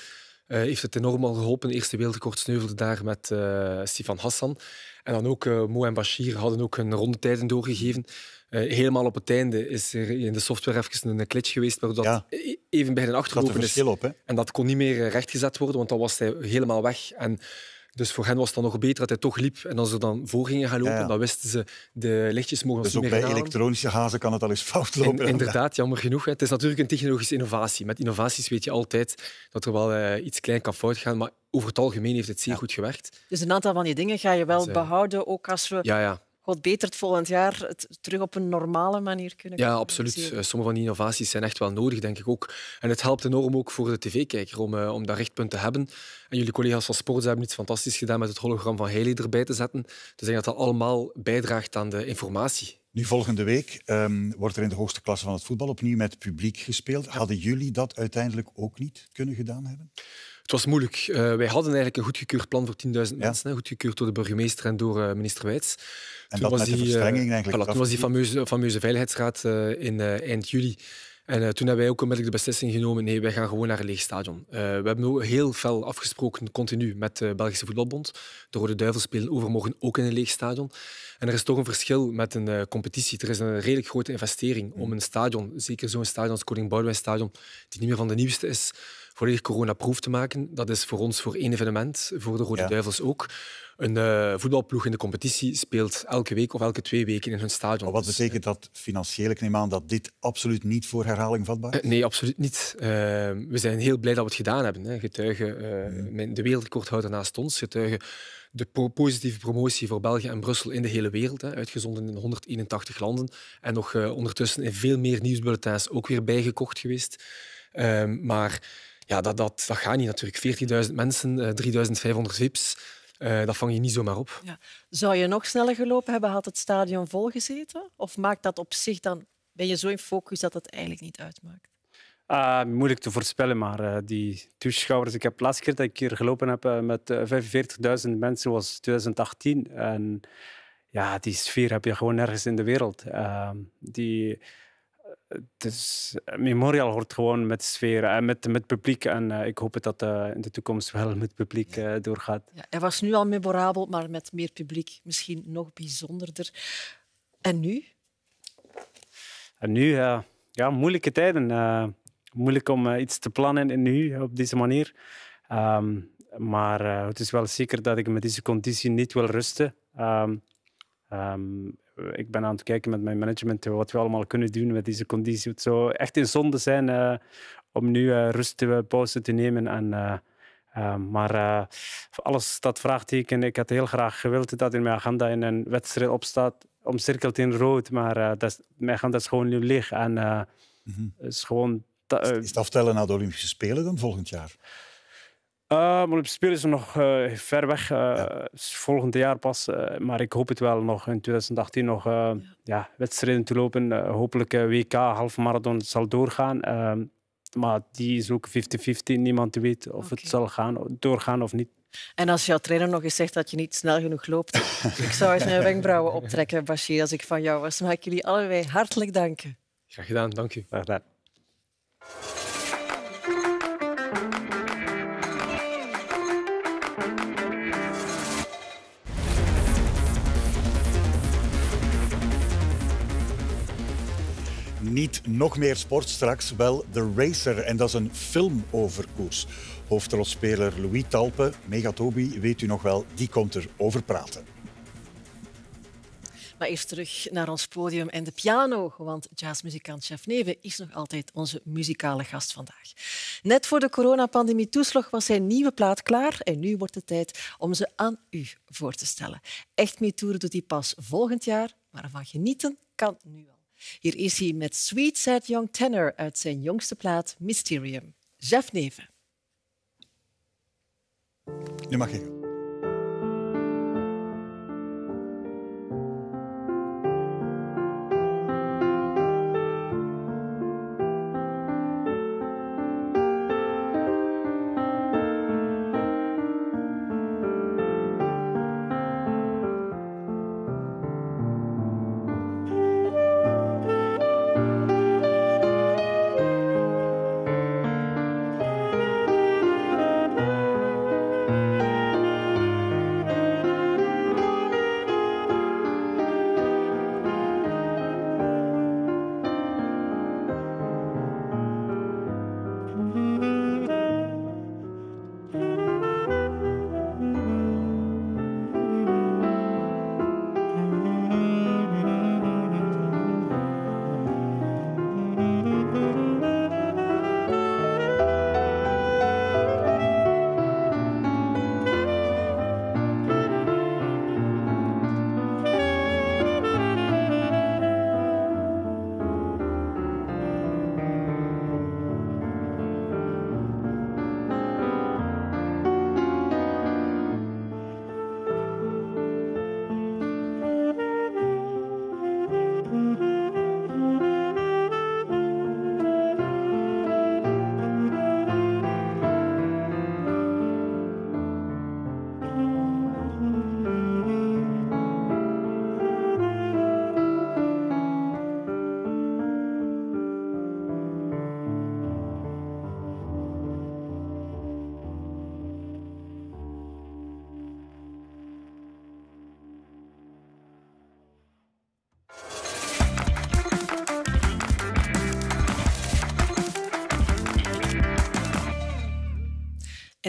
A: eh, heeft het enorm al geholpen. Eerste wereldrecord sneuvelde daar met uh, eh, Stefan Hassan. En dan ook uh, Mo en Bashir hadden ook hun rondetijden doorgegeven. helemaal op het einde is er in de software even een glitch geweest, waardoor dat e-, even bij de achterlopen is. en dat kon niet meer rechtgezet worden, want dan was hij helemaal weg. En dus voor hen was het dan nog beter dat hij toch liep. En als ze dan voor gingen gaan lopen, dan wisten ze de lichtjes mogen dus niet meer Dus ook bij elektronische hazen kan het al eens fout lopen. inderdaad, jammer genoeg. Het is natuurlijk een technologische innovatie. Met innovaties weet je altijd dat er wel eh, iets klein kan fout gaan. Maar over het algemeen heeft het zeer goed gewerkt.
B: Dus een aantal van die dingen ga je wel eh, behouden, ook als we wat beter het volgend jaar terug op een normale manier kunnen Ja, absoluut. Eh, sommige
A: van die innovaties zijn echt wel nodig, denk ik ook. En het helpt enorm ook voor de tv-kijker om, eh, om dat rechtpunt te hebben. En jullie collega's van sport hebben iets fantastisch gedaan met het hologram van Haley erbij te zetten. Dus ik denk dat dat allemaal bijdraagt aan de informatie.
C: Nu, volgende week ehm, wordt er in de hoogste klasse van het voetbal opnieuw met
A: publiek gespeeld. Hadden jullie dat uiteindelijk ook niet kunnen gedaan hebben? Het was moeilijk. Eh, wij hadden eigenlijk een goedgekeurd plan voor 10.000 mensen, hè, goedgekeurd door de burgemeester en door eh, minister Wijts. En toen dat was met die, eh, eigenlijk. Voilà, toen was die fameuze, fameuze Veiligheidsraad in eind juli. En toen hebben wij ook onmiddellijk de beslissing genomen, nee, wij gaan gewoon naar een leeg stadion. we hebben heel fel afgesproken, continu, met de Belgische Voetbalbond. De Rode Duivel spelen overmorgen ook in een leeg stadion. En er is toch een verschil met een competitie. Er is een redelijk grote investering om mm. een stadion, zeker zo'n stadion als Koning Boudewijn Stadion, die niet meer van de nieuwste is, volledig coronaproof te maken. Dat is voor ons voor één evenement, voor de Rode Duivels ook. Een uh, voetbalploeg in de competitie speelt elke week of elke twee weken in hun stadion. Maar wat dus, betekent eh, dat financieel? Ik neem aan dat dit absoluut niet voor herhaling vatbaar is? Eh, nee, absoluut niet. we zijn heel blij dat we het gedaan hebben. Hè. Getuigen, ja. de wereldrecordhouder naast ons, getuigen de positieve promotie voor België en Brussel in de hele wereld, hè, uitgezonden in 181 landen. En nog ondertussen in veel meer nieuwsbulletins ook weer bijgekocht geweest. Ehm, maar ja, dat, dat, dat gaat niet natuurlijk. 40.000 mensen, 3500 eh, VIP's. Eh, dat vang je niet zomaar op.
B: Ja. Zou je nog sneller gelopen hebben, had het stadion vol gezeten? Of maakt dat op zich dan, ben je zo in focus dat het eigenlijk niet uitmaakt?
L: Ah, moeilijk te voorspellen, maar eh, die toeschouwers. Ik heb laatst laatste keer dat ik hier gelopen heb met 45.000 mensen was 2018. En ja, die sfeer heb je gewoon nergens in de wereld. Ehm, die dus Memorial hoort gewoon met sfeer en eh, met, met publiek. En eh, ik hoop het dat uh, in de toekomst wel met publiek doorgaat. Ja,
B: hij was nu al memorabel, maar met meer publiek misschien nog bijzonderder. En nu?
L: En nu, ja, moeilijke tijden. moeilijk om iets te plannen nu op deze manier. Ehm, maar het is wel zeker dat ik met deze conditie niet wil rusten. Ehm, ehm, eh, ik ben aan het kijken met mijn management wat we allemaal kunnen doen met deze conditie. Het zou echt in zonde zijn eh, om nu uh, eh, rustige pauze te nemen. En, maar alles staat vraagteken. Ik had heel graag gewild dat in mijn agenda in een wedstrijd opstaat, omcirkeld in rood. Maar dat is, mijn agenda is gewoon nu leeg. En mhm. is gewoon... is het aftellen naar de Olympische Spelen dan volgend jaar? Eh, maar op spelen ze nog eh, ver weg. Eh, ja. Volgend jaar pas. maar ik hoop het wel nog in 2018 nog ja. wedstrijden te lopen. hopelijk WK, halve marathon zal doorgaan. Ehm, maar die is ook 50-50. Niemand weet of het zal gaan, doorgaan of niet.
B: En als jouw trainer nog eens zegt dat je niet snel genoeg loopt,
L: ik zou eens mijn wenkbrauwen
B: optrekken, Bashir, als ik van jou was. Mag ik jullie allebei hartelijk danken.
L: Graag gedaan, dank je. Graag gedaan.
C: niet nog meer sport straks, wel The Racer. En dat is een film over koers. Hoofdrolspeler Louis Talpe, Megatobi, weet u nog wel, die komt er over praten.
B: Maar eerst terug naar ons podium en de piano, want jazzmuzikant Chef Neve is nog altijd onze muzikale gast vandaag. Net voor de coronapandemie toeslag was zijn nieuwe plaat klaar en nu wordt het tijd om ze aan u voor te stellen. Echt mee toeren doet hij pas volgend jaar, maar van genieten kan nu al. Hier is hij met Sweet Sad Young Tenor uit zijn jongste plaat Mysterium. Jeff Neven. Je mag hier.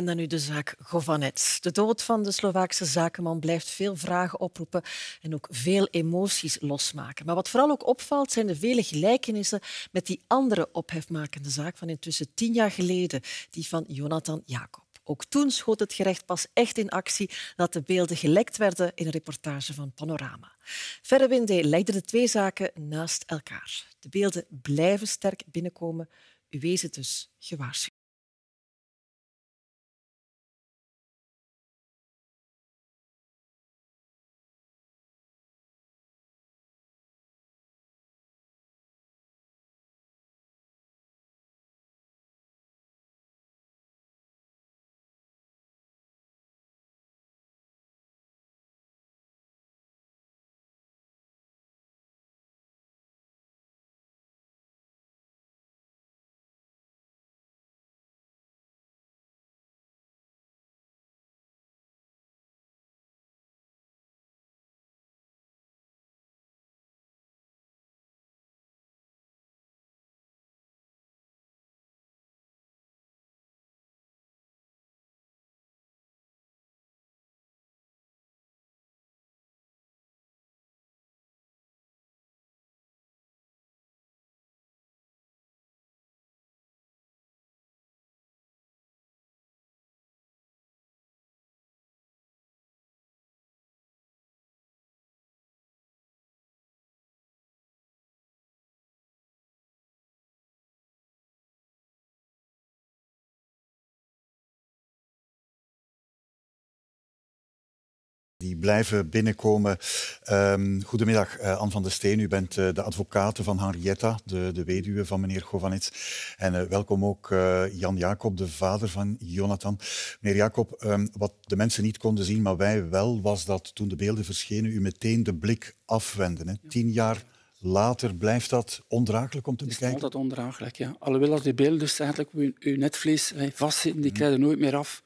B: dan nu de zaak Govanets. De dood van de Slovaakse zakenman blijft veel vragen oproepen en ook veel emoties losmaken. Maar wat vooral ook opvalt zijn de vele gelijkenissen met die andere ophefmakende zaak van intussen tien jaar geleden, die van Jonathan Jacob. Ook toen schoot het gerecht pas echt in actie dat de beelden gelekt werden in een reportage van Panorama. Verrewinde legde de twee zaken naast elkaar. De beelden blijven sterk binnenkomen.
A: U wees het dus gewaarschuwd. die blijven binnenkomen. Ehm,
C: goedemiddag, uh, Anne van der Steen. U bent eh, de advocaat van Henrietta, de, de weduwe van meneer Govanits. En eh, welkom ook Jan Jacob, de vader van Jonathan. Meneer Jacob, ehm, wat de mensen niet konden zien, maar wij wel, was dat toen de beelden verschenen, u meteen de blik afwenden. Tien jaar later blijft dat ondraaglijk om te
I: bekijken? Het is altijd ondraaglijk, ja. Alhoewel als die beelden dus eigenlijk uw netvlees vastzitten, die mhm. krijgen nooit meer af.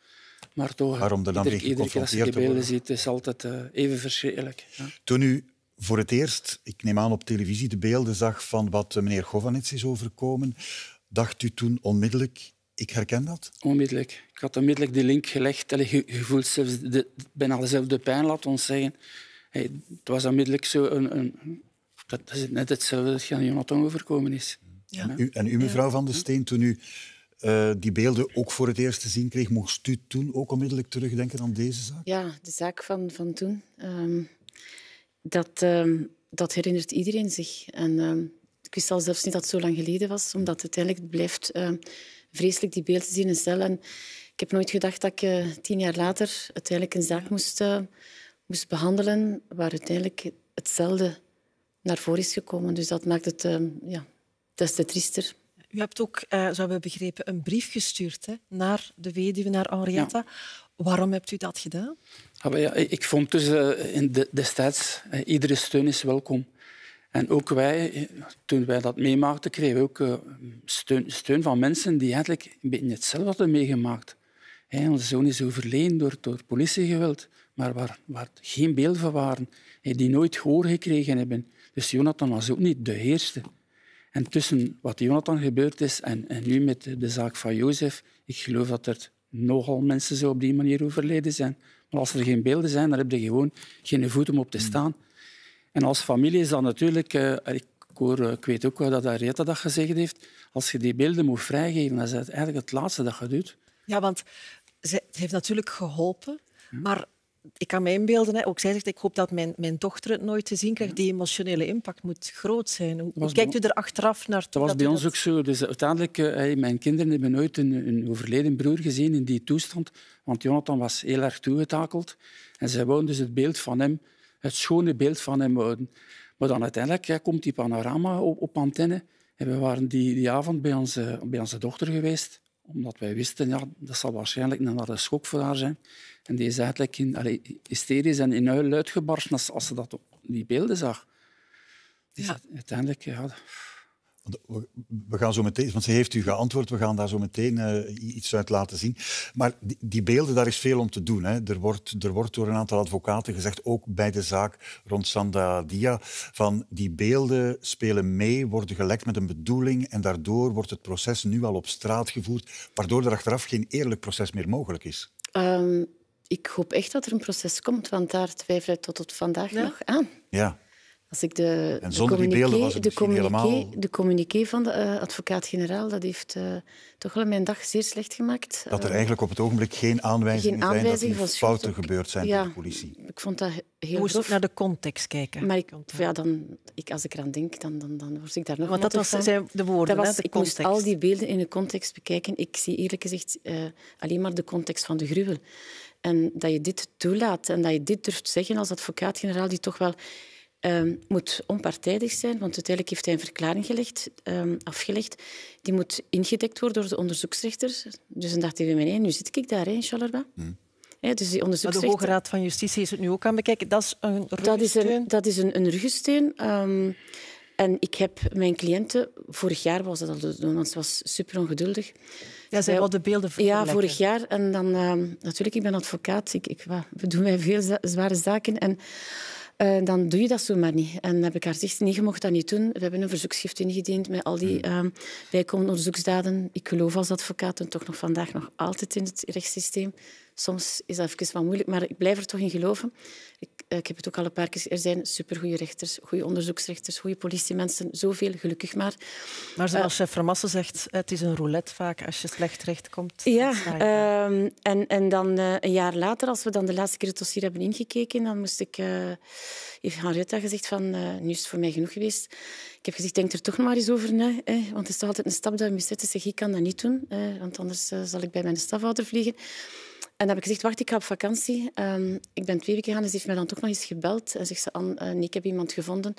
I: Maar toch, Waarom dan iedere, iedere als je beelden ziet, is altijd eh, even verschrikkelijk.
C: Toen u voor het eerst, ik neem aan op televisie, de beelden zag van wat eh, meneer Govanits is overkomen, dacht u toen onmiddellijk, ik herken dat?
I: Onmiddellijk. Ik had onmiddellijk die link gelegd. je, voelt zelfs de, bijna dezelfde pijn, laat ons zeggen. Hey, het was onmiddellijk zo een, dat is net hetzelfde dat aan Jonathan overkomen is. Ja.
C: U, en u, mevrouw Van der Steen, toen u eh, die beelden ook voor het eerst te zien kreeg, moest u toen ook onmiddellijk terugdenken aan deze zaak?
N: Ja, de zaak van, van toen. Ehm, dat, ehm, dat herinnert iedereen zich. En ehm, ik wist al zelfs niet dat het zo lang geleden was, omdat het uiteindelijk blijft vreselijk die beelden zien in cel. En ik heb nooit gedacht dat ik eh, tien jaar later uiteindelijk een zaak moest, eh, moest behandelen waar uiteindelijk hetzelfde naar voren is gekomen. Dus dat maakt het ja, des te triester.
B: U hebt ook, uh, eh, zo hebben we begrepen, een brief gestuurd hè, naar de weduwe, naar Henrietta. Waarom hebt u dat gedaan?
I: Ah, ja, ik vond dus eh, in de, destijds, uh, iedere steun is welkom. En ook wij, toen wij dat meemaakten, kregen we ook steun, van mensen die eigenlijk een beetje hetzelfde hadden meegemaakt. Hey, onze zoon is overleden door, door politiegeweld, maar waar, waar geen beeld van waren, die nooit gehoor gekregen hebben. Dus Jonathan was ook niet de eerste. En tussen wat Jonathan gebeurd is en, en nu met de, zaak van Jozef, ik geloof dat er nogal mensen zo op die manier overleden zijn. Maar als er geen beelden zijn, dan heb je gewoon geen voet om op te hmm. staan. En als familie is dat natuurlijk... Eh, eh, ik, hoor, eh, ik weet ook wat Arietta dat gezegd heeft. Als je die beelden moet vrijgeven, dan is dat eigenlijk het laatste dat je doet. Ja, want het heeft natuurlijk
B: geholpen. Maar ik kan me inbeelden, hè, ook zij zegt, ik hoop dat mijn, mijn dochter het nooit te zien krijgt. Die emotionele impact moet groot zijn. Hoe, kijkt u
I: er achteraf naar? Dat was bij ons ook zo. Dus uiteindelijk, eh, mijn kinderen hebben nooit een, een, overleden broer gezien in die toestand. Want Jonathan was heel erg toegetakeld. En zij woonden dus het beeld van hem, het schone beeld van hem Maar dan uiteindelijk komt die panorama op, antenne. En we waren die, die avond bij onze, bij onze dochter geweest. Omdat wij wisten, ja, dat zal waarschijnlijk een harde schok voor haar zijn. En die is eigenlijk in, allee, hysterisch en in huil uitgebarsten als, ze dat op die beelden zag. Dus ja. uiteindelijk,
C: We gaan zo meteen, want ze heeft u geantwoord, we gaan daar zo meteen eh, iets uit laten zien. Maar die, die, beelden, daar is veel om te doen. Hè. Er, wordt, er wordt door een aantal advocaten gezegd, ook bij de zaak rond Sanda Dia, van die beelden spelen mee, worden gelekt met een bedoeling en daardoor wordt het proces nu al op straat gevoerd, waardoor er achteraf geen eerlijk proces meer mogelijk is.
N: Um ik hoop echt dat er een proces komt, want daar twijfel ik tot vandaag nog aan. Ja. Als ik de, en zonder de communiqué, de helemaal... de communiqué van de eh, advocaat-generaal, dat heeft eh, toch wel mijn dag zeer slecht gemaakt. Dat er eh, eigenlijk
C: op het ogenblik geen aanwijzingen aanwijzing zijn dat er fouten
N: gebeurd zijn ja, door de politie. Ik vond dat heel Moest ook naar de context kijken. Maar ik, ja, dan, ik, als ik eraan denk, dan, dan, dan word ik daar nog Want dat was, zijn de woorden, dat was, de Ik context. moest al die beelden in de context bekijken. Ik zie eerlijk gezegd alleen maar de context van de gruwel. En dat je dit toelaat en dat je dit durft zeggen als advocaat-generaal, die toch wel ehm, moet onpartijdig zijn, want uiteindelijk heeft hij een verklaring gelegd, ehm, afgelegd. Die moet ingedekt worden door de onderzoeksrechters. Dus dan dacht ik, nee, nu zit ik daar, in Charleroi. Hmm.
B: dus die Maar de Hoge Raad
N: van Justitie is het nu ook aan bekijken. Dat is een ruggensteun? Dat is een, dat is een, een en ik heb mijn cliënten, vorig jaar was dat al doen, want ze was super ongeduldig. Ja, zij de beelden voor. Ja, vorig jaar. En dan, eh, natuurlijk, ik ben advocaat. Ik, ik, we doen mij veel zware zaken. En eh, dan doe je dat zo maar niet. En heb ik haar gezegd, nee, je mocht dat niet doen. We hebben een verzoekschrift ingediend met al die hmm. ehm, bijkomende onderzoeksdaden. Ik geloof als advocaat en toch nog vandaag nog altijd in het rechtssysteem. Soms is dat even wat moeilijk, maar ik blijf er toch in geloven. Ik, eh, ik heb het ook al een paar keer Er zijn supergoeie rechters, goede onderzoeksrechters, goede politiemensen. Zoveel, gelukkig maar. Maar zoals je eh, zegt,
B: het is een roulette vaak als je slecht terechtkomt. Ja,
N: ehm, en, en dan eh, een jaar later, als we dan de laatste keer het dossier hebben ingekeken, dan moest ik... heeft Henrietta gezegd van, nu is het voor mij genoeg geweest. Ik heb gezegd, denk er toch nog maar eens over na. want het is toch altijd een stap dat je moet zetten. Zeg, ik kan dat niet doen, want anders zal ik bij mijn stafhouder vliegen. En dan heb ik gezegd, wacht, ik ga op vakantie. Um, ik ben twee weken gaan, Ze dus heeft mij dan toch nog eens gebeld. En zegt ze, Anne, eh, ik heb iemand gevonden.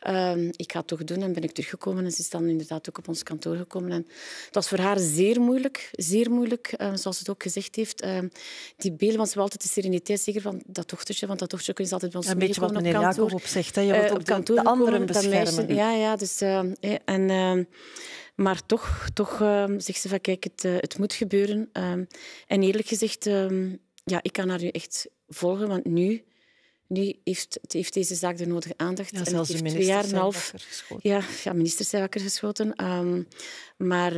N: Ehm, ik ga het toch doen. En ben ik teruggekomen. En ze is dan inderdaad ook op ons kantoor gekomen. En het was voor haar zeer moeilijk. Zeer moeilijk, ehm, zoals ze het ook gezegd heeft. die beelden, want ze wil altijd de sereniteit zeker van dat dochtertje. Want dat dochtertje is altijd bij ons Een beetje wat meneer op Jacob op
B: zegt. Hè? Je eh, wordt
N: op de, kantoor de anderen beschermen. ja, ja. Dus, eh, en... Maar toch, toch ehm, zegt ze van kijk, het, eh, het moet gebeuren. Ehm, en eerlijk gezegd, ehm, ja, ik kan haar nu echt volgen, want nu nu heeft, heeft, deze zaak de nodige aandacht. Ja, zelfs en de twee jaar en half. Ja, ja, ministers zijn wakker geschoten. maar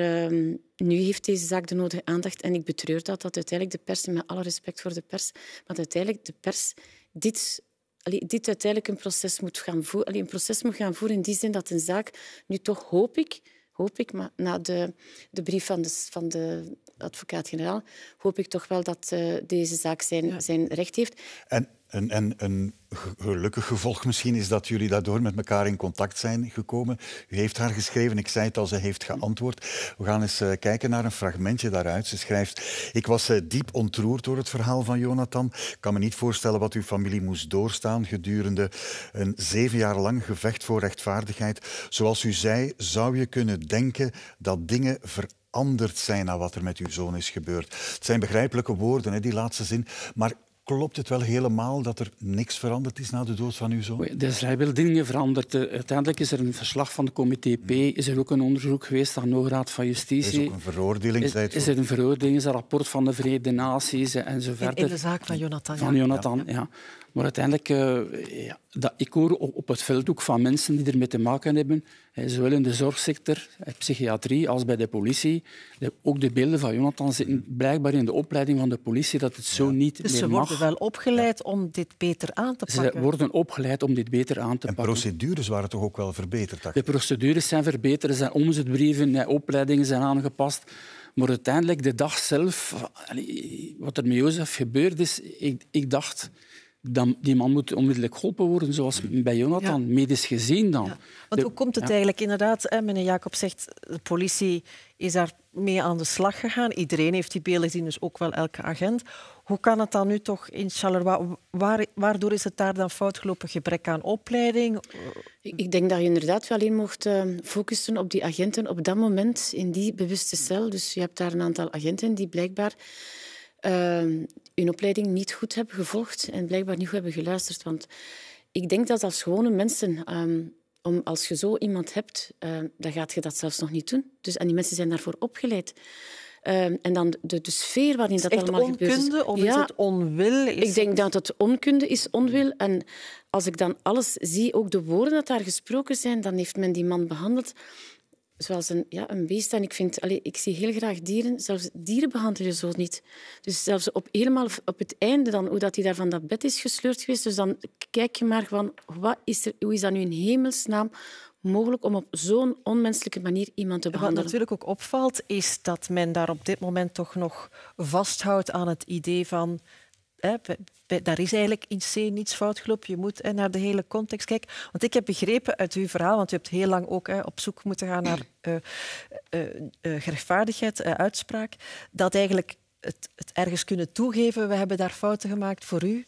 N: nu heeft deze zaak de nodige aandacht. En ik betreur dat, dat uiteindelijk de pers, met alle respect voor de pers, want uiteindelijk de pers dit, dit uiteindelijk een proces moet gaan voeren. Een proces moet gaan voeren in die zin dat een zaak nu toch hoop ik hoop ik, maar na de, de brief van de, van de advocaat-generaal, hoop ik toch wel dat eh, deze zaak zijn, zijn recht heeft.
C: En en, een gelukkig gevolg misschien is dat jullie daardoor met elkaar in contact zijn gekomen. U heeft haar geschreven, ik zei het al, ze heeft geantwoord. We gaan eens eh, kijken naar een fragmentje daaruit. Ze schrijft, ik was eh, diep ontroerd door het verhaal van Jonathan. Ik kan me niet voorstellen wat uw familie moest doorstaan gedurende een zeven jaar lang gevecht voor rechtvaardigheid. Zoals u zei, zou je kunnen denken dat dingen veranderd zijn na wat er met uw zoon is gebeurd. Het zijn begrijpelijke woorden, hè, die laatste zin. Maar Klopt het wel helemaal dat er niks veranderd is na de dood van uw zoon?
I: Er zijn wel dingen veranderd. Eh, uiteindelijk is er een verslag van de comité P. Hmm. Is er ook een onderzoek geweest aan de Raad van Justitie? Er is ook een veroordeling. Is, er een veroordeling? Is er een rapport van de Verenigde Naties enzovoort. In, de zaak
B: van Jonathan. Van Jonathan,
I: ja. Maar uiteindelijk, uh, ja, dat, ik hoor op, het veld ook van mensen die ermee te maken hebben, hè, zowel in de zorgsector, eh, psychiatrie, als bij de politie. ook de beelden van Jonathan zitten mm. blijkbaar in de opleiding van de politie dat het zo niet dus meer mag. ze worden
B: wel opgeleid om dit beter aan te pakken? Ze
I: worden opgeleid om dit beter aan te pakken. En procedures waren toch ook wel verbeterd? De procedures zijn verbeterd, er zijn omzetbrieven, opleidingen zijn aangepast. Maar uiteindelijk, de dag zelf, wat er met Jozef gebeurd is, ik, ik dacht dan, die man moet onmiddellijk geholpen worden, zoals mm. bij Jonathan, medisch gezien dan. Want hoe komt het eigenlijk
B: inderdaad? Hè, meneer Jacob zegt, de politie is daar mee aan de slag gegaan. Iedereen heeft die beelden gezien, dus ook wel elke agent. Hoe kan het dan nu toch in Charleroi? Waar, waardoor is het daar dan fout gelopen? Gebrek aan opleiding?
N: Ik denk dat je inderdaad wel in mocht eh, focussen op die agenten op dat moment in die bewuste cel. Dus je hebt daar een aantal agenten die blijkbaar eh, hun opleiding niet goed hebben gevolgd en blijkbaar niet goed hebben geluisterd. Want ik denk dat als gewone mensen, ehm, om, als je zo iemand hebt, ehm, dan gaat je dat zelfs nog niet doen. Dus, en die mensen zijn daarvoor opgeleid. Ehm, en dan de, de, sfeer waarin dat allemaal gebeurt. Is onkunde het onwil? Is ik denk dat het onkunde is, onwil. En als ik dan alles zie, ook de woorden dat daar gesproken zijn, dan heeft men die man behandeld zoals een, ja, een beest. En ik, vind, allez, ik zie heel graag dieren, zelfs dieren behandelen je zo niet. Dus zelfs op, helemaal op het einde, dan, hoe dat hij daar van dat bed is gesleurd geweest. Dus dan kijk je maar van, wat is er, hoe is dat nu
B: in hemelsnaam mogelijk om op zo'n onmenselijke manier iemand te behandelen. Wat natuurlijk ook opvalt, is dat men daar op dit moment toch nog vasthoudt aan het idee van daar is eigenlijk in C niets fout gelopen. Je moet naar de hele context kijken. Want ik heb begrepen uit uw verhaal, want u hebt heel lang ook op zoek moeten gaan naar uh, uh, gerechtvaardigheid, uitspraak, dat eigenlijk het, het ergens kunnen toegeven, we hebben daar fouten gemaakt voor u,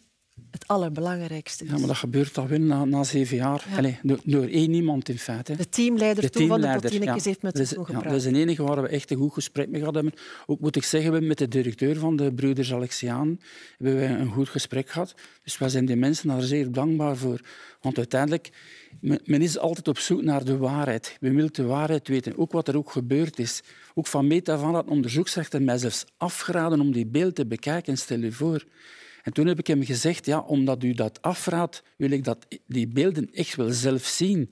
B: het allerbelangrijkste is. Ja, maar dat
I: gebeurt alweer na, na zeven jaar. door, door, één iemand in feite. De teamleider toen van de Botinekes ja. heeft met dus- gepraat. dat is de enige waar we echt een goed gesprek mee gehad hebben. Ook moet ik zeggen, met de directeur van de Broeders Alexiaan hebben wij een goed gesprek gehad. Dus wij zijn die mensen daar zeer dankbaar voor. Want uiteindelijk, men, men is altijd op zoek naar de waarheid. Men wil de waarheid weten, ook wat er ook gebeurd is. Ook van meet van had een onderzoeksrechter mij zelfs afgeraden om die beeld te bekijken, stel je voor. En toen heb ik hem gezegd, ja, omdat u dat afraadt, wil ik dat, die beelden echt wel zelf zien.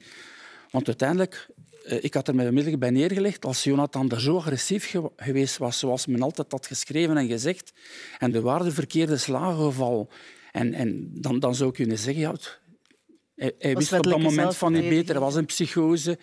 I: Want uiteindelijk, eh, ik had er mij onmiddellijk bij neergelegd, als Jonathan er zo agressief geweest was, zoals men altijd had geschreven en gezegd, en de waarde verkeerde slagen en, en dan, dan zou ik kunnen zeggen, ja, hij, wist op dat moment van niet beter. Hij was een psychose.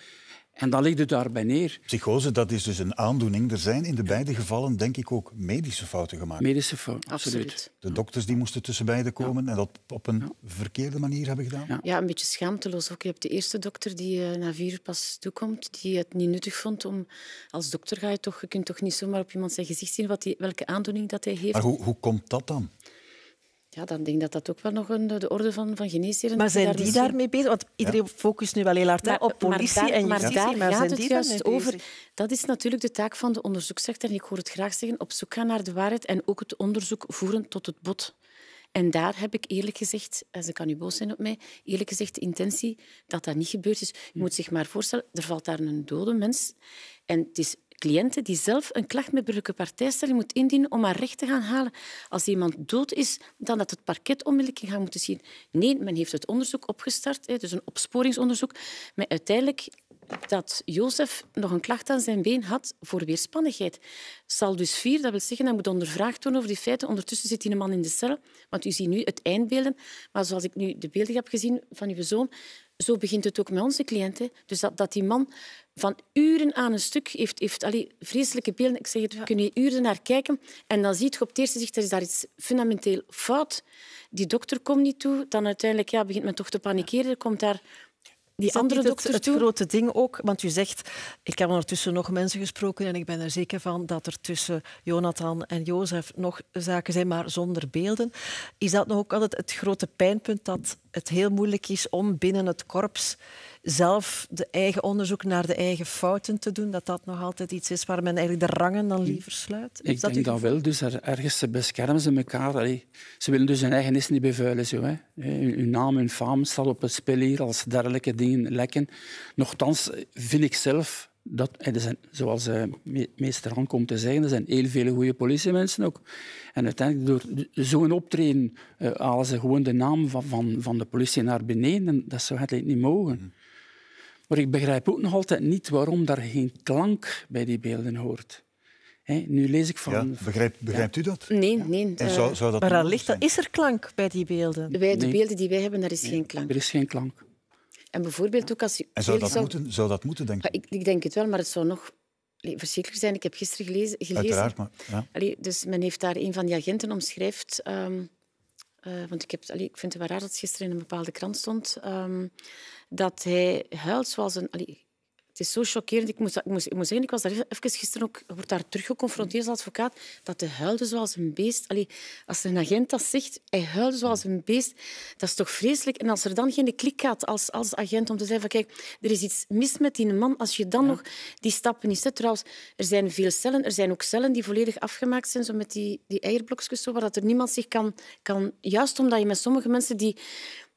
I: En dan ligt het daarbij neer. Psychose, dat is dus een
C: aandoening. Er zijn in de beide gevallen, denk ik, ook medische fouten gemaakt. Medische fouten, absoluut. De dokters die moesten tussen beiden komen en dat op een verkeerde manier hebben gedaan. Ja.
N: ja. een beetje schaamteloos ook. Je hebt de eerste dokter die eh, na vier uur pas toekomt, die het niet nuttig vond om... Als dokter ga je toch, je kunt toch niet zomaar op iemand zijn gezicht zien wat die, welke aandoening dat hij heeft. Maar hoe,
C: hoe komt dat dan?
N: ja, dan denk ik dat dat ook wel nog een, de orde van, van is. Maar zijn die daarmee bezig? Want iedereen focust nu wel heel hard op politie maar daar, en justitie. Maar daar gaat het juist over. Dat is natuurlijk de taak van de onderzoeksrechter. En ik hoor het graag zeggen, op zoek gaan naar de waarheid en ook het onderzoek voeren tot het bot. En daar heb ik eerlijk gezegd, en eh, ze kan nu boos zijn op mij, eerlijk gezegd de intentie dat dat niet gebeurd is. Je hm. moet zich maar voorstellen, er valt daar een dode mens. En het is cliënte die zelf een klacht met burgerlijke partijstelling moet indienen om haar recht te gaan halen. Als iemand dood is, dan dat het parket onmiddellijk gaan moeten zien. Nee, men heeft het onderzoek opgestart, dus een opsporingsonderzoek. met uiteindelijk dat Jozef nog een klacht aan zijn been had voor weerspannigheid. Sal dus vier, dat wil zeggen, hij moet ondervraagd worden over die feiten. Ondertussen zit die man in de cel, want u ziet nu het eindbeelden. Maar zoals ik nu de beelden heb gezien van uw zoon, zo begint het ook met onze cliënten. Dus dat, dat die man van uren aan een stuk heeft, heeft allee, vreselijke beelden. Ik zeg het, we kunnen hier uren naar kijken. En dan ziet je op het eerste zicht, er is daar iets fundamenteel fout. Die dokter komt niet toe. Dan uiteindelijk ja, begint men toch te panikeren. Er komt daar
B: die andere dokter het, het grote ding ook, want u zegt, ik heb ondertussen nog mensen gesproken en ik ben er zeker van dat er tussen Jonathan en Jozef nog zaken zijn, maar zonder beelden. Is dat nog ook altijd het grote pijnpunt dat het heel moeilijk is om binnen het korps zelf de eigen onderzoek naar de eigen fouten te doen, dat dat nog altijd iets is waar men eigenlijk de rangen dan liever sluit? ik denk dat
I: wel. Dus er, ergens beschermen ze elkaar. Ze willen dus hun eigen is niet bevuilen. Zo, hè. Hun, hun naam, hun faam staat op het spel hier als dergelijke dingen lekken. Nochtans vind ik zelf dat, er zijn, zoals eh, meester Han komt te zeggen, er zijn heel veel goede politiemensen ook. En uiteindelijk, door zo'n optreden eh, halen ze gewoon de naam van, van, van de politie naar beneden. dat zou het niet mogen. Mhm. Maar ik begrijp ook nog altijd niet waarom daar geen klank bij die beelden hoort. nu lees ik van... Ja, begrijpt u dat?
N: Nee, nee. En zou, zou dat eh, maar allicht, is er klank bij die beelden? de beelden die wij hebben, daar is geen klank. Er is geen klank. En bijvoorbeeld ook als je... En zou dat, Moeten, zou dat moeten, denk ik? ik? denk het wel, maar het zou nog Allee, verschrikkelijk zijn. Ik heb gisteren gelezen. gelezen. Uiteraard, maar... Allee, dus men heeft daar een van die agenten omschrijft... Um, ehm, uh, eh, want ik, heb, allee, ik vind het wel raar dat het gisteren in een bepaalde krant stond... Um, dat hij huilt zoals een... Het is zo chockerend. Ik moet, ik, moet, ik moet zeggen, ik was daar even gisteren ook... wordt daar terug als advocaat. Dat hij huilde zoals een beest. Allee, als een agent dat zegt, hij huilde zoals een beest. Dat is toch vreselijk? En als er dan geen klik gaat als, als agent om te zeggen van... Kijk, er is iets mis met die man. Als je dan nog die stappen niet zet... Trouwens, er zijn veel cellen. Er zijn ook cellen die volledig afgemaakt zijn. Zo met die, die eierblokjes, zo, waar dat er niemand zich kan, kan... Juist omdat je met sommige mensen die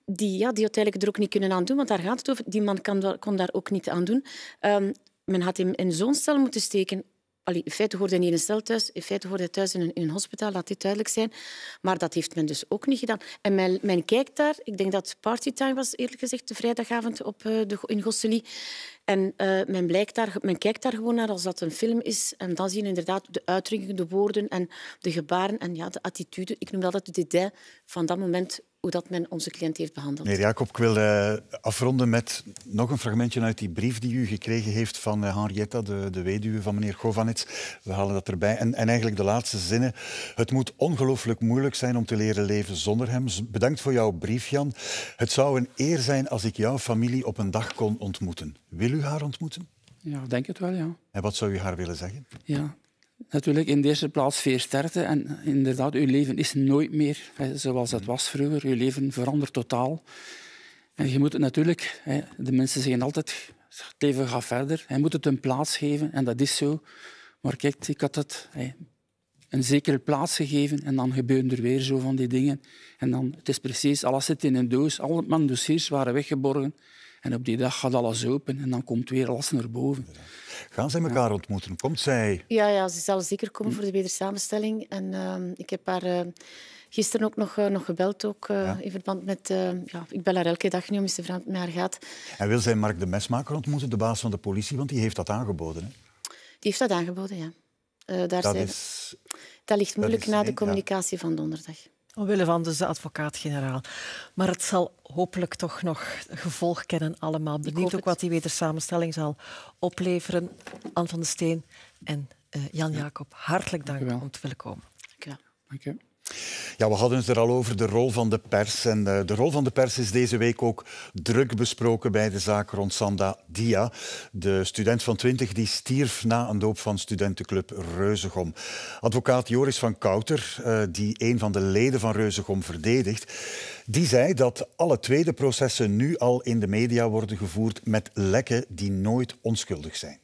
N: die, ja, die uiteindelijk er ook niet kunnen aan doen, want daar gaat het over. Die man kan, kon daar ook niet aan doen. Ehm, men had hem in zo'n cel moeten steken. in feite hoorde hij in een cel thuis, in feite hoorde thuis in een, in een hospitaal, laat dit duidelijk zijn. Maar dat heeft men dus ook niet gedaan. En men, kijkt daar, ik denk dat partytime was, eerlijk gezegd, de vrijdagavond op, eh, de, in Gosselies. En eh, men, daar, kijkt daar gewoon naar als dat een film is. En dan zien je inderdaad de uitdrukkingen, de woorden en de gebaren en ja, de attitude. Ik noem dat de dédain van dat moment hoe dat men onze cliënt heeft behandeld. Meneer
C: Jacob, ik wil eh, afronden met nog een fragmentje uit die brief die u gekregen heeft van eh, Henrietta, de, de weduwe van meneer Govanits. We halen dat erbij. En, en eigenlijk de laatste zinnen. Het moet ongelooflijk moeilijk zijn om te leren leven zonder hem. Bedankt voor jouw brief, Jan. Het zou een eer zijn als ik jouw familie op een dag kon ontmoeten. Wil u haar ontmoeten?
I: Ja, denk het wel, ja.
C: En wat zou u haar willen zeggen?
I: Ja, natuurlijk in de eerste plaats veel Je En inderdaad, uw leven is nooit meer zoals het mm. was vroeger. Uw leven verandert totaal. En je moet het natuurlijk, de mensen zeggen altijd, het leven gaat verder. hij moet het een plaats geven en dat is zo. Maar kijk, ik had het een zekere plaats gegeven en dan gebeuren er weer zo van die dingen. En dan, het is precies, alles zit in een doos. Alle mijn dossiers waren weggeborgen. En op die dag gaat alles open en dan komt weer alles naar boven. Gaan zij elkaar ontmoeten? Komt zij?
N: Ja, ja, ze zal zeker komen hm. voor de wedersamenstelling. En ehm, ik heb haar eh, gisteren ook nog, eh, nog gebeld, ook, eh, in verband met... ja, ik bel haar elke dag nu om eens te vragen met haar gaat.
C: En wil zij Mark de Mesmaker ontmoeten, de baas van de politie? Want die heeft dat aangeboden, hè?
N: Die heeft dat aangeboden, ja. daar dat, zijn... is... dat ligt moeilijk na de communicatie van donderdag.
B: Omwille van de advocaat-generaal. Maar het zal hopelijk toch nog gevolg kennen allemaal. Benieuwd ook wat die wetersamenstelling zal opleveren. Anne van de Steen en eh, Jan Jacob, hartelijk dank, om te willen komen. Dank wel. Dank je.
C: Ja, we hadden het er al over, de rol van de pers. En eh, de, rol van de pers is deze week ook druk besproken bij de zaak rond Sanda Dia. De student van 20 die stierf na een doop van studentenclub Reuzegom. Advocaat Joris van Kouter, eh, die een van de leden van Reuzegom verdedigt, die zei dat alle tweede processen nu al in de media worden gevoerd met lekken die nooit onschuldig zijn.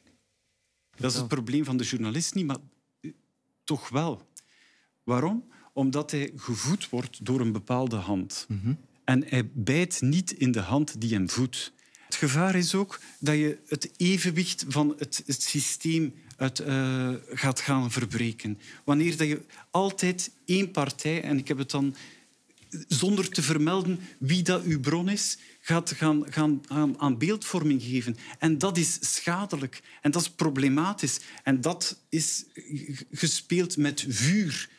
C: Dat is het probleem van de journalist niet, maar eh, toch wel. Waarom? Omdat hij gevoed wordt door een bepaalde hand. Mhm. En hij bijt niet in de hand die hem voedt. Het gevaar is ook dat je het evenwicht van het, het systeem uit, eh, gaat gaan verbreken. Wanneer dat je altijd één partij, en ik heb het dan zonder te vermelden wie dat uw bron is, gaat gaan, gaan, aan beeldvorming geven. En dat is schadelijk en dat is problematisch. En dat is gespeeld met vuur.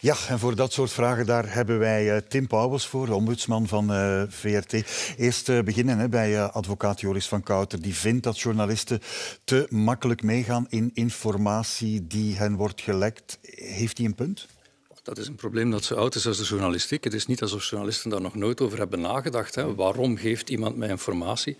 C: Ja, en voor dat soort vragen daar hebben wij eh, Tim Pauwels voor, ombudsman van eh, VRT. Eerst eh, beginnen hè, bij advocaat Joris van Kouter. Die vindt dat journalisten te makkelijk meegaan in informatie die hen wordt gelekt. Heeft hij een punt?
H: Dat is een probleem dat zo oud is als de journalistiek. Het is niet alsof journalisten daar nog nooit over hebben nagedacht. Hè. Waarom geeft iemand mij informatie?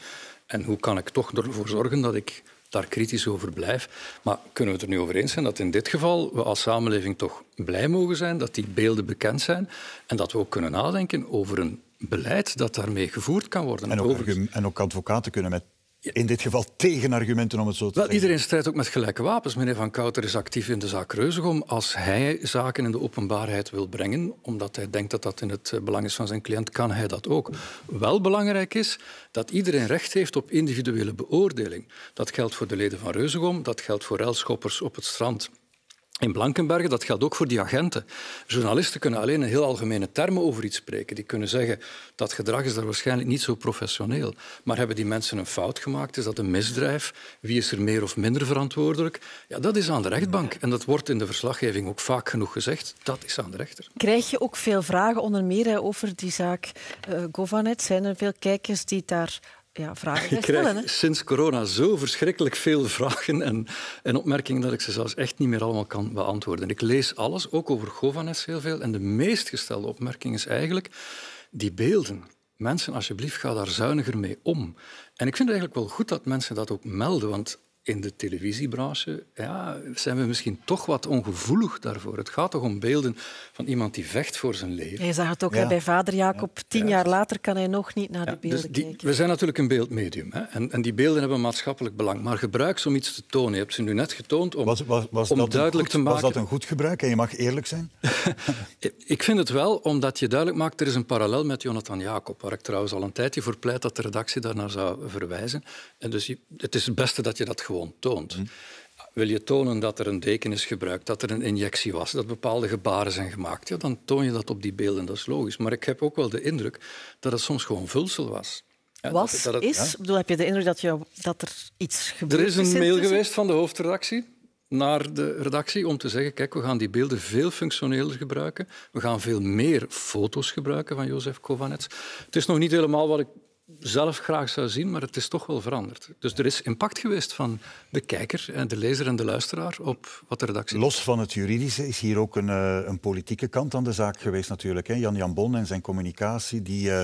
H: En hoe kan ik toch ervoor zorgen dat ik daar kritisch over blijf. Maar kunnen we het er nu over eens zijn dat in dit geval we als samenleving toch blij mogen zijn dat die beelden bekend zijn en dat we ook kunnen nadenken over een beleid dat daarmee gevoerd kan worden. en ook advocaten kunnen met in dit geval tegenargumenten, om het zo te Wel, zeggen. Iedereen strijdt ook met gelijke wapens. Meneer Van Kouter is actief in de zaak Reuzegom. Als hij zaken in de openbaarheid wil brengen, omdat hij denkt dat dat in het eh, belang is van zijn cliënt, kan hij dat ook. Wel belangrijk is dat iedereen recht heeft op individuele beoordeling. Dat geldt voor de leden van Reuzegom, dat geldt voor ruilschoppers op het strand in Blankenbergen, dat geldt ook voor die agenten. Journalisten kunnen alleen in heel algemene termen over iets spreken. Die kunnen zeggen dat gedrag is daar waarschijnlijk niet zo professioneel. Maar hebben die mensen een fout gemaakt? Is dat een misdrijf? Wie is er meer of minder verantwoordelijk? Ja, dat is aan de rechtbank. En dat wordt in de verslaggeving ook vaak genoeg gezegd. Dat is aan de rechter.
B: Krijg je ook veel vragen, onder meer over die zaak uh, Govanet? Zijn er veel kijkers die daar ja, vragen ik krijg
H: sinds corona zo verschrikkelijk veel vragen en, en opmerkingen dat ik ze zelfs echt niet meer allemaal kan beantwoorden. Ik lees alles, ook over Govanes heel veel. En de meest gestelde opmerking is eigenlijk die beelden. Mensen, alsjeblieft, ga daar zuiniger mee om. En ik vind het eigenlijk wel goed dat mensen dat ook melden, want in de televisiebranche ja, zijn we misschien toch wat ongevoelig daarvoor. Het gaat toch om beelden van iemand die vecht voor zijn leven. Je zag het ook bij
B: vader Jacob. Tien jaar later kan hij nog niet naar de dus beelden dus
H: kijken. We zijn natuurlijk een beeldmedium. Hè? En, en, die beelden hebben maatschappelijk belang. Maar gebruik ze om iets te tonen. Je hebt ze nu net getoond om, om duidelijk te maken... Was dat
C: een goed gebruik? En je mag eerlijk zijn?
H: ik vind het wel, omdat je duidelijk maakt... Er is een parallel met Jonathan Jacob, waar ik trouwens al een tijdje voor pleit dat de redactie daarnaar zou verwijzen. En dus het is het beste dat je dat gewoon toont. Mhm. Wil je tonen dat er een deken is gebruikt, dat er een injectie was, dat bepaalde gebaren zijn gemaakt? Ja, dan toon je dat op die beelden, dat is logisch. Maar ik heb ook wel de indruk dat het soms gewoon vulsel was. Ja, was, het, is?
B: bedoel, heb je de indruk dat, je, dat er iets gebeurd is? Er is een mail geweest
H: van de hoofdredactie naar de redactie om te zeggen: kijk, we gaan die beelden veel functioneler gebruiken. We gaan veel meer foto's gebruiken van Jozef Kovanets. Het is nog niet helemaal wat ik zelf graag zou zien, maar het is toch wel veranderd. Dus er is impact geweest van de kijker, en de lezer en de luisteraar op wat de redactie Los van het juridische is hier ook een, eh, een politieke kant aan de zaak
C: geweest natuurlijk. Jan Jan Bon en zijn communicatie, die, eh,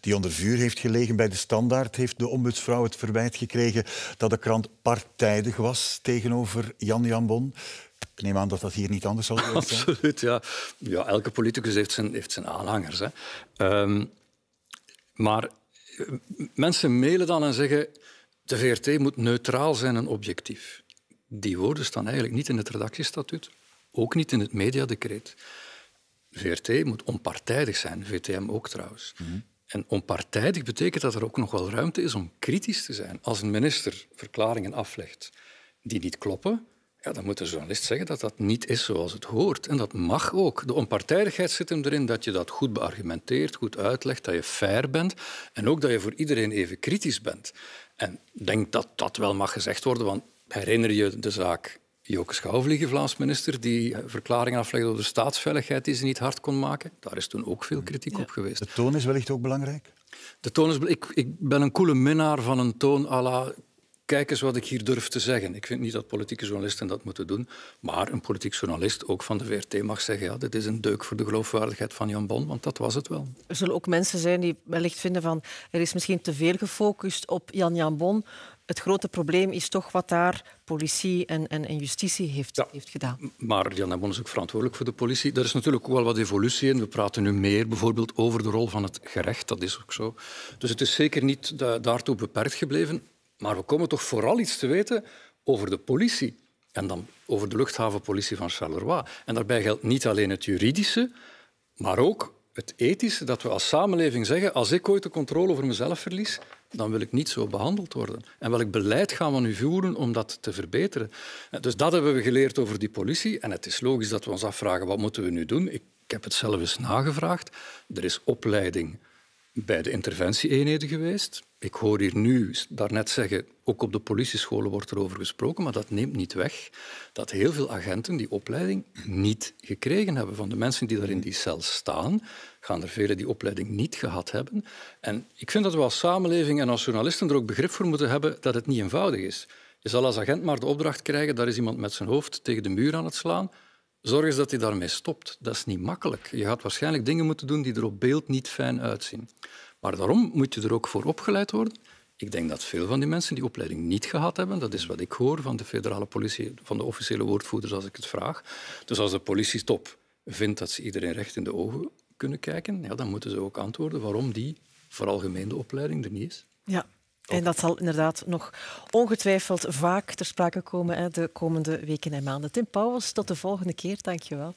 C: die onder vuur heeft gelegen bij de standaard, heeft de ombudsvrouw het verwijt gekregen dat de krant partijdig was tegenover Jan Jan Bon. Ik neem aan dat dat hier niet anders zal zijn.
H: Absoluut, ja. ja elke politicus heeft zijn, heeft zijn aanhangers. Hè. Ehm, maar mensen mailen dan en zeggen de VRT moet neutraal zijn en objectief. Die woorden staan eigenlijk niet in het redactiestatuut, ook niet in het mediadecreet. VRT moet onpartijdig zijn, VTM ook trouwens. Mhm. En onpartijdig betekent dat er ook nog wel ruimte is om kritisch te zijn. Als een minister verklaringen aflegt die niet kloppen, ja, dan moet de journalist zeggen dat dat niet is zoals het hoort. En dat mag ook. De onpartijdigheid zit hem erin dat je dat goed beargumenteert, goed uitlegt, dat je fair bent en ook dat je voor iedereen even kritisch bent. En ik denk dat dat wel mag gezegd worden, want herinner je de zaak Joke Schouwvliegen, Vlaams minister, die verklaring aflegde over de staatsveiligheid die ze niet hard kon maken. Daar is toen ook veel kritiek op geweest. De toon is wellicht ook belangrijk? De toon is, ik, ik ben een coole minnaar van een toon à la kijk eens wat ik hier durf te zeggen. Ik vind niet dat politieke journalisten dat moeten doen. Maar een politiek journalist, ook van de VRT, mag zeggen... ja, dit is een deuk voor de geloofwaardigheid van Jan Bon, want dat was het wel.
B: Er zullen ook mensen zijn die wellicht vinden van... er is misschien te veel gefocust op Jan Jan Bon. Het grote probleem is toch wat daar politie en, en, justitie heeft, heeft gedaan.
H: Maar Jan Bon is ook verantwoordelijk voor de politie. Er is natuurlijk ook wel wat evolutie in. We praten nu meer bijvoorbeeld over de rol van het gerecht. Dat is ook zo. Dus het is zeker niet daartoe beperkt gebleven. Maar we komen toch vooral iets te weten over de politie. En dan over de luchthavenpolitie van Charleroi. En daarbij geldt niet alleen het juridische, maar ook het ethische. Dat we als samenleving zeggen, als ik ooit de controle over mezelf verlies, dan wil ik niet zo behandeld worden. En welk beleid gaan we nu voeren om dat te verbeteren? Dus dat hebben we geleerd over die politie. En het is logisch dat we ons afvragen, wat moeten we nu doen? Ik, ik heb het zelf eens nagevraagd. Er is opleiding bij de interventieeenheden geweest. Ik hoor hier nu daarnet zeggen, ook op de politiescholen wordt er over gesproken, maar dat neemt niet weg dat heel veel agenten die opleiding niet gekregen hebben. Van de mensen die daar in die cel staan, gaan er velen die opleiding niet gehad hebben. En ik vind dat we als samenleving en als journalisten er ook begrip voor moeten hebben dat het niet eenvoudig is. Je zal als agent maar de opdracht krijgen, daar is iemand met zijn hoofd tegen de muur aan het slaan. Zorg eens dat hij daarmee stopt. Dat is niet makkelijk. Je gaat waarschijnlijk dingen moeten doen die er op beeld niet fijn uitzien. Maar daarom moet je er ook voor opgeleid worden. Ik denk dat veel van die mensen die opleiding niet gehad hebben. Dat is wat ik hoor van de federale politie, van de officiële woordvoerders als ik het vraag. Dus als de politietop vindt dat ze iedereen recht in de ogen kunnen kijken, ja, dan moeten ze ook antwoorden waarom die vooralgemeende opleiding er niet is.
B: Ja, en dat zal inderdaad nog ongetwijfeld vaak ter sprake komen hè, de komende weken en maanden. Tim Pauwels, tot de volgende keer. Dankjewel.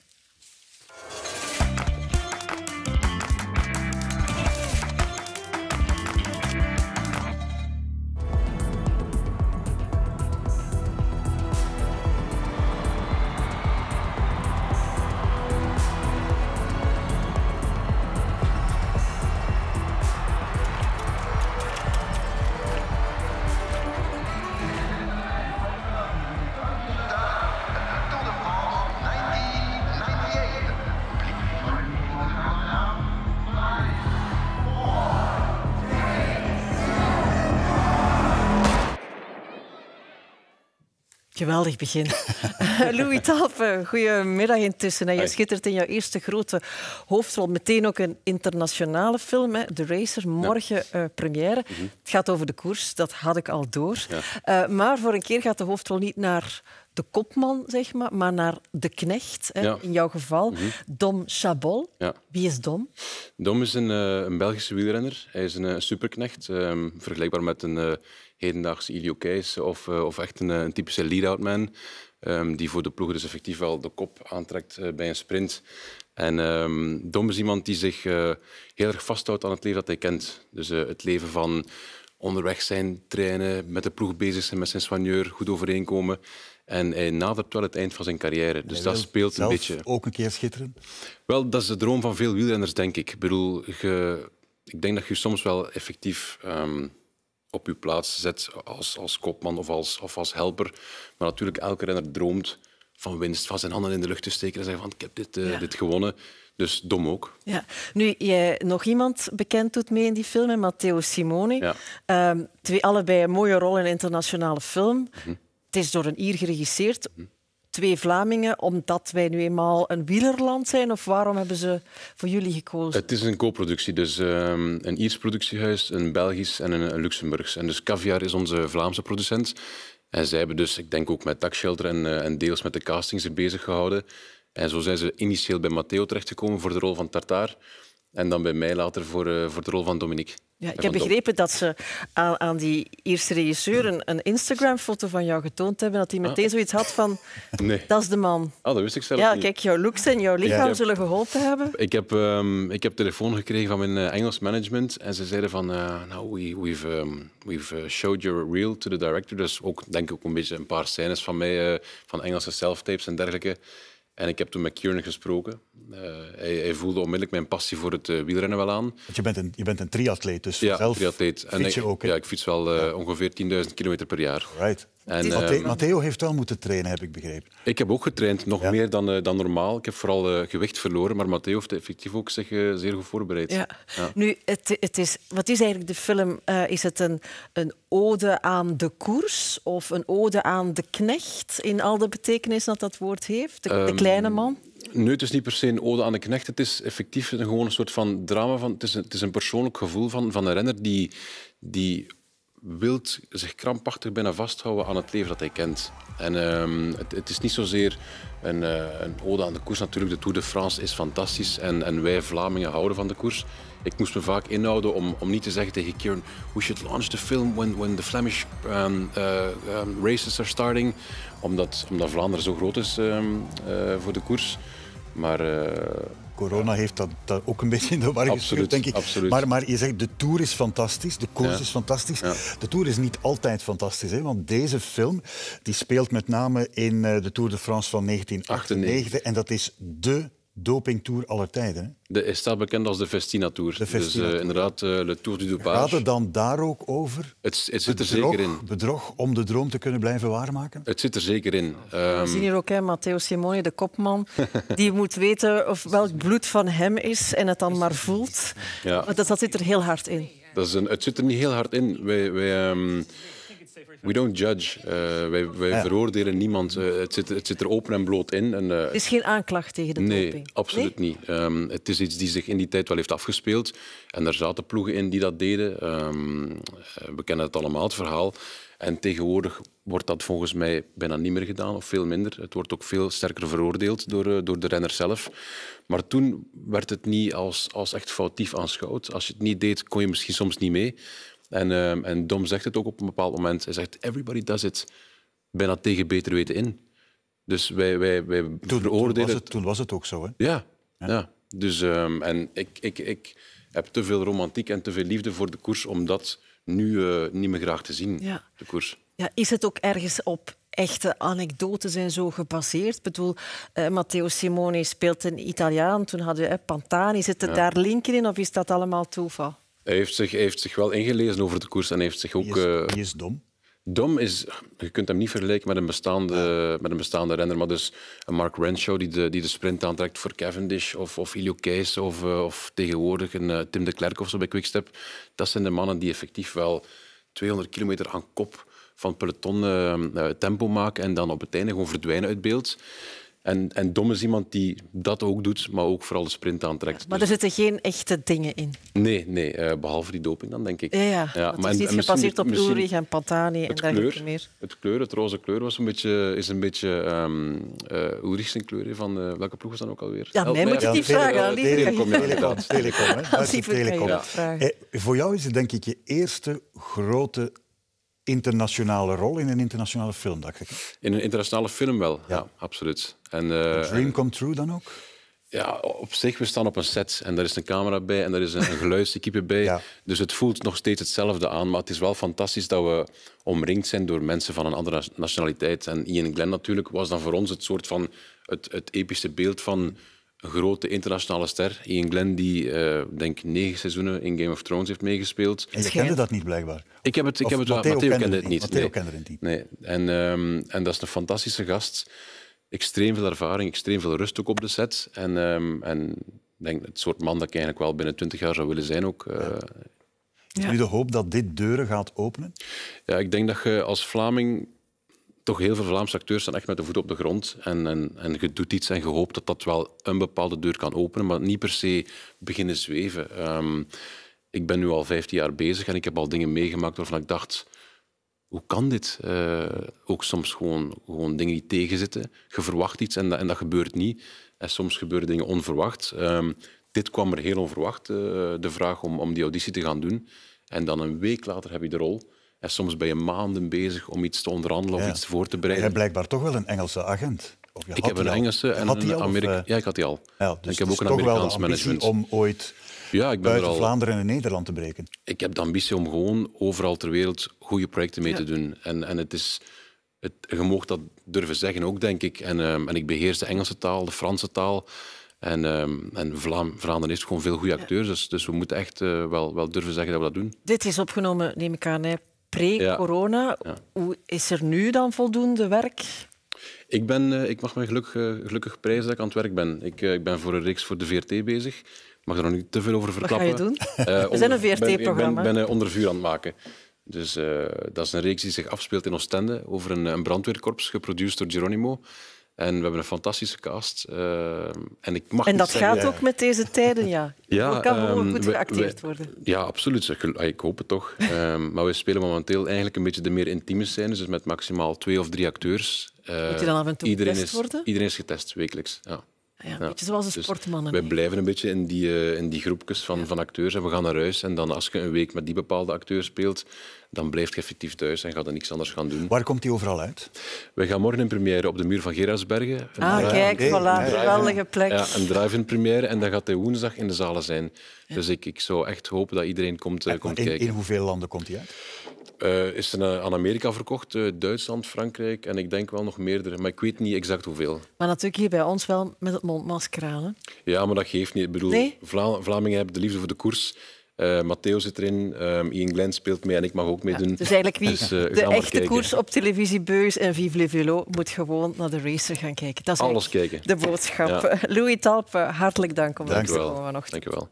B: Geweldig begin. Louis Talpen, goedemiddag intussen. En je schittert in jouw eerste grote hoofdrol. Meteen ook een internationale film, hè? The Racer, morgen ja. Eh, première. Mhm. Het gaat over de koers, dat had ik al door. Eh, maar voor een keer gaat de hoofdrol niet naar de kopman, zeg maar, maar naar de knecht, hè? in jouw geval. Mhm. Dom Chabol. Wie is Dom?
M: Dom is een, eh, een Belgische wielrenner. Hij is een superknecht, ehm, vergelijkbaar met een hedendaags Ilio Keijs of, eh, of echt een, eh, een typische lead-out man. Ehm, die voor de ploeg dus effectief wel de kop aantrekt eh, bij een sprint. En ehm, Dom is iemand die zich heel erg vasthoudt aan het leven dat hij kent. Dus het leven van onderweg zijn, trainen, met de ploeg bezig zijn, met zijn soigneur, goed overeenkomen. En hij nadert wel het eind van zijn carrière. Dus dat speelt een beetje.
C: ook een keer schitteren?
M: Wel, dat is de droom van veel wielrenners, denk ik. Ik bedoel, ik denk dat je soms wel effectief... Ehm, op uw plaats zet als, als koopman of als, of als helper. Maar natuurlijk, elke renner droomt van winst, van zijn handen in de lucht te steken en zeggen van ik heb dit, eh, dit gewonnen. Dus dom ook.
B: Ja. Nu, jij, nog iemand bekend doet mee in die film, Matteo Simoni. Ehm, twee, allebei een mooie rol in een internationale film. Mhm. Het is door een Ier geregisseerd. Mhm twee Vlamingen omdat wij nu eenmaal een wielerland zijn? Of waarom hebben ze voor jullie gekozen?
M: Het is een co-productie, dus ehm, een Iers productiehuis, een Belgisch en een, Luxemburgs. En dus Caviar is onze Vlaamse producent. En zij hebben dus, ik denk ook met Dakshelter en, eh, en deels met de castings er bezig gehouden. En zo zijn ze initieel bij Matteo terechtgekomen voor de rol van Tartar, En dan bij mij later voor, eh, voor de rol van Dominique. Ja, ik heb begrepen
B: dat ze aan, aan die eerste regisseur een, Instagram-foto van jou getoond hebben. Dat hij ah. meteen zoiets had van, nee. dat is de man.
M: Ah, dat wist ik zelf Ja, kijk,
B: jouw looks en jouw lichaam zullen geholpen hebben.
M: Ik heb, um, ik heb telefoon gekregen van mijn eh, Engels management. En ze zeiden van, eh, nou, we, we've, ehm, we've eh, showed your reel to the director. Dus ook, denk ik, ook een beetje een paar scènes van mij, van Engelse self-tapes en dergelijke. En ik heb toen met Kieran gesproken. Eh, hij, voelde onmiddellijk mijn passie voor het eh, wielrennen wel aan. Want
C: je bent een, je bent een triatleet,
M: dus ja, triatleet. En fiets je ik, ook. Ja, ik fiets wel eh, ongeveer 10.000 kilometer per jaar. Right. En, Matteo
C: ehm, heeft wel moeten trainen, heb ik
B: begrepen.
M: Ik heb ook getraind, nog meer dan, dan normaal. Ik heb vooral gewicht verloren, maar Matteo heeft effectief ook zich zeer goed voorbereid. Ja.
B: Nu, het, het is, wat is eigenlijk de film? is het een, een ode aan de koers of een ode aan de knecht in al de betekenis dat dat woord heeft? de ehm, kleine man?
M: Nee, het is niet per se een ode aan de knecht. Het is effectief een, gewoon een soort van drama. Van, het, is een, het is een persoonlijk gevoel van, van een renner die, die wilt zich krampachtig bijna vasthouden aan het leven dat hij kent. En ehm, het, het, is niet zozeer een, eh, een, ode aan de koers. Natuurlijk, de Tour de France is fantastisch en, en wij Vlamingen houden van de koers. Ik moest me vaak inhouden om, om niet te zeggen tegen Kieran we should launch the film when, when the Flemish um, uh, races are starting. Omdat, omdat Vlaanderen zo groot is eh, voor de koers. Maar, eh, Corona heeft dat,
C: dat, ook een beetje in de war geschuurd, denk ik. Absoluut. Maar, maar je zegt, de Tour is fantastisch, de koers is fantastisch. De Tour is niet altijd fantastisch, hè, want deze film die speelt met name in eh, de Tour de France van 1998. En dat is de dopingtour aller tijden.
M: De, is bekend als de Festina Tour. De dus eh, inderdaad, uh, Le Tour du Dopage. Gaat het
C: dan daar ook over? Het, zit bedrog, er zeker in. Bedrog om de droom te kunnen blijven waarmaken?
M: Het zit er zeker in. We ehm, zien hier
B: ook hè, Matteo Simone, de kopman. die moet weten of welk bloed van hem is en het dan maar voelt. Ja. Dat, zit er heel hard in.
M: Dat is een, het zit er niet heel hard in. Wij... wij ehm, we don't judge. Eh, wij, veroordelen niemand. Eh, het, zit, het, zit, er open en bloot in. En, het eh, is
B: geen aanklacht tegen de doping? Nee, absoluut
M: niet. Ehm, het is iets die zich in die tijd wel heeft afgespeeld. En er zaten ploegen in die dat deden. Ehm, we kennen het allemaal, het verhaal. En tegenwoordig wordt dat volgens mij bijna niet meer gedaan, of veel minder. Het wordt ook veel sterker veroordeeld door, door de renner zelf. Maar toen werd het niet als, als echt foutief aanschouwd. Als je het niet deed, kon je misschien soms niet mee. En, ehm, en Dom zegt het ook op een bepaald moment. Hij zegt, everybody does it. Bijna tegen beter weten in. Dus wij, wij, wij toen, veroordelen... Toen was, het,
C: toen was het ook zo, hè? Ja,
M: ja. Dus, ehm, en ik, ik, ik heb te veel romantiek en te veel liefde voor de koers om dat nu eh, niet meer graag te zien, ja. de koers.
B: Ja, is het ook ergens op echte anekdotes en zo gebaseerd. Ik bedoel, uh, Matteo Simone speelt een Italiaan, toen hadden we Pantani. Zitten daar linken in of is dat allemaal toeval?
M: Hij heeft zich, heeft zich wel ingelezen over de koers en heeft zich ook... Die is, eh, is dom. Dom is, je kunt hem niet vergelijken met een bestaande, ja. met een bestaande renner, maar dus een Mark Renshaw die de, die de sprint aantrekt voor Cavendish of, of Ilio Keijs of, eh, of tegenwoordig een eh, Tim de Klerk of zo bij Quickstep. Dat zijn de mannen die effectief wel 200 kilometer aan kop van peloton tempo maken en dan op het einde gewoon verdwijnen uit beeld. En, en Dom is iemand die dat ook doet, maar ook vooral de sprint aantrekt. Maar er dus-
B: zitten geen echte dingen in?
M: Nee, nee eh, behalve die doping dan, denk ik. Ja, ja. maar het is en, gebaseerd op Ulrich
B: en Pantani en dergelijke meer.
M: Het kleur, het roze kleur, was een beetje, is een beetje um, uh, Ulrich kleur. Van eh, welke ploeg is dan ook alweer? Ja, mij moet je die vragen. Telecom, Telecom. Telecom, Telecom.
C: Voor jou is het denk ik je eerste grote internationale rol in een internationale film, dacht ik.
M: In een internationale film wel, ja, absoluut. En, eh, dream come true dan ook? Ja, op zich, we staan op een set en er is een camera bij en daar is een, een bij. Dus het voelt nog steeds hetzelfde aan. Maar het is wel fantastisch dat we omringd zijn door mensen van een andere nationaliteit. En Ian Glenn natuurlijk was dan voor ons het soort van het, het epische beeld van grote internationale ster, Ian Glen die uh, denk negen seizoenen in Game of Thrones heeft meegespeeld. En je kende dat niet blijkbaar? Ik heb het, ik heb het Matteo, Matteo kende het niet. Matteo nee. kende niet. Nee. En, ehm, en dat is een fantastische gast. Extreem veel ervaring, extreem veel rust ook op de set. En, um, en denk het soort man dat ik eigenlijk wel binnen twintig jaar zou willen zijn ook. Uh,
C: Is nu de hoop dat dit deuren gaat openen?
M: Ja, ik denk dat je als Vlaming toch heel veel Vlaamse acteurs staan echt met de voet op de grond. En, en, en je doet iets en je hoopt dat dat wel een bepaalde deur kan openen, maar niet per se beginnen zweven. Ehm, ik ben nu al 15 jaar bezig en ik heb al dingen meegemaakt waarvan ik dacht, hoe kan dit? Eh, ook soms gewoon, gewoon dingen die tegenzitten. Je verwacht iets en dat, en dat gebeurt niet. En soms gebeuren dingen onverwacht. Ehm, dit kwam er heel onverwacht, eh, de vraag om, om die auditie te gaan doen. En dan een week later heb je de rol soms ben je maanden bezig om iets te onderhandelen of iets voor te bereiden. Jij
C: blijkbaar toch wel een Engelse agent. Of je ik heb een Engelse en had een Amerika. Eh?
M: Ja, ik had die al. Ja, dus ik heb ook een Amerikaans management. Om
C: ooit ja, ik ben buiten al... Vlaanderen en Nederland te breken.
M: Ik heb de ambitie om gewoon overal ter wereld goede projecten mee te doen. En, en het is, het, je dat durven zeggen ook, denk ik. En, ehm, en ik beheers de Engelse taal, de Franse taal. En, ehm, en Vlaanderen heeft gewoon veel goede acteurs. Dus, dus we moeten echt eh, wel, wel durven zeggen dat we dat doen.
B: Dit is opgenomen, neem ik aan, hè, pre-corona. Hoe is er nu dan voldoende werk?
M: Ik, ben, eh, ik mag me eh, gelukkig prijzen dat ik aan het werk ben. Ik, eh, ik ben voor een reeks voor de VRT bezig. Ik mag er nog niet te veel over verklappen. Wat ga je doen? We zijn een VRT-programma. Ik ben, onder vuur aan het maken. Dus dat is een reeks die zich afspeelt in Oostende over een, een brandweerkorps, geproduceerd door Geronimo. En we hebben een fantastische cast. Eh, en, ik mag en dat gaat ook
B: met deze tijden, ja. ja kan um, goed geacteerd worden.
M: Ja, absoluut. Ah, ik hoop het toch. Ehm, maar we spelen momenteel eigenlijk een beetje de meer intieme scènes, dus met maximaal twee of drie acteurs. Eh, Moet je dan af en toe iedereen is, worden? Iedereen is getest, wekelijks. Ja. Ah ja, een beetje zoals de dus sportmannen. We blijven een beetje in die, eh, in die groepjes van, van acteurs en we gaan naar huis. En dan als je een week met die bepaalde acteur speelt, dan blijf je effectief thuis en gaat er niks anders gaan doen. Waar komt hij overal uit? We gaan morgen in première op de muur van Gerasbergen. Ah, kijk, voilà, geweldige plek. Ja, een drive-in première en dat gaat hij woensdag in de zalen zijn. Dus ik, ik zou echt hopen dat iedereen komt, eh, komt in, kijken. In hoeveel landen komt hij uit? Eh, is er aan Amerika verkocht, eh, Duitsland, Frankrijk en ik denk wel nog meerdere, maar ik weet niet exact hoeveel.
B: Maar natuurlijk hier bij ons wel met het mondmasker aan.
M: Ja, maar dat geeft niet. Ik bedoel, nee? Vlamingen hebben de liefde voor de koers. Eh, Matteo zit erin, ehm, Ian Glenn speelt mee en ik mag ook meedoen. Ja, dus eigenlijk wie dus, eh, de echte koers
B: op televisie beus en Vive le Velo moet gewoon naar de racer gaan kijken. Dat is Alles kijken. de boodschap. Louis Talpe, hartelijk dank om te komen vanochtend.
C: Dank je wel.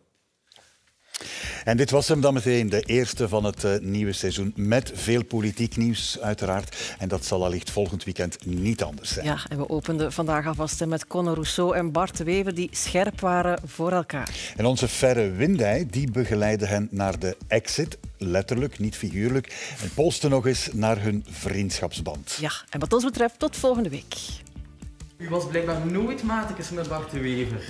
C: En dit was hem dan meteen, de eerste van het eh, nieuwe seizoen. Met veel politiek nieuws, uiteraard. En dat zal allicht volgend weekend niet anders zijn.
B: Ja, en we openden vandaag alvast met Conor Rousseau en Bart Wever, die scherp waren voor elkaar.
C: En onze Ferre Windij, die begeleidde hen naar de exit. Letterlijk, niet figuurlijk. En polste nog eens naar hun vriendschapsband.
B: Ja, en wat ons betreft, tot volgende week. U was blijkbaar nooit maticus met Bart Wever.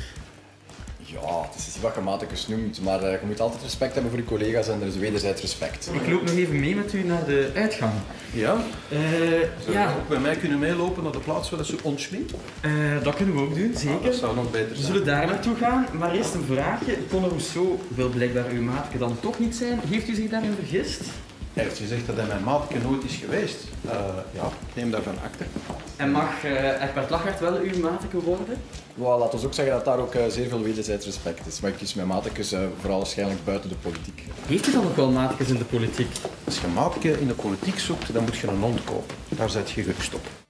E: Ja, het is iets wat gematigjes noemt, maar eh, je moet altijd respect hebben voor je collega's en er is wederzijds respect. Ik loop nog
L: even mee
F: met u naar de uitgang. Ja? Uh, ja. ook bij mij kunnen meelopen naar de plaats waar ze
E: ons uh,
I: dat kunnen we ook doen,
E: ah, zeker. zou nog beter We zullen daar naartoe gaan, maar eerst een vraagje. Conor zo wil blijkbaar uw maatje dan toch niet zijn. Heeft u zich daarin vergist? Hij heeft gezegd dat hij mijn nooit is geweest. Eh, ja, neem daarvan achter. En mag uh, eh, Egbert Lachert wel uw maatje worden? Well, laat ons ook zeggen dat daar ook eh, zeer veel wederzijds respect is. Maar ik kies mijn maatjes vooral waarschijnlijk buiten de politiek. Heeft u dan ook wel maatjes in de politiek? Als je
F: maatje in de politiek zoekt, dan moet je een hond kopen. Daar zet je gerust op.